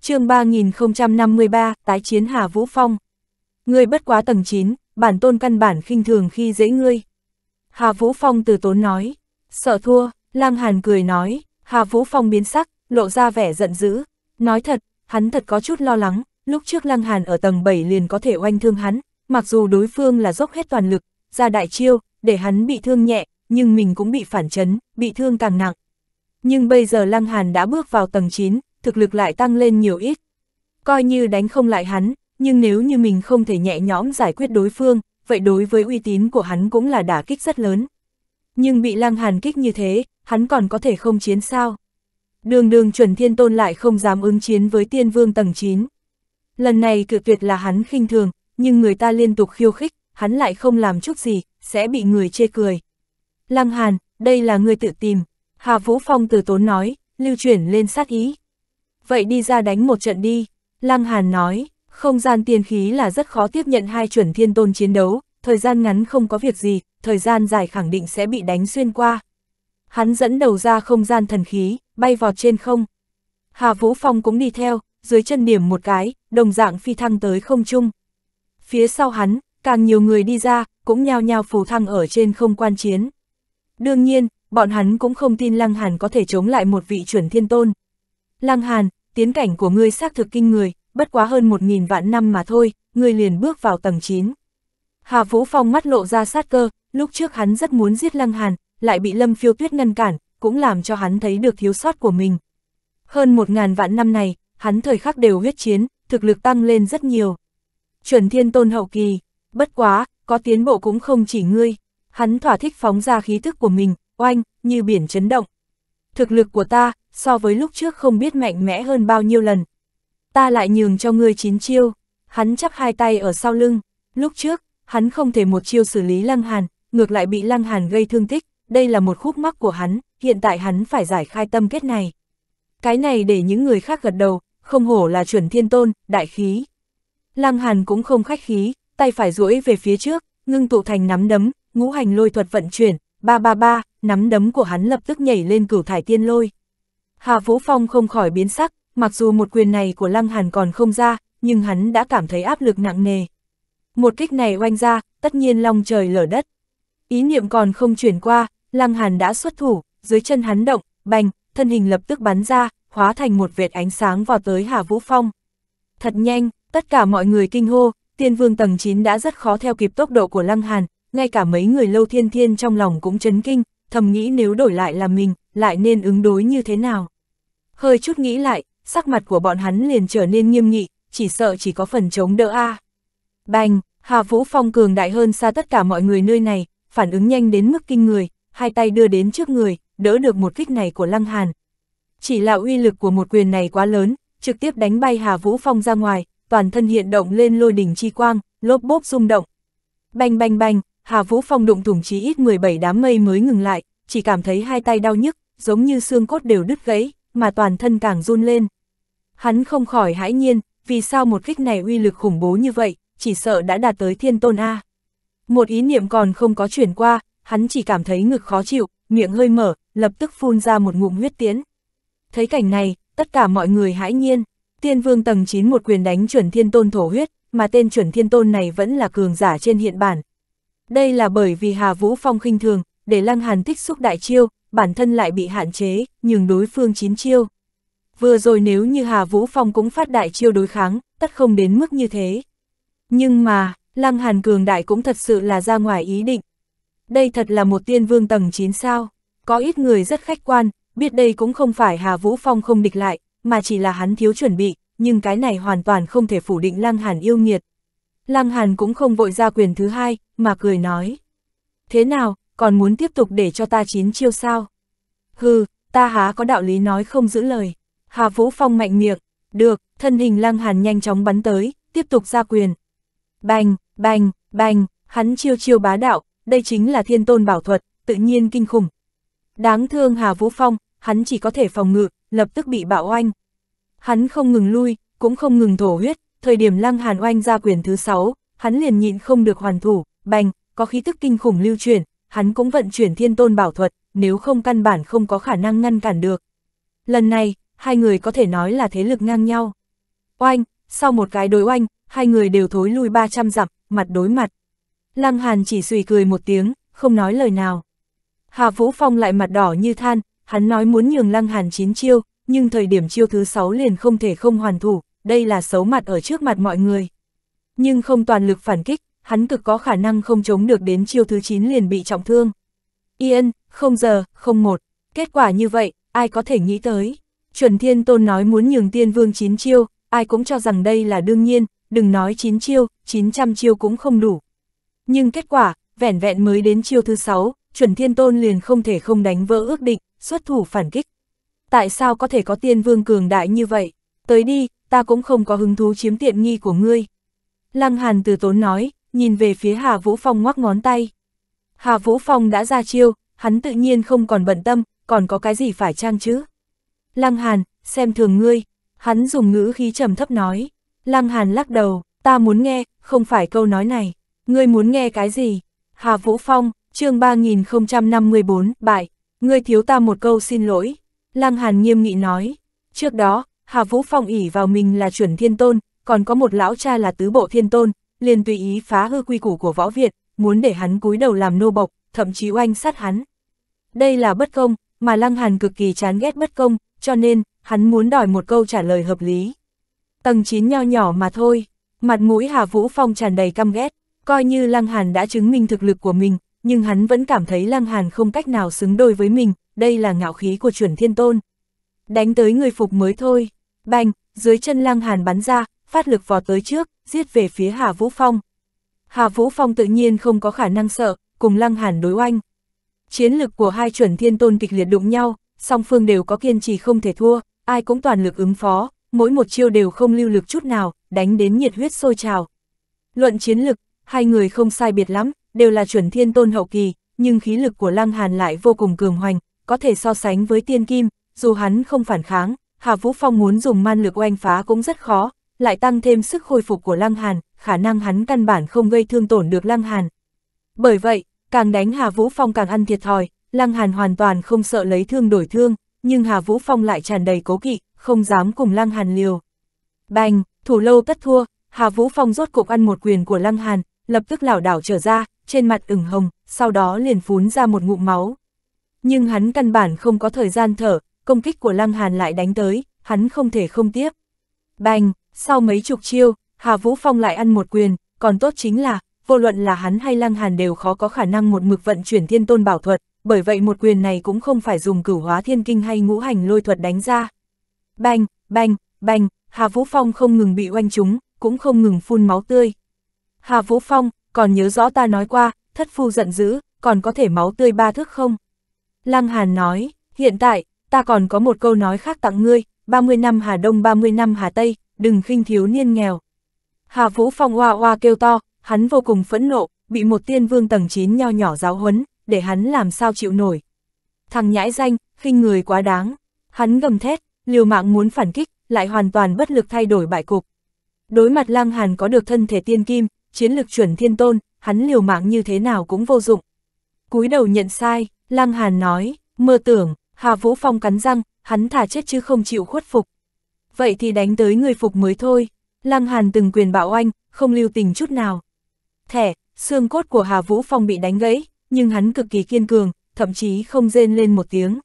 chương 3053, tái chiến Hà Vũ Phong. Ngươi bất quá tầng 9, bản tôn căn bản khinh thường khi dễ ngươi. Hà Vũ Phong từ tốn nói, sợ thua, Lăng Hàn cười nói, Hà Vũ Phong biến sắc, lộ ra vẻ giận dữ. Nói thật, hắn thật có chút lo lắng, lúc trước Lăng Hàn ở tầng 7 liền có thể oanh thương hắn, mặc dù đối phương là dốc hết toàn lực, ra đại chiêu, để hắn bị thương nhẹ, nhưng mình cũng bị phản chấn, bị thương càng nặng. Nhưng bây giờ Lăng Hàn đã bước vào tầng 9, thực lực lại tăng lên nhiều ít. Coi như đánh không lại hắn, nhưng nếu như mình không thể nhẹ nhõm giải quyết đối phương, vậy đối với uy tín của hắn cũng là đả kích rất lớn. Nhưng bị Lăng Hàn kích như thế, hắn còn có thể không chiến sao? Đường đường chuẩn thiên tôn lại không dám ứng chiến với tiên vương tầng 9. Lần này cự tuyệt là hắn khinh thường, nhưng người ta liên tục khiêu khích, hắn lại không làm chút gì, sẽ bị người chê cười. Lăng Hàn, đây là người tự tìm. Hà Vũ Phong từ tốn nói, lưu chuyển lên sát ý. Vậy đi ra đánh một trận đi. Lăng Hàn nói, không gian tiên khí là rất khó tiếp nhận hai chuẩn thiên tôn chiến đấu, thời gian ngắn không có việc gì, thời gian dài khẳng định sẽ bị đánh xuyên qua. Hắn dẫn đầu ra không gian thần khí, bay vọt trên không. Hà Vũ Phong cũng đi theo, dưới chân điểm một cái, đồng dạng phi thăng tới không trung. Phía sau hắn, càng nhiều người đi ra, cũng nhao nhao phù thăng ở trên không quan chiến. Đương nhiên, bọn hắn cũng không tin Lăng Hàn có thể chống lại một vị chuẩn thiên tôn. Lăng Hàn, tiến cảnh của ngươi xác thực kinh người, bất quá hơn một nghìn vạn năm mà thôi, ngươi liền bước vào tầng 9. Hà Vũ Phong mắt lộ ra sát cơ, lúc trước hắn rất muốn giết Lăng Hàn, lại bị Lâm Phiêu Tuyết ngăn cản, cũng làm cho hắn thấy được thiếu sót của mình. Hơn một ngàn vạn năm này, hắn thời khắc đều huyết chiến, thực lực tăng lên rất nhiều. Chuẩn thiên tôn hậu kỳ, bất quá, có tiến bộ cũng không chỉ ngươi. Hắn thỏa thích phóng ra khí thức của mình, oanh, như biển chấn động. Thực lực của ta, so với lúc trước không biết mạnh mẽ hơn bao nhiêu lần. Ta lại nhường cho ngươi chín chiêu. Hắn chắp hai tay ở sau lưng. Lúc trước, hắn không thể một chiêu xử lý Lăng Hàn, ngược lại bị Lăng Hàn gây thương tích. Đây là một khúc mắc của hắn, hiện tại hắn phải giải khai tâm kết này. Cái này để những người khác gật đầu, không hổ là chuẩn thiên tôn, đại khí. Lăng Hàn cũng không khách khí, tay phải duỗi về phía trước, ngưng tụ thành nắm đấm, ngũ hành lôi thuật vận chuyển, ba ba ba, nắm đấm của hắn lập tức nhảy lên cửu thải tiên lôi. Hà Vũ Phong không khỏi biến sắc, mặc dù một quyền này của Lăng Hàn còn không ra, nhưng hắn đã cảm thấy áp lực nặng nề. Một kích này oanh ra, tất nhiên long trời lở đất. Ý niệm còn không chuyển qua, Lăng Hàn đã xuất thủ, dưới chân hắn động, bành, thân hình lập tức bắn ra, hóa thành một vệt ánh sáng vào tới Hà Vũ Phong. Thật nhanh, tất cả mọi người kinh hô, Tiên vương tầng 9 đã rất khó theo kịp tốc độ của Lăng Hàn, ngay cả mấy người lâu thiên thiên trong lòng cũng chấn kinh, thầm nghĩ nếu đổi lại là mình, lại nên ứng đối như thế nào. Hơi chút nghĩ lại, sắc mặt của bọn hắn liền trở nên nghiêm nghị, chỉ sợ chỉ có phần chống đỡ a. Bành, Hà Vũ Phong cường đại hơn xa tất cả mọi người nơi này, phản ứng nhanh đến mức kinh người, hai tay đưa đến trước người, đỡ được một kích này của Lăng Hàn. Chỉ là uy lực của một quyền này quá lớn, trực tiếp đánh bay Hà Vũ Phong ra ngoài, toàn thân hiện động lên lôi đỉnh chi quang, lốp bốp rung động. Bành bành bành, Hà Vũ Phong đụng thủng chí ít 17 đám mây mới ngừng lại, chỉ cảm thấy hai tay đau nhức, giống như xương cốt đều đứt gãy, mà toàn thân càng run lên. Hắn không khỏi hãi nhiên, vì sao một kích này uy lực khủng bố như vậy, chỉ sợ đã đạt tới thiên tôn A. Một ý niệm còn không có chuyển qua, hắn chỉ cảm thấy ngực khó chịu, miệng hơi mở, lập tức phun ra một ngụm huyết tiến. Thấy cảnh này, tất cả mọi người hãi nhiên. Tiên vương tầng 9 một quyền đánh chuẩn thiên tôn thổ huyết, mà tên chuẩn thiên tôn này vẫn là cường giả trên hiện bản. Đây là bởi vì Hà Vũ Phong khinh thường, để Lăng Hàn tích xúc đại chiêu, bản thân lại bị hạn chế, nhường đối phương chín chiêu. Vừa rồi nếu như Hà Vũ Phong cũng phát đại chiêu đối kháng, tất không đến mức như thế. Nhưng mà, Lăng Hàn cường đại cũng thật sự là ra ngoài ý định. Đây thật là một tiên vương tầng 9 sao. Có ít người rất khách quan, biết đây cũng không phải Hà Vũ Phong không địch lại, mà chỉ là hắn thiếu chuẩn bị, nhưng cái này hoàn toàn không thể phủ định Lăng Hàn yêu nghiệt. Lăng Hàn cũng không vội ra quyền thứ hai, mà cười nói. Thế nào, còn muốn tiếp tục để cho ta chín chiêu sao? Hừ, ta há có đạo lý nói không giữ lời. Hà Vũ Phong mạnh miệng, được, thân hình Lăng Hàn nhanh chóng bắn tới, tiếp tục ra quyền. Bành, bành, bành, hắn chiêu chiêu bá đạo, đây chính là thiên tôn bảo thuật, tự nhiên kinh khủng. Đáng thương Hà Vũ Phong, hắn chỉ có thể phòng ngự, lập tức bị bạo oanh. Hắn không ngừng lui, cũng không ngừng thổ huyết, thời điểm Lăng Hàn oanh ra quyền thứ sáu hắn liền nhịn không được hoàn thủ, bành, có khí tức kinh khủng lưu chuyển, hắn cũng vận chuyển thiên tôn bảo thuật, nếu không căn bản không có khả năng ngăn cản được. Lần này, hai người có thể nói là thế lực ngang nhau. Oanh, sau một cái đối oanh, hai người đều thối lui 300 dặm, mặt đối mặt. Lăng Hàn chỉ suy cười một tiếng, không nói lời nào. Hà Vũ Phong lại mặt đỏ như than, hắn nói muốn nhường Lăng Hàn chín chiêu, nhưng thời điểm chiêu thứ 6 liền không thể không hoàn thủ, đây là xấu mặt ở trước mặt mọi người. Nhưng không toàn lực phản kích, hắn cực có khả năng không chống được đến chiêu thứ 9 liền bị trọng thương. Yên, không giờ, không một, kết quả như vậy, ai có thể nghĩ tới. Chuẩn Thiên Tôn nói muốn nhường Tiên Vương chín chiêu, ai cũng cho rằng đây là đương nhiên, đừng nói chín chiêu, 900 chiêu cũng không đủ. Nhưng kết quả, vẻn vẹn mới đến chiêu thứ 6, chuẩn thiên tôn liền không thể không đánh vỡ ước định, xuất thủ phản kích. Tại sao có thể có tiên vương cường đại như vậy? Tới đi, ta cũng không có hứng thú chiếm tiện nghi của ngươi. Lăng Hàn từ tốn nói, nhìn về phía Hà Vũ Phong ngoắc ngón tay. Hà Vũ Phong đã ra chiêu, hắn tự nhiên không còn bận tâm, còn có cái gì phải trang chứ? Lăng Hàn, xem thường ngươi, hắn dùng ngữ khí trầm thấp nói. Lăng Hàn lắc đầu, ta muốn nghe, không phải câu nói này, ngươi muốn nghe cái gì? Hà Vũ Phong, chương 3054, bại, ngươi thiếu ta một câu xin lỗi. Lăng Hàn nghiêm nghị nói, trước đó, Hà Vũ Phong ỉ vào mình là chuẩn thiên tôn, còn có một lão cha là tứ bộ thiên tôn, liền tùy ý phá hư quy củ của võ Việt, muốn để hắn cúi đầu làm nô bộc, thậm chí oanh sát hắn. Đây là bất công, mà Lăng Hàn cực kỳ chán ghét bất công, cho nên, hắn muốn đòi một câu trả lời hợp lý. Tầng 9 nho nhỏ mà thôi, mặt mũi Hà Vũ Phong tràn đầy căm ghét, coi như Lăng Hàn đã chứng minh thực lực của mình, nhưng hắn vẫn cảm thấy Lăng Hàn không cách nào xứng đôi với mình, đây là ngạo khí của chuẩn thiên tôn. Đánh tới người phục mới thôi, bành, dưới chân Lăng Hàn bắn ra, phát lực vọt tới trước, giết về phía Hà Vũ Phong. Hà Vũ Phong tự nhiên không có khả năng sợ, cùng Lăng Hàn đối oanh. Chiến lực của hai chuẩn thiên tôn kịch liệt đụng nhau, song phương đều có kiên trì không thể thua, ai cũng toàn lực ứng phó, mỗi một chiêu đều không lưu lực chút nào, đánh đến nhiệt huyết sôi trào. Luận chiến lực, hai người không sai biệt lắm, đều là chuẩn thiên tôn hậu kỳ, nhưng khí lực của Lăng Hàn lại vô cùng cường hoành, có thể so sánh với tiên kim, dù hắn không phản kháng, Hà Vũ Phong muốn dùng man lực oanh phá cũng rất khó, lại tăng thêm sức khôi phục của Lăng Hàn, khả năng hắn căn bản không gây thương tổn được Lăng Hàn. Bởi vậy, càng đánh Hà Vũ Phong càng ăn thiệt thòi, Lăng Hàn hoàn toàn không sợ lấy thương đổi thương, nhưng Hà Vũ Phong lại tràn đầy cố kỵ, không dám cùng Lăng Hàn liều. Bành, thủ lâu tất thua, Hà Vũ Phong rốt cục ăn một quyền của Lăng Hàn, lập tức lảo đảo trở ra, trên mặt ửng hồng, sau đó liền phún ra một ngụm máu. Nhưng hắn căn bản không có thời gian thở, công kích của Lăng Hàn lại đánh tới, hắn không thể không tiếp. Bành, sau mấy chục chiêu, Hà Vũ Phong lại ăn một quyền, còn tốt chính là, vô luận là hắn hay Lăng Hàn đều khó có khả năng một mực vận chuyển thiên tôn bảo thuật, bởi vậy một quyền này cũng không phải dùng cửu hóa thiên kinh hay ngũ hành lôi thuật đánh ra. Bành, bành, bành, Hà Vũ Phong không ngừng bị oanh trúng, cũng không ngừng phun máu tươi. Hà Vũ Phong, còn nhớ rõ ta nói qua, thất phu giận dữ, còn có thể máu tươi ba thước không? Lăng Hàn nói, hiện tại, ta còn có một câu nói khác tặng ngươi, 30 năm Hà Đông 30 năm Hà Tây, đừng khinh thiếu niên nghèo. Hà Vũ Phong hoa hoa kêu to, hắn vô cùng phẫn nộ, bị một tiên vương tầng 9 nho nhỏ giáo huấn, để hắn làm sao chịu nổi. Thằng nhãi danh, khinh người quá đáng, hắn gầm thét, liều mạng muốn phản kích, lại hoàn toàn bất lực thay đổi bại cục. Đối mặt Lăng Hàn có được thân thể tiên kim, chiến lực chuẩn thiên tôn, hắn liều mạng như thế nào cũng vô dụng. cúi đầu nhận sai, Lăng Hàn nói, mơ tưởng, Hà Vũ Phong cắn răng, hắn thả chết chứ không chịu khuất phục. Vậy thì đánh tới người phục mới thôi, Lăng Hàn từng quyền bạo oanh, không lưu tình chút nào. Thẻ, xương cốt của Hà Vũ Phong bị đánh gãy, nhưng hắn cực kỳ kiên cường, thậm chí không rên lên một tiếng.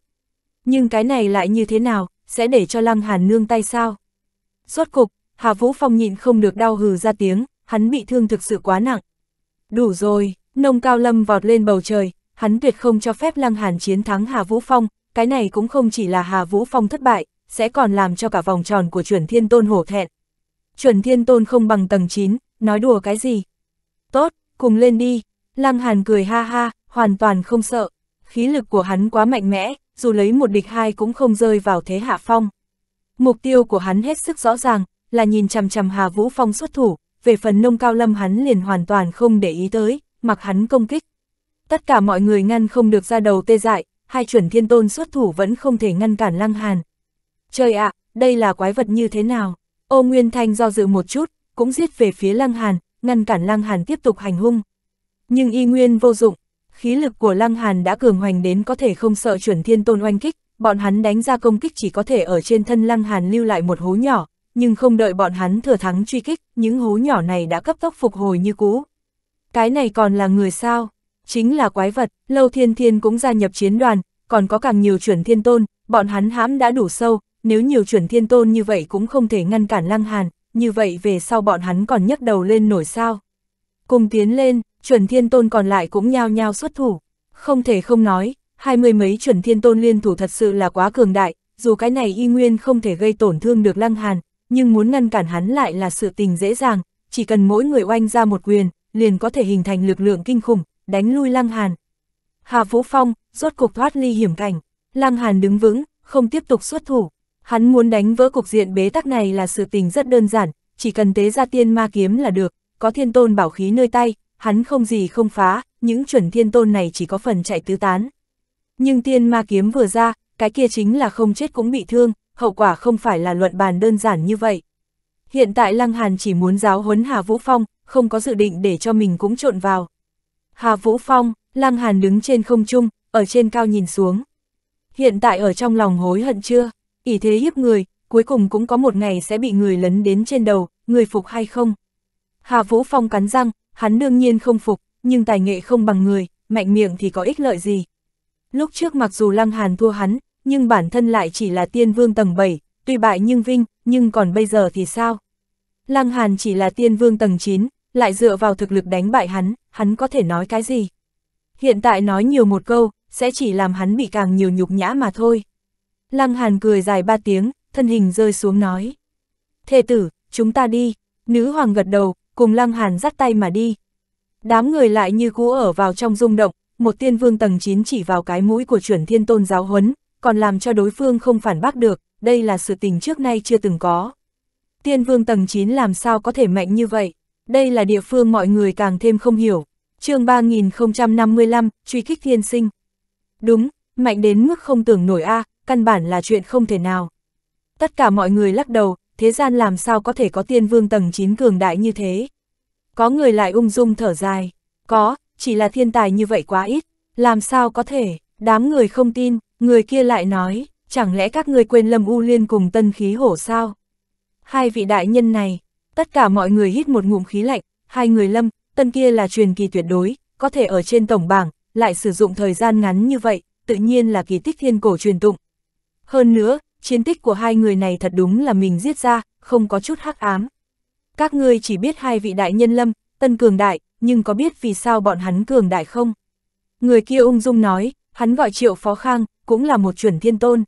Nhưng cái này lại như thế nào, sẽ để cho Lăng Hàn nương tay sao? Rốt cục, Hà Vũ Phong nhịn không được đau hừ ra tiếng, hắn bị thương thực sự quá nặng. Đủ rồi, nông cao lâm vọt lên bầu trời, hắn tuyệt không cho phép Lăng Hàn chiến thắng Hà Vũ Phong, cái này cũng không chỉ là Hà Vũ Phong thất bại, sẽ còn làm cho cả vòng tròn của chuẩn thiên tôn hổ thẹn. Chuẩn thiên tôn không bằng tầng 9, nói đùa cái gì? Tốt, cùng lên đi, Lăng Hàn cười ha ha, hoàn toàn không sợ, khí lực của hắn quá mạnh mẽ, dù lấy một địch hai cũng không rơi vào thế hạ phong. Mục tiêu của hắn hết sức rõ ràng, là nhìn chằm chằm Hà Vũ Phong xuất thủ, về phần nông cao lâm hắn liền hoàn toàn không để ý tới, mặc hắn công kích. Tất cả mọi người ngăn không được ra đầu tê dại, hai chuẩn thiên tôn xuất thủ vẫn không thể ngăn cản lăng hàn. Trời ạ, đây là quái vật như thế nào? Ô Nguyên Thanh do dự một chút, cũng giết về phía lăng hàn, ngăn cản lăng hàn tiếp tục hành hung. Nhưng y nguyên vô dụng, khí lực của lăng hàn đã cường hoành đến có thể không sợ chuẩn thiên tôn oanh kích, bọn hắn đánh ra công kích chỉ có thể ở trên thân lăng hàn lưu lại một hố nhỏ, nhưng không đợi bọn hắn thừa thắng truy kích, những hố nhỏ này đã cấp tốc phục hồi như cũ. Cái này còn là người sao? Chính là quái vật, Lâu Thiên Thiên cũng gia nhập chiến đoàn, còn có càng nhiều chuẩn thiên tôn, bọn hắn hãm đã đủ sâu, nếu nhiều chuẩn thiên tôn như vậy cũng không thể ngăn cản Lăng Hàn, như vậy về sau bọn hắn còn nhấc đầu lên nổi sao. Cùng tiến lên, chuẩn thiên tôn còn lại cũng nhao nhao xuất thủ. Không thể không nói, hai mươi mấy chuẩn thiên tôn liên thủ thật sự là quá cường đại, dù cái này y nguyên không thể gây tổn thương được Lăng Hàn, nhưng muốn ngăn cản hắn lại là sự tình dễ dàng, chỉ cần mỗi người oanh ra một quyền, liền có thể hình thành lực lượng kinh khủng, đánh lui Lăng Hàn. Hà Vũ Phong, rốt cục thoát ly hiểm cảnh, Lăng Hàn đứng vững, không tiếp tục xuất thủ. Hắn muốn đánh vỡ cục diện bế tắc này là sự tình rất đơn giản, chỉ cần tế ra tiên ma kiếm là được, có thiên tôn bảo khí nơi tay, hắn không gì không phá, những chuẩn thiên tôn này chỉ có phần chạy tứ tán. Nhưng tiên ma kiếm vừa ra, cái kia chính là không chết cũng bị thương, hậu quả không phải là luận bàn đơn giản như vậy. Hiện tại Lăng Hàn chỉ muốn giáo huấn Hà Vũ Phong, không có dự định để cho mình cũng trộn vào. Hà Vũ Phong, Lăng Hàn đứng trên không trung, ở trên cao nhìn xuống. Hiện tại ở trong lòng hối hận chưa, ỷ thế hiếp người, cuối cùng cũng có một ngày sẽ bị người lấn đến trên đầu, người phục hay không. Hà Vũ Phong cắn răng, hắn đương nhiên không phục, nhưng tài nghệ không bằng người, mạnh miệng thì có ích lợi gì. Lúc trước mặc dù Lăng Hàn thua hắn, nhưng bản thân lại chỉ là tiên vương tầng 7, tuy bại nhưng vinh, nhưng còn bây giờ thì sao? Lăng Hàn chỉ là tiên vương tầng 9, lại dựa vào thực lực đánh bại hắn, hắn có thể nói cái gì? Hiện tại nói nhiều một câu, sẽ chỉ làm hắn bị càng nhiều nhục nhã mà thôi. Lăng Hàn cười dài ba tiếng, thân hình rơi xuống nói. Thê tử, chúng ta đi. Nữ hoàng gật đầu, cùng Lăng Hàn dắt tay mà đi. Đám người lại như cú ở vào trong rung động, một tiên vương tầng 9 chỉ vào cái mũi của chuẩn thiên tôn giáo huấn, còn làm cho đối phương không phản bác được, đây là sự tình trước nay chưa từng có. Tiên vương tầng 9 làm sao có thể mạnh như vậy, đây là địa phương mọi người càng thêm không hiểu. chương 3055, truy kích thiên sinh. Đúng, mạnh đến mức không tưởng nổi a căn bản là chuyện không thể nào. Tất cả mọi người lắc đầu, thế gian làm sao có thể có tiên vương tầng 9 cường đại như thế. Có người lại ung dung thở dài, có, chỉ là thiên tài như vậy quá ít, làm sao có thể, đám người không tin, Người kia lại nói, chẳng lẽ các người quên Lâm U Liên cùng tân khí hổ sao? Hai vị đại nhân này, tất cả mọi người hít một ngụm khí lạnh, hai người Lâm, tân kia là truyền kỳ tuyệt đối, có thể ở trên tổng bảng, lại sử dụng thời gian ngắn như vậy, tự nhiên là kỳ tích thiên cổ truyền tụng. Hơn nữa, chiến tích của hai người này thật đúng là mình giết ra, không có chút hắc ám. Các ngươi chỉ biết hai vị đại nhân Lâm, tân cường đại, nhưng có biết vì sao bọn hắn cường đại không? Người kia ung dung nói, hắn gọi triệu phó khang, cũng là một chuẩn thiên tôn.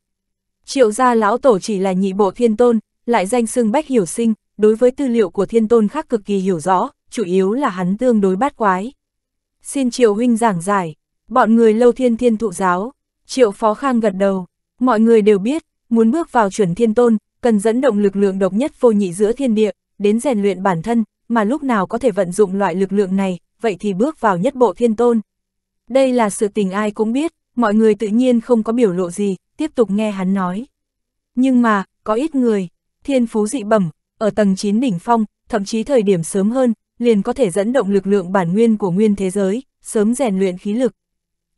Triệu gia lão tổ chỉ là nhị bộ thiên tôn, lại danh xưng bách hiểu sinh, đối với tư liệu của thiên tôn khác cực kỳ hiểu rõ, chủ yếu là hắn tương đối bát quái. Xin triệu huynh giảng giải, bọn người lâu thiên thiên thụ giáo, triệu phó khang gật đầu, mọi người đều biết, muốn bước vào chuẩn thiên tôn, cần dẫn động lực lượng độc nhất vô nhị giữa thiên địa, đến rèn luyện bản thân, mà lúc nào có thể vận dụng loại lực lượng này, vậy thì bước vào nhất bộ thiên tôn. Đây là sự tình ai cũng biết, mọi người tự nhiên không có biểu lộ gì, tiếp tục nghe hắn nói. Nhưng mà, có ít người, thiên phú dị bẩm, ở tầng 9 đỉnh phong, thậm chí thời điểm sớm hơn, liền có thể dẫn động lực lượng bản nguyên của nguyên thế giới, sớm rèn luyện khí lực.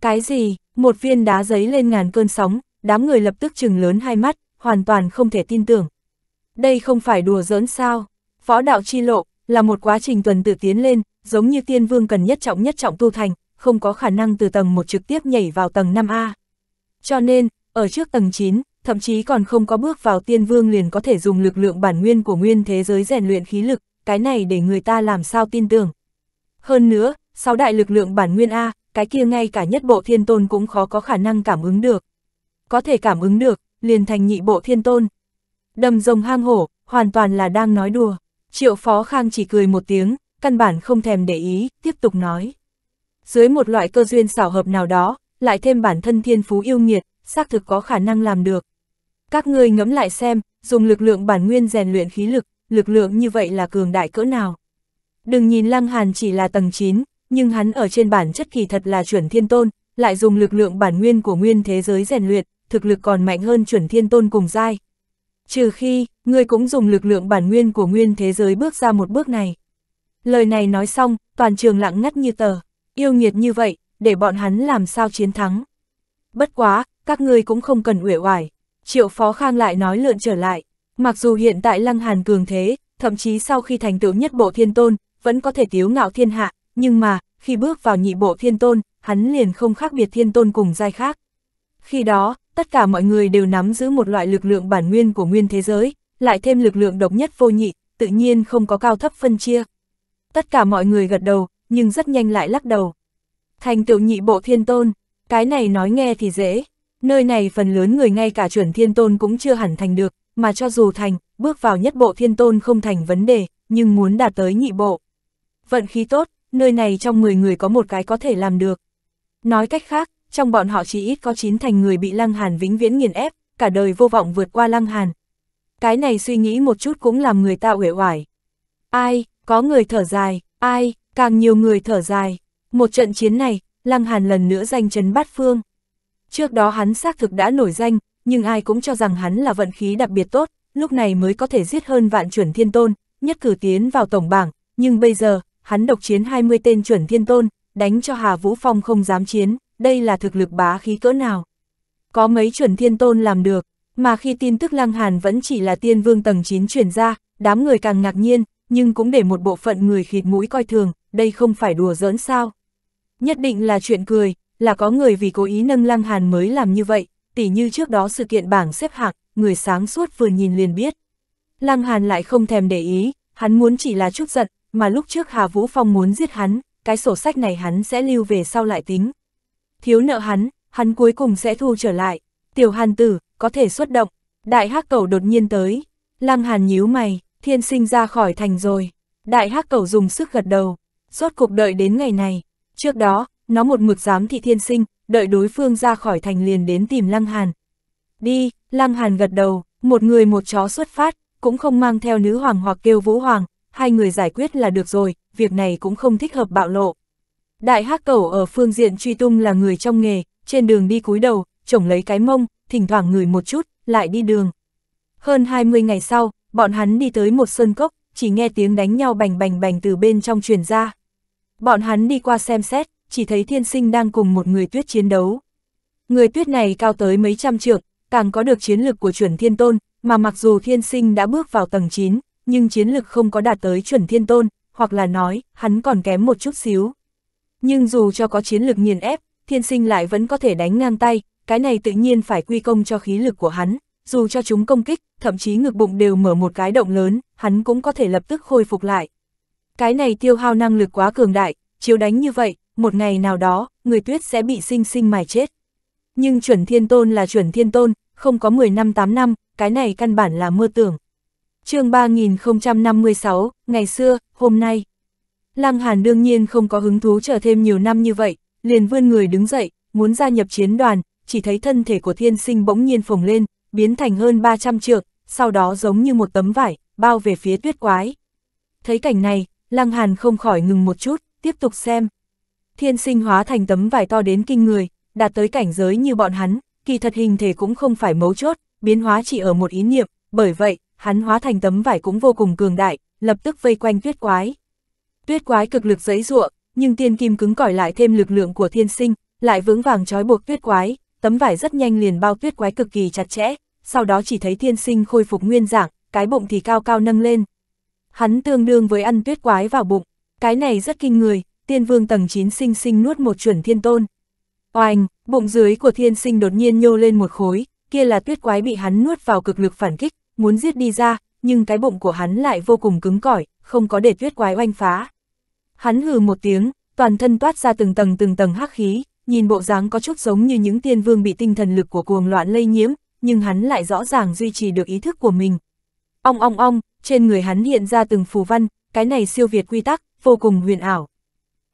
Cái gì, một viên đá giấy lên ngàn cơn sóng, đám người lập tức chừng lớn hai mắt, hoàn toàn không thể tin tưởng. Đây không phải đùa giỡn sao, võ đạo chi lộ, là một quá trình tuần tự tiến lên, giống như tiên vương cần nhất trọng nhất trọng tu thành, không có khả năng từ tầng 1 trực tiếp nhảy vào tầng 5A. Cho nên, ở trước tầng 9, thậm chí còn không có bước vào tiên vương liền có thể dùng lực lượng bản nguyên của nguyên thế giới rèn luyện khí lực, cái này để người ta làm sao tin tưởng. Hơn nữa, sáu đại lực lượng bản nguyên A, cái kia ngay cả nhất bộ thiên tôn cũng khó có khả năng cảm ứng được. Có thể cảm ứng được, liền thành nhị bộ thiên tôn. Đầm rồng hang hổ, hoàn toàn là đang nói đùa. Triệu Phó Khang chỉ cười một tiếng, căn bản không thèm để ý, tiếp tục nói dưới một loại cơ duyên xảo hợp nào đó, lại thêm bản thân thiên phú yêu nghiệt, xác thực có khả năng làm được. Các ngươi ngẫm lại xem, dùng lực lượng bản nguyên rèn luyện khí lực, lực lượng như vậy là cường đại cỡ nào. Đừng nhìn Lăng Hàn chỉ là tầng 9, nhưng hắn ở trên bản chất kỳ thật là chuẩn thiên tôn, lại dùng lực lượng bản nguyên của nguyên thế giới rèn luyện, thực lực còn mạnh hơn chuẩn thiên tôn cùng giai. Trừ khi, ngươi cũng dùng lực lượng bản nguyên của nguyên thế giới bước ra một bước này. Lời này nói xong, toàn trường lặng ngắt như tờ yêu nghiệt như vậy, để bọn hắn làm sao chiến thắng. Bất quá, các ngươi cũng không cần uể oải. Triệu Phó Khang lại nói lượn trở lại, mặc dù hiện tại Lăng Hàn cường thế, thậm chí sau khi thành tựu nhất bộ thiên tôn, vẫn có thể tiếu ngạo thiên hạ, nhưng mà, khi bước vào nhị bộ thiên tôn, hắn liền không khác biệt thiên tôn cùng giai khác. Khi đó, tất cả mọi người đều nắm giữ một loại lực lượng bản nguyên của nguyên thế giới, lại thêm lực lượng độc nhất vô nhị, tự nhiên không có cao thấp phân chia. Tất cả mọi người gật đầu, nhưng rất nhanh lại lắc đầu. Thành tựu nhị bộ thiên tôn, cái này nói nghe thì dễ, nơi này phần lớn người ngay cả chuẩn thiên tôn cũng chưa hẳn thành được, mà cho dù thành, bước vào nhất bộ thiên tôn không thành vấn đề, nhưng muốn đạt tới nhị bộ. Vận khí tốt, nơi này trong 10 người có một cái có thể làm được. Nói cách khác, trong bọn họ chỉ ít có 9 thành người bị Lăng Hàn vĩnh viễn nghiền ép, cả đời vô vọng vượt qua Lăng Hàn. Cái này suy nghĩ một chút cũng làm người ta uể oải. Ai, có người thở dài, ai, Càng nhiều người thở dài, một trận chiến này, Lăng Hàn lần nữa danh chấn bát phương. Trước đó hắn xác thực đã nổi danh, nhưng ai cũng cho rằng hắn là vận khí đặc biệt tốt, lúc này mới có thể giết hơn vạn chuẩn thiên tôn, nhất cử tiến vào tổng bảng, nhưng bây giờ, hắn độc chiến 20 tên chuẩn thiên tôn, đánh cho Hà Vũ Phong không dám chiến, đây là thực lực bá khí cỡ nào. Có mấy chuẩn thiên tôn làm được, mà khi tin tức Lăng Hàn vẫn chỉ là tiên vương tầng 9 chuyển ra, đám người càng ngạc nhiên, nhưng cũng để một bộ phận người khịt mũi coi thường, đây không phải đùa giỡn sao. Nhất định là chuyện cười, là có người vì cố ý nâng Lăng Hàn mới làm như vậy, tỉ như trước đó sự kiện bảng xếp hạng, người sáng suốt vừa nhìn liền biết. Lăng Hàn lại không thèm để ý, hắn muốn chỉ là chút giận, mà lúc trước Hà Vũ Phong muốn giết hắn, cái sổ sách này hắn sẽ lưu về sau lại tính. Thiếu nợ hắn, hắn cuối cùng sẽ thu trở lại. Tiểu Hàn tử, có thể xuất động. Đại hắc cầu đột nhiên tới. Lăng Hàn nhíu mày, thiên sinh ra khỏi thành rồi. Đại hắc cầu dùng sức gật đầu, rốt cuộc đợi đến ngày này. Trước đó, nó một mực dám thị thiên sinh, đợi đối phương ra khỏi thành liền đến tìm Lăng Hàn. Đi, Lăng Hàn gật đầu, một người một chó xuất phát, cũng không mang theo nữ hoàng hoặc kêu vũ hoàng, hai người giải quyết là được rồi, việc này cũng không thích hợp bạo lộ. Đại hắc cẩu ở phương diện truy tung là người trong nghề, trên đường đi cúi đầu, chổng lấy cái mông, thỉnh thoảng ngửi một chút, lại đi đường. Hơn 20 ngày sau, bọn hắn đi tới một sơn cốc, chỉ nghe tiếng đánh nhau bành bành bành từ bên trong truyền ra. Bọn hắn đi qua xem xét, chỉ thấy thiên sinh đang cùng một người tuyết chiến đấu. Người tuyết này cao tới mấy trăm trượng, càng có được chiến lực của chuẩn thiên tôn, mà mặc dù thiên sinh đã bước vào tầng 9, nhưng chiến lực không có đạt tới chuẩn thiên tôn, hoặc là nói, hắn còn kém một chút xíu. Nhưng dù cho có chiến lực nghiền ép, thiên sinh lại vẫn có thể đánh ngang tay, cái này tự nhiên phải quy công cho khí lực của hắn, dù cho chúng công kích, thậm chí ngực bụng đều mở một cái động lớn, hắn cũng có thể lập tức khôi phục lại. Cái này tiêu hao năng lực quá cường đại, chiếu đánh như vậy, một ngày nào đó, người tuyết sẽ bị sinh sinh mài chết. Nhưng chuẩn thiên tôn là chuẩn thiên tôn, không có 10 năm 8 năm, cái này căn bản là mơ tưởng. chương 3056, ngày xưa, hôm nay. Lăng Hàn đương nhiên không có hứng thú chờ thêm nhiều năm như vậy, liền vươn người đứng dậy, muốn gia nhập chiến đoàn, chỉ thấy thân thể của thiên sinh bỗng nhiên phồng lên, biến thành hơn 300 trượng, sau đó giống như một tấm vải, bao về phía tuyết quái. Thấy cảnh này, Lăng Hàn không khỏi ngừng một chút, tiếp tục xem. Thiên sinh hóa thành tấm vải to đến kinh người, đạt tới cảnh giới như bọn hắn, kỳ thật hình thể cũng không phải mấu chốt, biến hóa chỉ ở một ý niệm, bởi vậy, hắn hóa thành tấm vải cũng vô cùng cường đại, lập tức vây quanh tuyết quái. Tuyết quái cực lực giấy ruộng, nhưng tiên kim cứng cỏi lại thêm lực lượng của thiên sinh, lại vững vàng trói buộc tuyết quái, tấm vải rất nhanh liền bao tuyết quái cực kỳ chặt chẽ, sau đó chỉ thấy thiên sinh khôi phục nguyên dạng, cái bụng thì cao cao nâng lên, hắn tương đương với ăn tuyết quái vào bụng, cái này rất kinh người, tiên vương tầng 9 sinh sinh nuốt một chuẩn thiên tôn. Oanh, bụng dưới của thiên sinh đột nhiên nhô lên một khối, kia là tuyết quái bị hắn nuốt vào cực lực phản kích, muốn giết đi ra, nhưng cái bụng của hắn lại vô cùng cứng cỏi, không có để tuyết quái oanh phá. Hắn hừ một tiếng, toàn thân toát ra từng tầng từng tầng hắc khí, nhìn bộ dáng có chút giống như những tiên vương bị tinh thần lực của cuồng loạn lây nhiễm, nhưng hắn lại rõ ràng duy trì được ý thức của mình. Ong ong ong, trên người hắn hiện ra từng phù văn, cái này siêu việt quy tắc, vô cùng huyền ảo.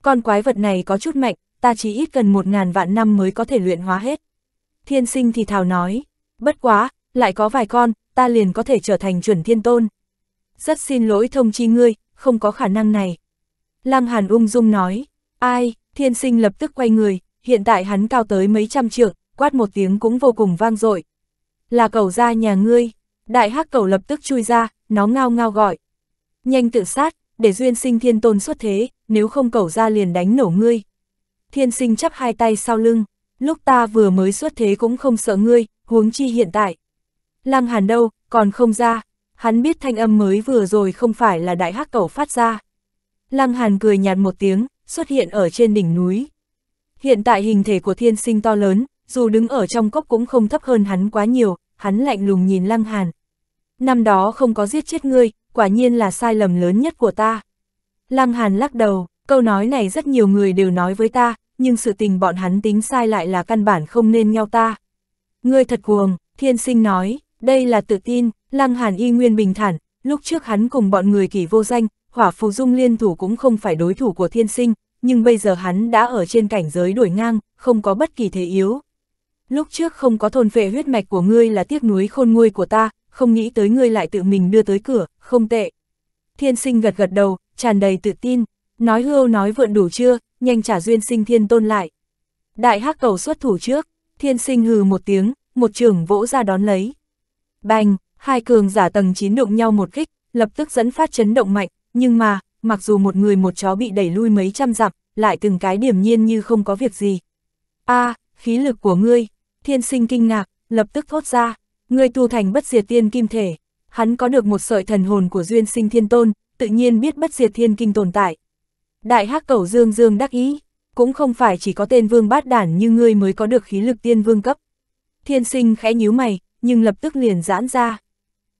Con quái vật này có chút mạnh, ta chỉ ít cần một ngàn vạn năm mới có thể luyện hóa hết. Thiên sinh thì thào nói, bất quá, lại có vài con, ta liền có thể trở thành chuẩn thiên tôn. Rất xin lỗi thông chi ngươi, không có khả năng này. Lăng Hàn ung dung nói, ai, thiên sinh lập tức quay người, hiện tại hắn cao tới mấy trăm trượng, quát một tiếng cũng vô cùng vang dội. Là cầu ra nhà ngươi, đại hắc cầu lập tức chui ra, nó ngao ngao gọi. Nhanh tự sát, để duyên sinh thiên tôn xuất thế, nếu không cẩu ra liền đánh nổ ngươi. Thiên sinh chắp hai tay sau lưng, lúc ta vừa mới xuất thế cũng không sợ ngươi, huống chi hiện tại. Lăng hàn đâu, còn không ra, hắn biết thanh âm mới vừa rồi không phải là đại hắc cẩu phát ra. Lăng hàn cười nhạt một tiếng, xuất hiện ở trên đỉnh núi. Hiện tại hình thể của thiên sinh to lớn, dù đứng ở trong cốc cũng không thấp hơn hắn quá nhiều, hắn lạnh lùng nhìn lăng hàn, năm đó không có giết chết ngươi, quả nhiên là sai lầm lớn nhất của ta. Lăng Hàn lắc đầu, câu nói này rất nhiều người đều nói với ta, nhưng sự tình bọn hắn tính sai lại là căn bản không nên nhau ta. Ngươi thật cuồng, thiên sinh nói, đây là tự tin, Lăng Hàn y nguyên bình thản, lúc trước hắn cùng bọn người kỳ vô danh, hỏa phù dung liên thủ cũng không phải đối thủ của thiên sinh, nhưng bây giờ hắn đã ở trên cảnh giới đuổi ngang, không có bất kỳ thế yếu. Lúc trước không có thôn vệ huyết mạch của ngươi là tiếc nuối khôn nguôi của ta, không nghĩ tới ngươi lại tự mình đưa tới cửa, không tệ. Thiên sinh gật gật đầu, tràn đầy tự tin, nói hưu nói vượn đủ chưa, nhanh trả duyên sinh thiên tôn lại. Đại hắc cầu xuất thủ trước, thiên sinh hừ một tiếng, một trường vỗ ra đón lấy. Bành, hai cường giả tầng 9 đụng nhau một kích, lập tức dẫn phát chấn động mạnh, nhưng mà, mặc dù một người một chó bị đẩy lui mấy trăm dặm, lại từng cái điểm nhiên như không có việc gì. a à, khí lực của ngươi, thiên sinh kinh ngạc, lập tức thốt ra. Ngươi tu thành bất diệt tiên kim thể, hắn có được một sợi thần hồn của duyên sinh thiên tôn, tự nhiên biết bất diệt thiên kinh tồn tại. Đại hắc cẩu dương dương đắc ý, cũng không phải chỉ có tên vương bát đản như ngươi mới có được khí lực tiên vương cấp. Thiên sinh khẽ nhíu mày, nhưng lập tức liền giãn ra.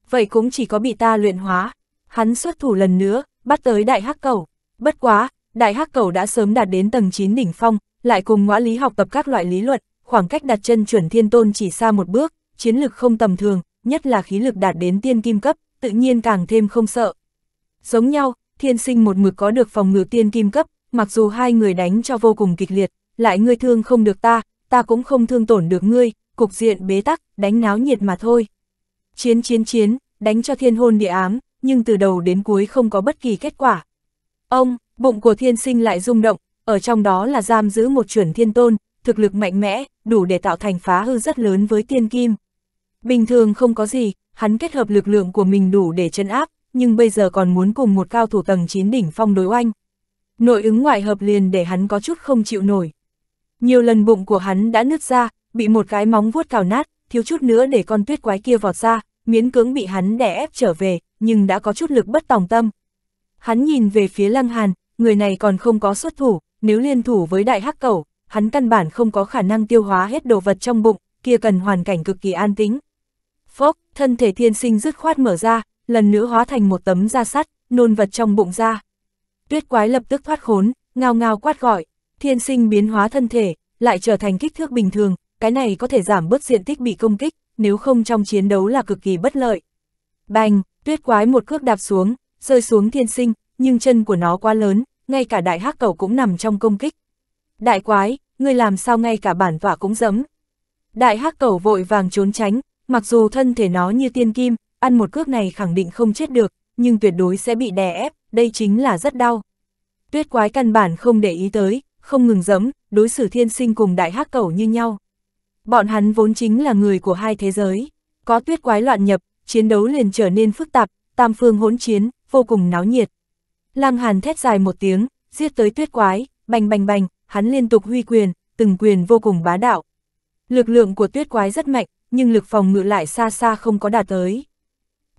Vậy cũng chỉ có bị ta luyện hóa, hắn xuất thủ lần nữa, bắt tới đại hắc cẩu. Bất quá, đại hắc cẩu đã sớm đạt đến tầng 9 đỉnh phong, lại cùng ngõ lý học tập các loại lý luận, khoảng cách đặt chân chuẩn thiên tôn chỉ xa một bước, chiến lực không tầm thường, nhất là khí lực đạt đến tiên kim cấp, tự nhiên càng thêm không sợ. Giống nhau, thiên sinh một mực có được phòng ngự tiên kim cấp, mặc dù hai người đánh cho vô cùng kịch liệt, lại ngươi thương không được ta, ta cũng không thương tổn được ngươi, cục diện bế tắc, đánh náo nhiệt mà thôi. Chiến chiến chiến, đánh cho thiên hôn địa ám, nhưng từ đầu đến cuối không có bất kỳ kết quả. Ông, bụng của thiên sinh lại rung động, ở trong đó là giam giữ một chuẩn thiên tôn, thực lực mạnh mẽ, đủ để tạo thành phá hư rất lớn với tiên kim. Bình thường không có gì, hắn kết hợp lực lượng của mình đủ để chân áp, nhưng bây giờ còn muốn cùng một cao thủ tầng 9 đỉnh phong đối oanh. Nội ứng ngoại hợp liền để hắn có chút không chịu nổi. Nhiều lần bụng của hắn đã nứt ra, bị một cái móng vuốt cào nát, thiếu chút nữa để con tuyết quái kia vọt ra, miễn cưỡng bị hắn đè ép trở về, nhưng đã có chút lực bất tòng tâm. Hắn nhìn về phía Lăng Hàn, người này còn không có xuất thủ, nếu liên thủ với đại hắc cẩu, hắn căn bản không có khả năng tiêu hóa hết đồ vật trong bụng, kia cần hoàn cảnh cực kỳ an tĩnh, Phốc, thân thể thiên sinh dứt khoát mở ra, lần nữa hóa thành một tấm da sắt, nôn vật trong bụng ra. Tuyết quái lập tức thoát khốn, ngao ngao quát gọi, thiên sinh biến hóa thân thể, lại trở thành kích thước bình thường, cái này có thể giảm bớt diện tích bị công kích, nếu không trong chiến đấu là cực kỳ bất lợi. Bành, tuyết quái một cước đạp xuống, rơi xuống thiên sinh, nhưng chân của nó quá lớn, ngay cả đại hắc cầu cũng nằm trong công kích. Đại quái, ngươi làm sao ngay cả bản tọa cũng dẫm. Đại hắc cầu vội vàng trốn tránh, Mặc dù thân thể nó như tiên kim, ăn một cước này khẳng định không chết được, nhưng tuyệt đối sẽ bị đè ép, đây chính là rất đau. Tuyết quái căn bản không để ý tới, không ngừng dẫm, đối xử thiên sinh cùng đại hắc cẩu như nhau. Bọn hắn vốn chính là người của hai thế giới. Có tuyết quái loạn nhập, chiến đấu liền trở nên phức tạp, tam phương hỗn chiến, vô cùng náo nhiệt. Lăng Hàn thét dài một tiếng, giết tới tuyết quái, bành bành bành, hắn liên tục huy quyền, từng quyền vô cùng bá đạo. Lực lượng của tuyết quái rất mạnh, nhưng lực phòng ngự lại xa xa không có đạt tới.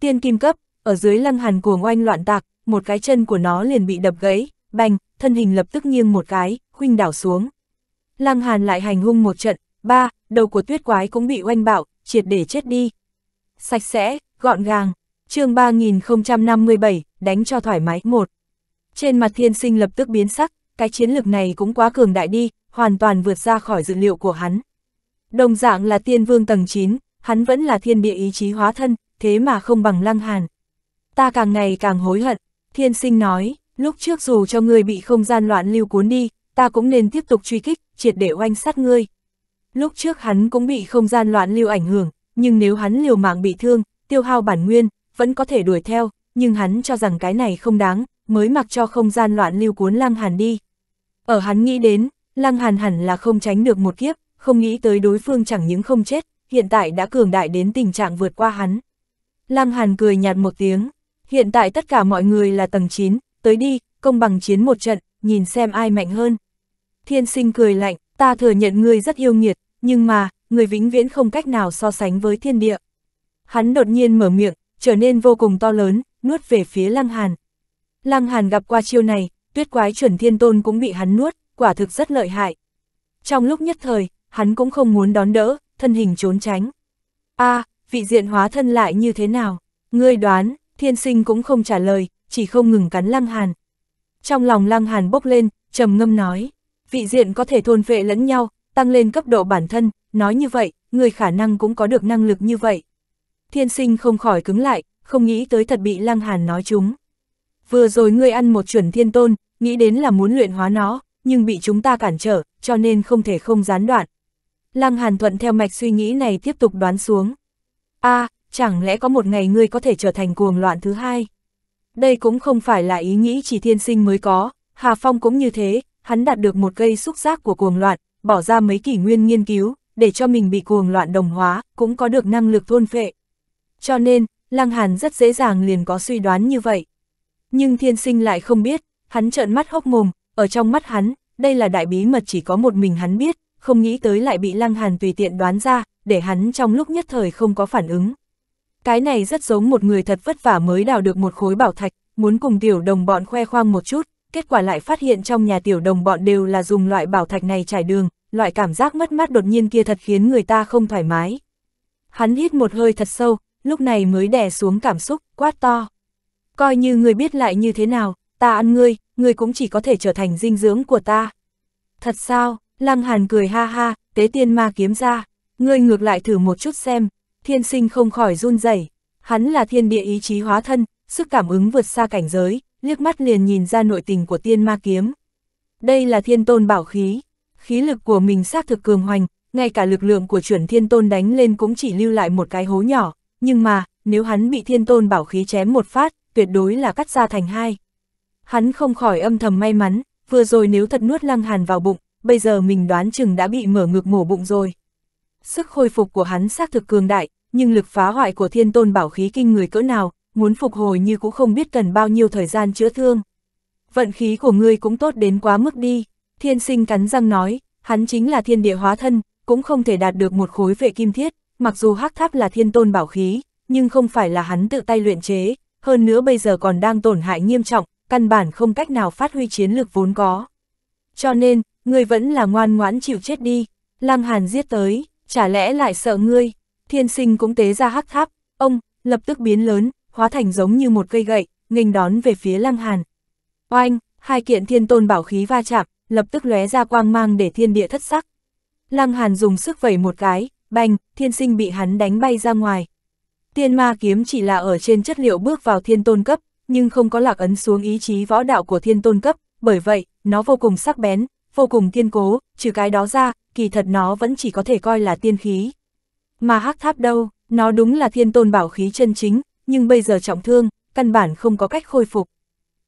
Tiên kim cấp, ở dưới lăng hàn cuồng oanh loạn tạc, một cái chân của nó liền bị đập gãy, bành, thân hình lập tức nghiêng một cái, khuynh đảo xuống. Lăng hàn lại hành hung một trận, ba, đầu của tuyết quái cũng bị oanh bạo, triệt để chết đi. Sạch sẽ, gọn gàng, chương 3057, đánh cho thoải mái, một. Trên mặt thiên sinh lập tức biến sắc, cái chiến lược này cũng quá cường đại đi, hoàn toàn vượt ra khỏi dự liệu của hắn. Đồng dạng là tiên vương tầng 9, hắn vẫn là thiên địa ý chí hóa thân, thế mà không bằng lăng hàn. Ta càng ngày càng hối hận, thiên sinh nói, lúc trước dù cho ngươi bị không gian loạn lưu cuốn đi, ta cũng nên tiếp tục truy kích, triệt để oanh sát ngươi. Lúc trước hắn cũng bị không gian loạn lưu ảnh hưởng, nhưng nếu hắn liều mạng bị thương, tiêu hao bản nguyên, vẫn có thể đuổi theo, nhưng hắn cho rằng cái này không đáng, mới mặc cho không gian loạn lưu cuốn lăng hàn đi. Ở hắn nghĩ đến, lăng hàn hẳn là không tránh được một kiếp, không nghĩ tới đối phương chẳng những không chết, hiện tại đã cường đại đến tình trạng vượt qua hắn. Lăng Hàn cười nhạt một tiếng, hiện tại tất cả mọi người là tầng 9, tới đi, công bằng chiến một trận, nhìn xem ai mạnh hơn. Thiên sinh cười lạnh, ta thừa nhận ngươi rất yêu nghiệt, nhưng mà, người vĩnh viễn không cách nào so sánh với thiên địa. Hắn đột nhiên mở miệng, trở nên vô cùng to lớn, nuốt về phía Lăng Hàn. Lăng Hàn gặp qua chiêu này, tuyết quái chuẩn thiên tôn cũng bị hắn nuốt, quả thực rất lợi hại. Trong lúc nhất thời, hắn cũng không muốn đón đỡ, thân hình trốn tránh. a vị diện hóa thân lại như thế nào? Ngươi đoán, thiên sinh cũng không trả lời, chỉ không ngừng cắn lăng hàn. Trong lòng lăng hàn bốc lên, trầm ngâm nói, vị diện có thể thôn vệ lẫn nhau, tăng lên cấp độ bản thân, nói như vậy, người khả năng cũng có được năng lực như vậy. Thiên sinh không khỏi cứng lại, không nghĩ tới thật bị lăng hàn nói chúng. Vừa rồi ngươi ăn một chuẩn thiên tôn, nghĩ đến là muốn luyện hóa nó, nhưng bị chúng ta cản trở, cho nên không thể không gián đoạn. Lăng Hàn thuận theo mạch suy nghĩ này tiếp tục đoán xuống. a à, chẳng lẽ có một ngày ngươi có thể trở thành cuồng loạn thứ hai? Đây cũng không phải là ý nghĩ chỉ thiên sinh mới có, Hà Phong cũng như thế, hắn đạt được một cây xúc giác của cuồng loạn, bỏ ra mấy kỷ nguyên nghiên cứu, để cho mình bị cuồng loạn đồng hóa, cũng có được năng lực thôn phệ. Cho nên, Lăng Hàn rất dễ dàng liền có suy đoán như vậy. Nhưng thiên sinh lại không biết, hắn trợn mắt hốc mồm, ở trong mắt hắn, đây là đại bí mật chỉ có một mình hắn biết, không nghĩ tới lại bị Lăng Hàn tùy tiện đoán ra, để hắn trong lúc nhất thời không có phản ứng. Cái này rất giống một người thật vất vả mới đào được một khối bảo thạch, muốn cùng tiểu đồng bọn khoe khoang một chút, kết quả lại phát hiện trong nhà tiểu đồng bọn đều là dùng loại bảo thạch này trải đường, loại cảm giác mất mát đột nhiên kia thật khiến người ta không thoải mái. Hắn hít một hơi thật sâu, lúc này mới đè xuống cảm xúc, quát to. Coi như người biết lại như thế nào, ta ăn ngươi, ngươi cũng chỉ có thể trở thành dinh dưỡng của ta. Thật sao, Lăng Hàn cười ha ha, tế tiên ma kiếm ra, ngươi ngược lại thử một chút xem, thiên sinh không khỏi run rẩy. Hắn là thiên địa ý chí hóa thân, sức cảm ứng vượt xa cảnh giới, liếc mắt liền nhìn ra nội tình của tiên ma kiếm. Đây là thiên tôn bảo khí, khí lực của mình xác thực cường hoành, ngay cả lực lượng của chuẩn thiên tôn đánh lên cũng chỉ lưu lại một cái hố nhỏ, nhưng mà, nếu hắn bị thiên tôn bảo khí chém một phát, tuyệt đối là cắt ra thành hai. Hắn không khỏi âm thầm may mắn, vừa rồi nếu thật nuốt lăng hàn vào bụng, bây giờ mình đoán chừng đã bị mở ngược mổ bụng rồi. Sức khôi phục của hắn xác thực cường đại, nhưng lực phá hoại của thiên tôn bảo khí kinh người cỡ nào, muốn phục hồi như cũng không biết cần bao nhiêu thời gian chữa thương. Vận khí của ngươi cũng tốt đến quá mức đi, thiên sinh cắn răng nói, hắn chính là thiên địa hóa thân, cũng không thể đạt được một khối vệ kim thiết, mặc dù hắc tháp là thiên tôn bảo khí, nhưng không phải là hắn tự tay luyện chế, hơn nữa bây giờ còn đang tổn hại nghiêm trọng, căn bản không cách nào phát huy chiến lực vốn có. Cho nên, ngươi vẫn là ngoan ngoãn chịu chết đi, Lăng Hàn giết tới, chả lẽ lại sợ ngươi, thiên sinh cũng tế ra hắc tháp, ông, lập tức biến lớn, hóa thành giống như một cây gậy, nghênh đón về phía Lăng Hàn. Oanh, hai kiện thiên tôn bảo khí va chạm, lập tức lóe ra quang mang để thiên địa thất sắc. Lăng Hàn dùng sức vẩy một cái, bành, thiên sinh bị hắn đánh bay ra ngoài. Tiên ma kiếm chỉ là ở trên chất liệu bước vào thiên tôn cấp, nhưng không có lạc ấn xuống ý chí võ đạo của thiên tôn cấp, bởi vậy, nó vô cùng sắc bén, vô cùng kiên cố, trừ cái đó ra, kỳ thật nó vẫn chỉ có thể coi là tiên khí. Mà hắc tháp đâu, nó đúng là thiên tôn bảo khí chân chính, nhưng bây giờ trọng thương, căn bản không có cách khôi phục.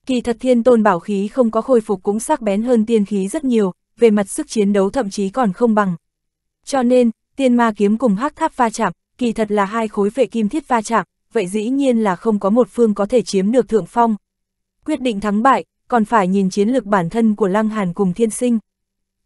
Kỳ thật thiên tôn bảo khí không có khôi phục cũng sắc bén hơn tiên khí rất nhiều, về mặt sức chiến đấu thậm chí còn không bằng. Cho nên, tiên ma kiếm cùng hắc tháp va chạm, kỳ thật là hai khối vệ kim thiết va chạm, vậy dĩ nhiên là không có một phương có thể chiếm được thượng phong. Quyết định thắng bại, còn phải nhìn chiến lược bản thân của Lăng Hàn cùng thiên sinh.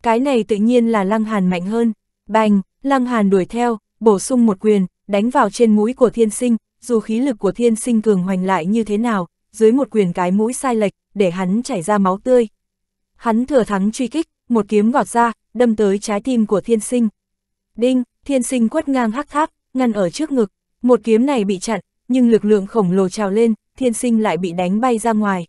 Cái này tự nhiên là Lăng Hàn mạnh hơn. Bành, Lăng Hàn đuổi theo, bổ sung một quyền, đánh vào trên mũi của thiên sinh, dù khí lực của thiên sinh cường hoành lại như thế nào, dưới một quyền cái mũi sai lệch, để hắn chảy ra máu tươi. Hắn thừa thắng truy kích, một kiếm gọt ra, đâm tới trái tim của thiên sinh. Đinh, thiên sinh quất ngang hắc tháp, ngăn ở trước ngực, một kiếm này bị chặn, nhưng lực lượng khổng lồ trào lên, thiên sinh lại bị đánh bay ra ngoài.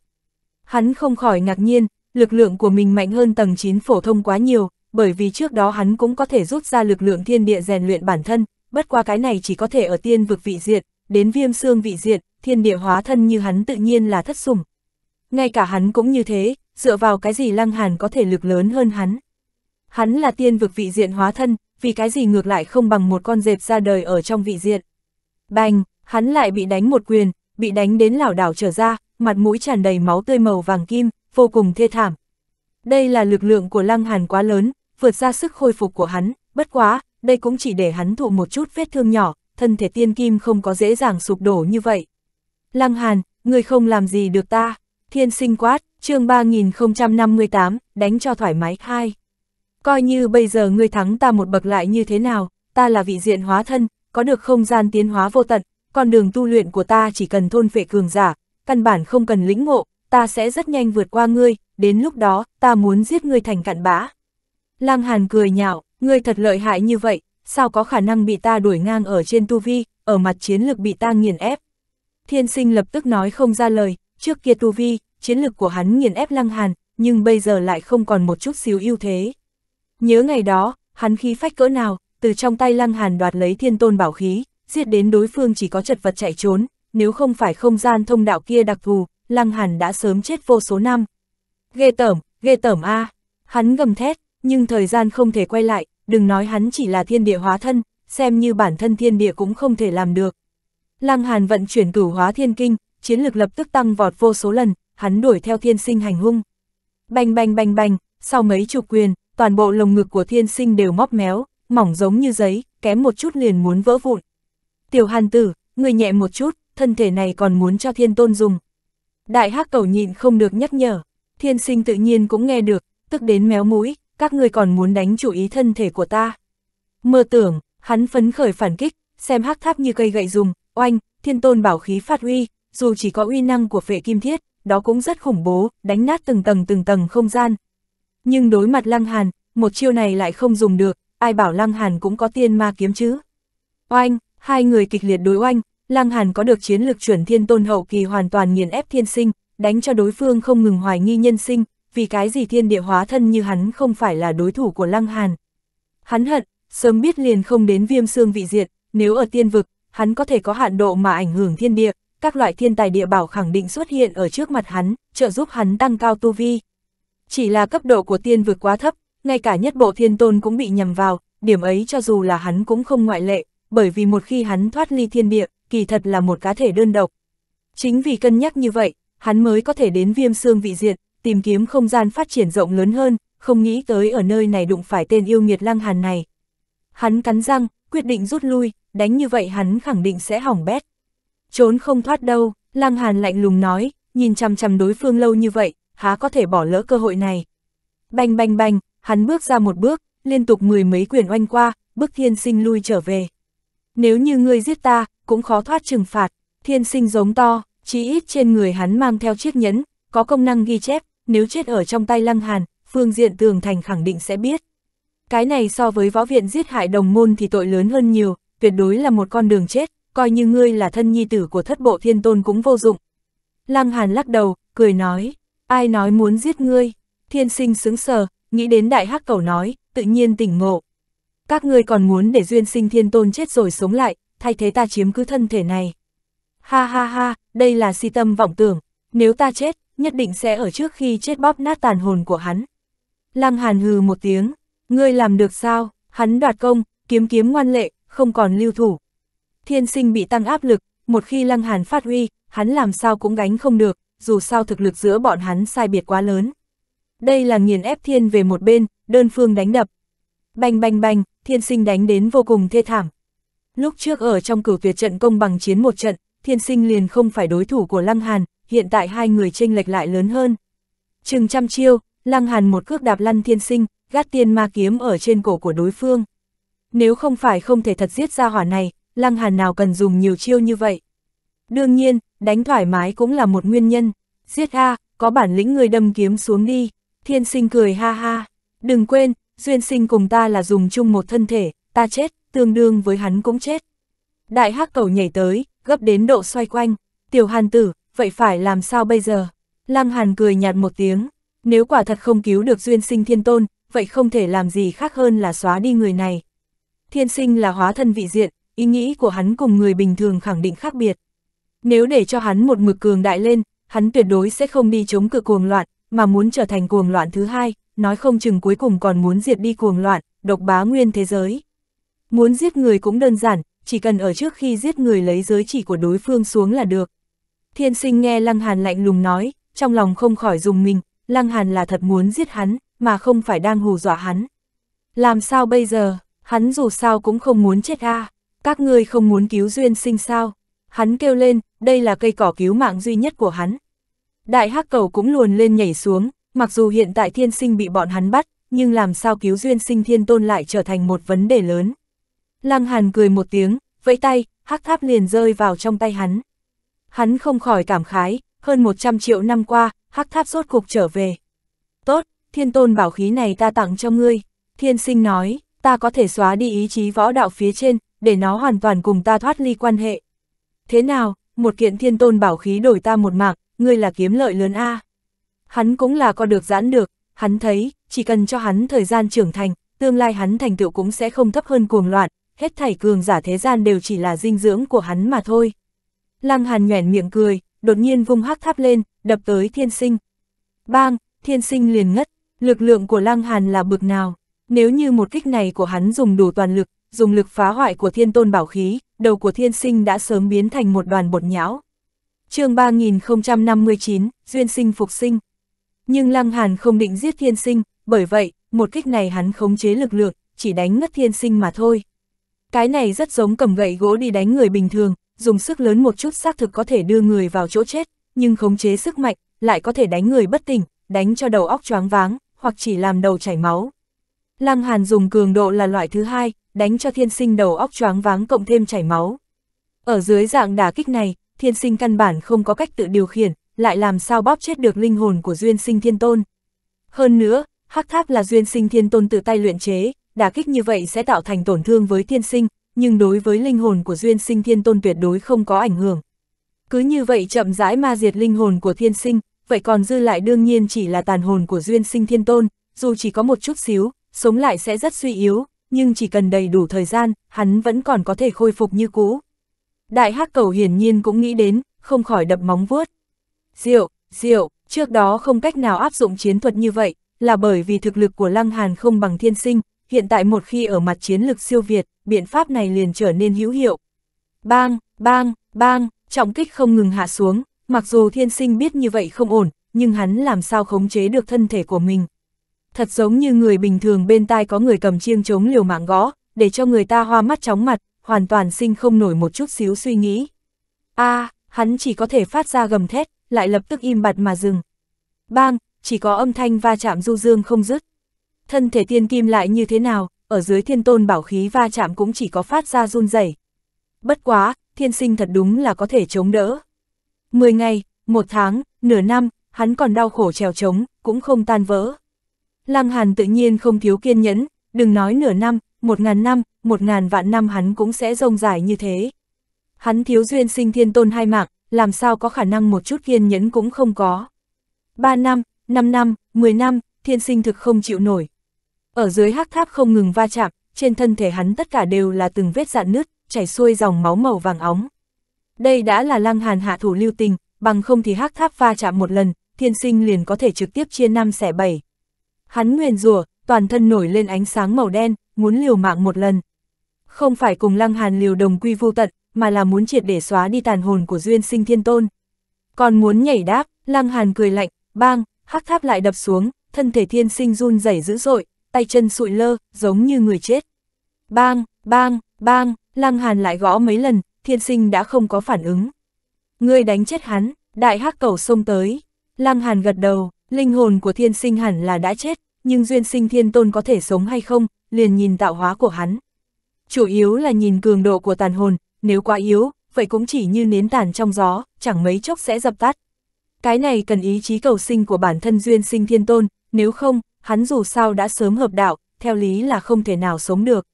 Hắn không khỏi ngạc nhiên, lực lượng của mình mạnh hơn tầng 9 phổ thông quá nhiều, bởi vì trước đó hắn cũng có thể rút ra lực lượng thiên địa rèn luyện bản thân, bất qua cái này chỉ có thể ở tiên vực vị diệt, đến viêm xương vị diệt, thiên địa hóa thân như hắn tự nhiên là thất sủng. Ngay cả hắn cũng như thế, dựa vào cái gì lăng hàn có thể lực lớn hơn hắn. Hắn là tiên vực vị diện hóa thân, vì cái gì ngược lại không bằng một con dẹp ra đời ở trong vị diện. Bành, hắn lại bị đánh một quyền, bị đánh đến lảo đảo trở ra, mặt mũi tràn đầy máu tươi màu vàng kim, vô cùng thê thảm. Đây là lực lượng của Lăng Hàn quá lớn, vượt ra sức khôi phục của hắn, bất quá, đây cũng chỉ để hắn thụ một chút vết thương nhỏ, thân thể tiên kim không có dễ dàng sụp đổ như vậy. Lăng Hàn, người không làm gì được ta, thiên sinh quát, chương 3058, đánh cho thoải mái hai. Coi như bây giờ ngươi thắng ta một bậc lại như thế nào, ta là vị diện hóa thân, có được không gian tiến hóa vô tận, con đường tu luyện của ta chỉ cần thôn phệ cường giả, căn bản không cần lĩnh ngộ, ta sẽ rất nhanh vượt qua ngươi, đến lúc đó, ta muốn giết ngươi thành cặn bã. Lang Hàn cười nhạo, ngươi thật lợi hại như vậy, sao có khả năng bị ta đuổi ngang ở trên tu vi, ở mặt chiến lực bị ta nghiền ép. Thiên sinh lập tức nói không ra lời, trước kia tu vi, chiến lực của hắn nghiền ép Lăng Hàn, nhưng bây giờ lại không còn một chút xíu ưu thế. Nhớ ngày đó, hắn khí phách cỡ nào, từ trong tay Lăng Hàn đoạt lấy thiên tôn bảo khí, giết đến đối phương chỉ có chật vật chạy trốn, nếu không phải không gian thông đạo kia đặc thù, Lăng Hàn đã sớm chết vô số năm. Ghê tởm, ghê tởm a à. Hắn gầm thét, nhưng thời gian không thể quay lại, đừng nói hắn chỉ là thiên địa hóa thân, xem như bản thân thiên địa cũng không thể làm được. Lăng Hàn vận chuyển cửu hóa thiên kinh, chiến lực lập tức tăng vọt vô số lần, hắn đuổi theo thiên sinh hành hung. Bành bành bành bành, sau mấy chục quyền, toàn bộ lồng ngực của thiên sinh đều móp méo, mỏng giống như giấy, kém một chút liền muốn vỡ vụn. Tiểu Hàn tử, người nhẹ một chút, thân thể này còn muốn cho thiên tôn dùng. Đại hắc cầu nhịn không được nhắc nhở, thiên sinh tự nhiên cũng nghe được, tức đến méo mũi, các ngươi còn muốn đánh chủ ý thân thể của ta. Mơ tưởng, hắn phấn khởi phản kích, xem hắc tháp như cây gậy dùng, oanh, thiên tôn bảo khí phát huy dù chỉ có uy năng của phệ kim thiết, đó cũng rất khủng bố, đánh nát từng tầng từng tầng không gian. Nhưng đối mặt lăng hàn, một chiêu này lại không dùng được, ai bảo lăng hàn cũng có tiên ma kiếm chứ. Oanh, hai người kịch liệt đối oanh, Lăng Hàn có được chiến lược chuẩn thiên tôn hậu kỳ hoàn toàn nghiền ép thiên sinh, đánh cho đối phương không ngừng hoài nghi nhân sinh, vì cái gì thiên địa hóa thân như hắn không phải là đối thủ của Lăng Hàn. Hắn hận, sớm biết liền không đến viêm xương vị diệt, nếu ở tiên vực, hắn có thể có hạn độ mà ảnh hưởng thiên địa, các loại thiên tài địa bảo khẳng định xuất hiện ở trước mặt hắn, trợ giúp hắn tăng cao tu vi. Chỉ là cấp độ của tiên vực quá thấp, ngay cả nhất bộ thiên tôn cũng bị nhầm vào, điểm ấy cho dù là hắn cũng không ngoại lệ, bởi vì một khi hắn thoát ly thiên địa, kỳ thật là một cá thể đơn độc. Chính vì cân nhắc như vậy, hắn mới có thể đến viêm xương vị diện, tìm kiếm không gian phát triển rộng lớn hơn, không nghĩ tới ở nơi này đụng phải tên yêu nghiệt lăng hàn này. Hắn cắn răng, quyết định rút lui, đánh như vậy hắn khẳng định sẽ hỏng bét. Trốn không thoát đâu, lăng hàn lạnh lùng nói, nhìn chằm chằm đối phương lâu như vậy, há có thể bỏ lỡ cơ hội này. Bành bành bành, hắn bước ra một bước, liên tục mười mấy quyền oanh qua, bức thiên sinh lui trở về. Nếu như ngươi giết ta, cũng khó thoát trừng phạt. Thiên sinh giống to, chí ít trên người hắn mang theo chiếc nhẫn, có công năng ghi chép, nếu chết ở trong tay Lăng Hàn, phương diện tường thành khẳng định sẽ biết. Cái này so với võ viện giết hại đồng môn thì tội lớn hơn nhiều, tuyệt đối là một con đường chết, coi như ngươi là thân nhi tử của thất bộ thiên tôn cũng vô dụng. Lăng Hàn lắc đầu, cười nói, ai nói muốn giết ngươi, thiên sinh sướng sờ, nghĩ đến đại hắc cầu nói, tự nhiên tỉnh ngộ. Các ngươi còn muốn để duyên sinh thiên tôn chết rồi sống lại, thay thế ta chiếm cứ thân thể này. Ha ha ha, đây là si tâm vọng tưởng, nếu ta chết, nhất định sẽ ở trước khi chết bóp nát tàn hồn của hắn. Lăng Hàn hừ một tiếng, ngươi làm được sao, hắn đoạt công, kiếm kiếm ngoan lệ, không còn lưu thủ. Thiên sinh bị tăng áp lực, một khi Lăng Hàn phát huy, hắn làm sao cũng gánh không được, dù sao thực lực giữa bọn hắn sai biệt quá lớn. Đây là nghiền ép thiên về một bên, đơn phương đánh đập. Bành bành bành, thiên sinh đánh đến vô cùng thê thảm, Lúc trước ở trong cửu việt trận công bằng chiến một trận, thiên sinh liền không phải đối thủ của Lăng Hàn, hiện tại hai người tranh lệch lại lớn hơn. Chừng trăm chiêu, Lăng Hàn một cước đạp lăn thiên sinh, gắt tiên ma kiếm ở trên cổ của đối phương. Nếu không phải không thể thật giết ra hỏa này, Lăng Hàn nào cần dùng nhiều chiêu như vậy. Đương nhiên, đánh thoải mái cũng là một nguyên nhân. Giết ha có bản lĩnh người đâm kiếm xuống đi. Thiên sinh cười ha ha. Đừng quên, duyên sinh cùng ta là dùng chung một thân thể, ta chết, tương đương với hắn cũng chết. Đại hắc cầu nhảy tới, gấp đến độ xoay quanh, tiểu hàn tử, vậy phải làm sao bây giờ? Lăng hàn cười nhạt một tiếng, nếu quả thật không cứu được duyên sinh thiên tôn, vậy không thể làm gì khác hơn là xóa đi người này. Thiên sinh là hóa thân vị diện, ý nghĩ của hắn cùng người bình thường khẳng định khác biệt. Nếu để cho hắn một mực cường đại lên, hắn tuyệt đối sẽ không đi chống cự cuồng loạn, mà muốn trở thành cuồng loạn thứ hai, nói không chừng cuối cùng còn muốn diệt đi cuồng loạn, độc bá nguyên thế giới. Muốn giết người cũng đơn giản, chỉ cần ở trước khi giết người lấy giới chỉ của đối phương xuống là được. Thiên sinh nghe Lăng Hàn lạnh lùng nói, trong lòng không khỏi dùng mình, Lăng Hàn là thật muốn giết hắn, mà không phải đang hù dọa hắn. Làm sao bây giờ, hắn dù sao cũng không muốn chết a các ngươi không muốn cứu duyên sinh sao. Hắn kêu lên, đây là cây cỏ cứu mạng duy nhất của hắn. Đại hắc cầu cũng luồn lên nhảy xuống, mặc dù hiện tại thiên sinh bị bọn hắn bắt, nhưng làm sao cứu duyên sinh thiên tôn lại trở thành một vấn đề lớn. Lăng Hàn cười một tiếng, vẫy tay, hắc tháp liền rơi vào trong tay hắn. Hắn không khỏi cảm khái, hơn 100 triệu năm qua, hắc tháp rốt cục trở về. Tốt, thiên tôn bảo khí này ta tặng cho ngươi. Thiên sinh nói, ta có thể xóa đi ý chí võ đạo phía trên, để nó hoàn toàn cùng ta thoát ly quan hệ. Thế nào, một kiện thiên tôn bảo khí đổi ta một mạng, ngươi là kiếm lợi lớn A. Hắn cũng là có được giãn được, hắn thấy, chỉ cần cho hắn thời gian trưởng thành, tương lai hắn thành tựu cũng sẽ không thấp hơn cuồng loạn, hết thảy cường giả thế gian đều chỉ là dinh dưỡng của hắn mà thôi. Lăng Hàn nhoẻn miệng cười, đột nhiên vung hắc tháp lên, đập tới thiên sinh. Bang, thiên sinh liền ngất, lực lượng của Lăng Hàn là bực nào, nếu như một kích này của hắn dùng đủ toàn lực, dùng lực phá hoại của thiên tôn bảo khí, đầu của thiên sinh đã sớm biến thành một đoàn bột nhão. chương 3059, Duyên sinh phục sinh. Nhưng Lăng Hàn không định giết thiên sinh, bởi vậy, một kích này hắn khống chế lực lượng, chỉ đánh ngất thiên sinh mà thôi. Cái này rất giống cầm gậy gỗ đi đánh người bình thường, dùng sức lớn một chút xác thực có thể đưa người vào chỗ chết, nhưng khống chế sức mạnh, lại có thể đánh người bất tỉnh, đánh cho đầu óc choáng váng, hoặc chỉ làm đầu chảy máu. Lăng Hàn dùng cường độ là loại thứ hai, đánh cho thiên sinh đầu óc choáng váng cộng thêm chảy máu. Ở dưới dạng đả kích này, thiên sinh căn bản không có cách tự điều khiển, lại làm sao bóp chết được linh hồn của duyên sinh thiên tôn. Hơn nữa, hắc tháp là duyên sinh thiên tôn tự tay luyện chế, đả kích như vậy sẽ tạo thành tổn thương với thiên sinh, nhưng đối với linh hồn của duyên sinh thiên tôn tuyệt đối không có ảnh hưởng. Cứ như vậy chậm rãi ma diệt linh hồn của thiên sinh, vậy còn dư lại đương nhiên chỉ là tàn hồn của duyên sinh thiên tôn, dù chỉ có một chút xíu, sống lại sẽ rất suy yếu, nhưng chỉ cần đầy đủ thời gian, hắn vẫn còn có thể khôi phục như cũ. Đại hắc cầu hiển nhiên cũng nghĩ đến, không khỏi đập móng vuốt. Diệu, diệu, trước đó không cách nào áp dụng chiến thuật như vậy, là bởi vì thực lực của Lăng Hàn không bằng thiên sinh, hiện tại một khi ở mặt chiến lực siêu Việt, biện pháp này liền trở nên hữu hiệu. Bang, bang, bang, trọng kích không ngừng hạ xuống, mặc dù thiên sinh biết như vậy không ổn, nhưng hắn làm sao khống chế được thân thể của mình. Thật giống như người bình thường bên tai có người cầm chiêng chống liều mạng gõ, để cho người ta hoa mắt chóng mặt, hoàn toàn sinh không nổi một chút xíu suy nghĩ. a à, hắn chỉ có thể phát ra gầm thét, lại lập tức im bặt mà dừng. Bang, chỉ có âm thanh va chạm du dương không dứt. Thân thể tiên kim lại như thế nào, ở dưới thiên tôn bảo khí va chạm cũng chỉ có phát ra run rẩy. Bất quá, thiên sinh thật đúng là có thể chống đỡ. Mười ngày, một tháng, nửa năm, hắn còn đau khổ trèo trống, cũng không tan vỡ. Lăng Hàn tự nhiên không thiếu kiên nhẫn, đừng nói nửa năm, một ngàn năm, một ngàn vạn năm hắn cũng sẽ rông dài như thế. Hắn thiếu duyên sinh thiên tôn hai mạng, làm sao có khả năng một chút kiên nhẫn cũng không có. Ba năm, 5 năm, 10 năm, thiên sinh thực không chịu nổi. Ở dưới hắc tháp không ngừng va chạm, trên thân thể hắn tất cả đều là từng vết dạn nứt, chảy xuôi dòng máu màu vàng óng. Đây đã là lăng hàn hạ thủ lưu tình, bằng không thì hắc tháp va chạm một lần, thiên sinh liền có thể trực tiếp chia năm xẻ bảy. Hắn nguyền rủa, toàn thân nổi lên ánh sáng màu đen, muốn liều mạng một lần. Không phải cùng lăng hàn liều đồng quy vô tận, mà là muốn triệt để xóa đi tàn hồn của duyên sinh thiên tôn. Còn muốn nhảy đáp, lăng hàn cười lạnh, bang, hắc tháp lại đập xuống, thân thể thiên sinh run rẩy dữ dội, tay chân sụi lơ, giống như người chết. Bang, bang, bang, lăng hàn lại gõ mấy lần, thiên sinh đã không có phản ứng. Người đánh chết hắn, đại hắc cầu xông tới. Lăng hàn gật đầu, linh hồn của thiên sinh hẳn là đã chết, nhưng duyên sinh thiên tôn có thể sống hay không, liền nhìn tạo hóa của hắn. Chủ yếu là nhìn cường độ của tàn hồn, nếu quá yếu, vậy cũng chỉ như nến tàn trong gió, chẳng mấy chốc sẽ dập tắt. Cái này cần ý chí cầu sinh của bản thân duyên sinh thiên tôn, nếu không, hắn dù sao đã sớm hợp đạo, theo lý là không thể nào sống được.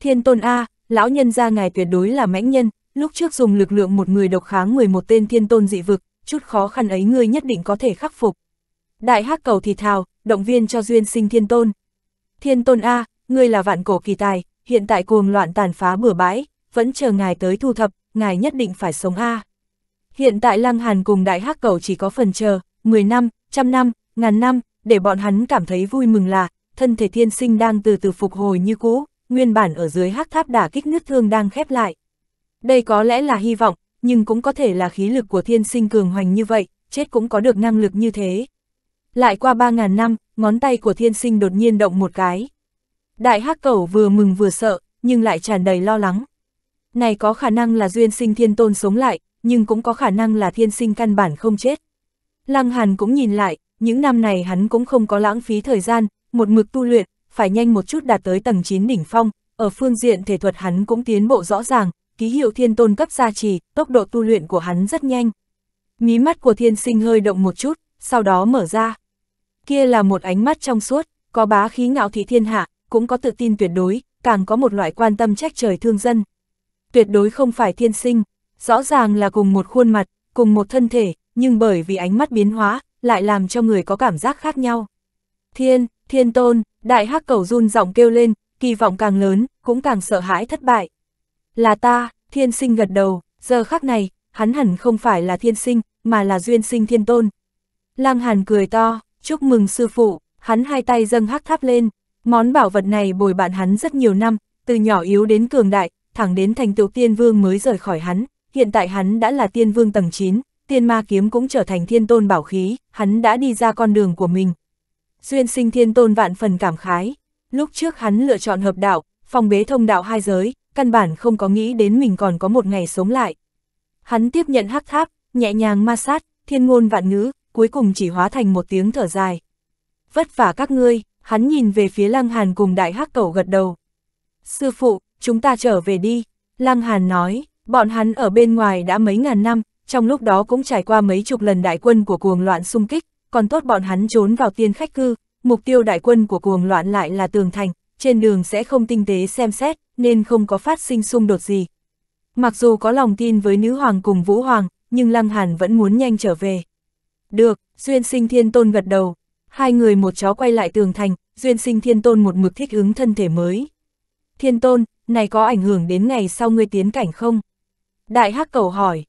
Thiên tôn A, lão nhân gia ngài tuyệt đối là mãnh nhân, lúc trước dùng lực lượng một người độc kháng 11 tên thiên tôn dị vực, chút khó khăn ấy ngươi nhất định có thể khắc phục. Đại hắc cầu thì thào, động viên cho duyên sinh thiên tôn. Thiên tôn A, ngươi là vạn cổ kỳ tài, hiện tại cuồng loạn tàn phá bừa bãi, vẫn chờ ngài tới thu thập, ngài nhất định phải sống A. Hiện tại Lăng Hàn cùng Đại Hắc Cẩu chỉ có phần chờ, 10 năm, trăm năm, ngàn năm, để bọn hắn cảm thấy vui mừng là, thân thể thiên sinh đang từ từ phục hồi như cũ, nguyên bản ở dưới hắc tháp đả kích nước thương đang khép lại. Đây có lẽ là hy vọng, nhưng cũng có thể là khí lực của thiên sinh cường hoành như vậy, chết cũng có được năng lực như thế. Lại qua 3.000 năm, ngón tay của thiên sinh đột nhiên động một cái. Đại hắc cẩu vừa mừng vừa sợ, nhưng lại tràn đầy lo lắng. Này có khả năng là duyên sinh thiên tôn sống lại, nhưng cũng có khả năng là thiên sinh căn bản không chết. Lăng Hàn cũng nhìn lại, những năm này hắn cũng không có lãng phí thời gian, một mực tu luyện, phải nhanh một chút đạt tới tầng 9 đỉnh phong, ở phương diện thể thuật hắn cũng tiến bộ rõ ràng, ký hiệu thiên tôn cấp gia trì, tốc độ tu luyện của hắn rất nhanh. Mí mắt của thiên sinh hơi động một chút, sau đó mở ra. Kia là một ánh mắt trong suốt, có bá khí ngạo thị thiên hạ, cũng có tự tin tuyệt đối, càng có một loại quan tâm trách trời thương dân. Tuyệt đối không phải thiên sinh, rõ ràng là cùng một khuôn mặt, cùng một thân thể, nhưng bởi vì ánh mắt biến hóa, lại làm cho người có cảm giác khác nhau. Thiên, thiên tôn, đại hắc cầu run giọng kêu lên, kỳ vọng càng lớn, cũng càng sợ hãi thất bại. Là ta, thiên sinh gật đầu, giờ khắc này, hắn hẳn không phải là thiên sinh, mà là duyên sinh thiên tôn. Lang Hàn cười to, chúc mừng sư phụ, hắn hai tay dâng hắc tháp lên, món bảo vật này bồi bạn hắn rất nhiều năm, từ nhỏ yếu đến cường đại, thẳng đến thành tựu tiên vương mới rời khỏi hắn hiện tại hắn đã là tiên vương tầng 9, tiên ma kiếm cũng trở thành thiên tôn bảo khí, hắn đã đi ra con đường của mình. Duyên sinh thiên tôn vạn phần cảm khái, lúc trước hắn lựa chọn hợp đạo, phòng bế thông đạo hai giới, căn bản không có nghĩ đến mình còn có một ngày sống lại. Hắn tiếp nhận hắc tháp, nhẹ nhàng ma sát, thiên ngôn vạn ngữ, cuối cùng chỉ hóa thành một tiếng thở dài. Vất vả các ngươi, hắn nhìn về phía Lăng Hàn cùng đại hắc cầu gật đầu. Sư phụ, chúng ta trở về đi, Lăng Hàn nói, Bọn hắn ở bên ngoài đã mấy ngàn năm, trong lúc đó cũng trải qua mấy chục lần đại quân của cuồng loạn xung kích, còn tốt bọn hắn trốn vào tiên khách cư, mục tiêu đại quân của cuồng loạn lại là tường thành, trên đường sẽ không tinh tế xem xét, nên không có phát sinh xung đột gì. Mặc dù có lòng tin với nữ hoàng cùng vũ hoàng, nhưng Lăng Hàn vẫn muốn nhanh trở về. Được, Duyên Sinh Thiên Tôn gật đầu. Hai người một chó quay lại tường thành, Duyên Sinh Thiên Tôn một mực thích ứng thân thể mới. Thiên Tôn, này có ảnh hưởng đến ngày sau ngươi tiến cảnh không? Đại hắc cầu hỏi.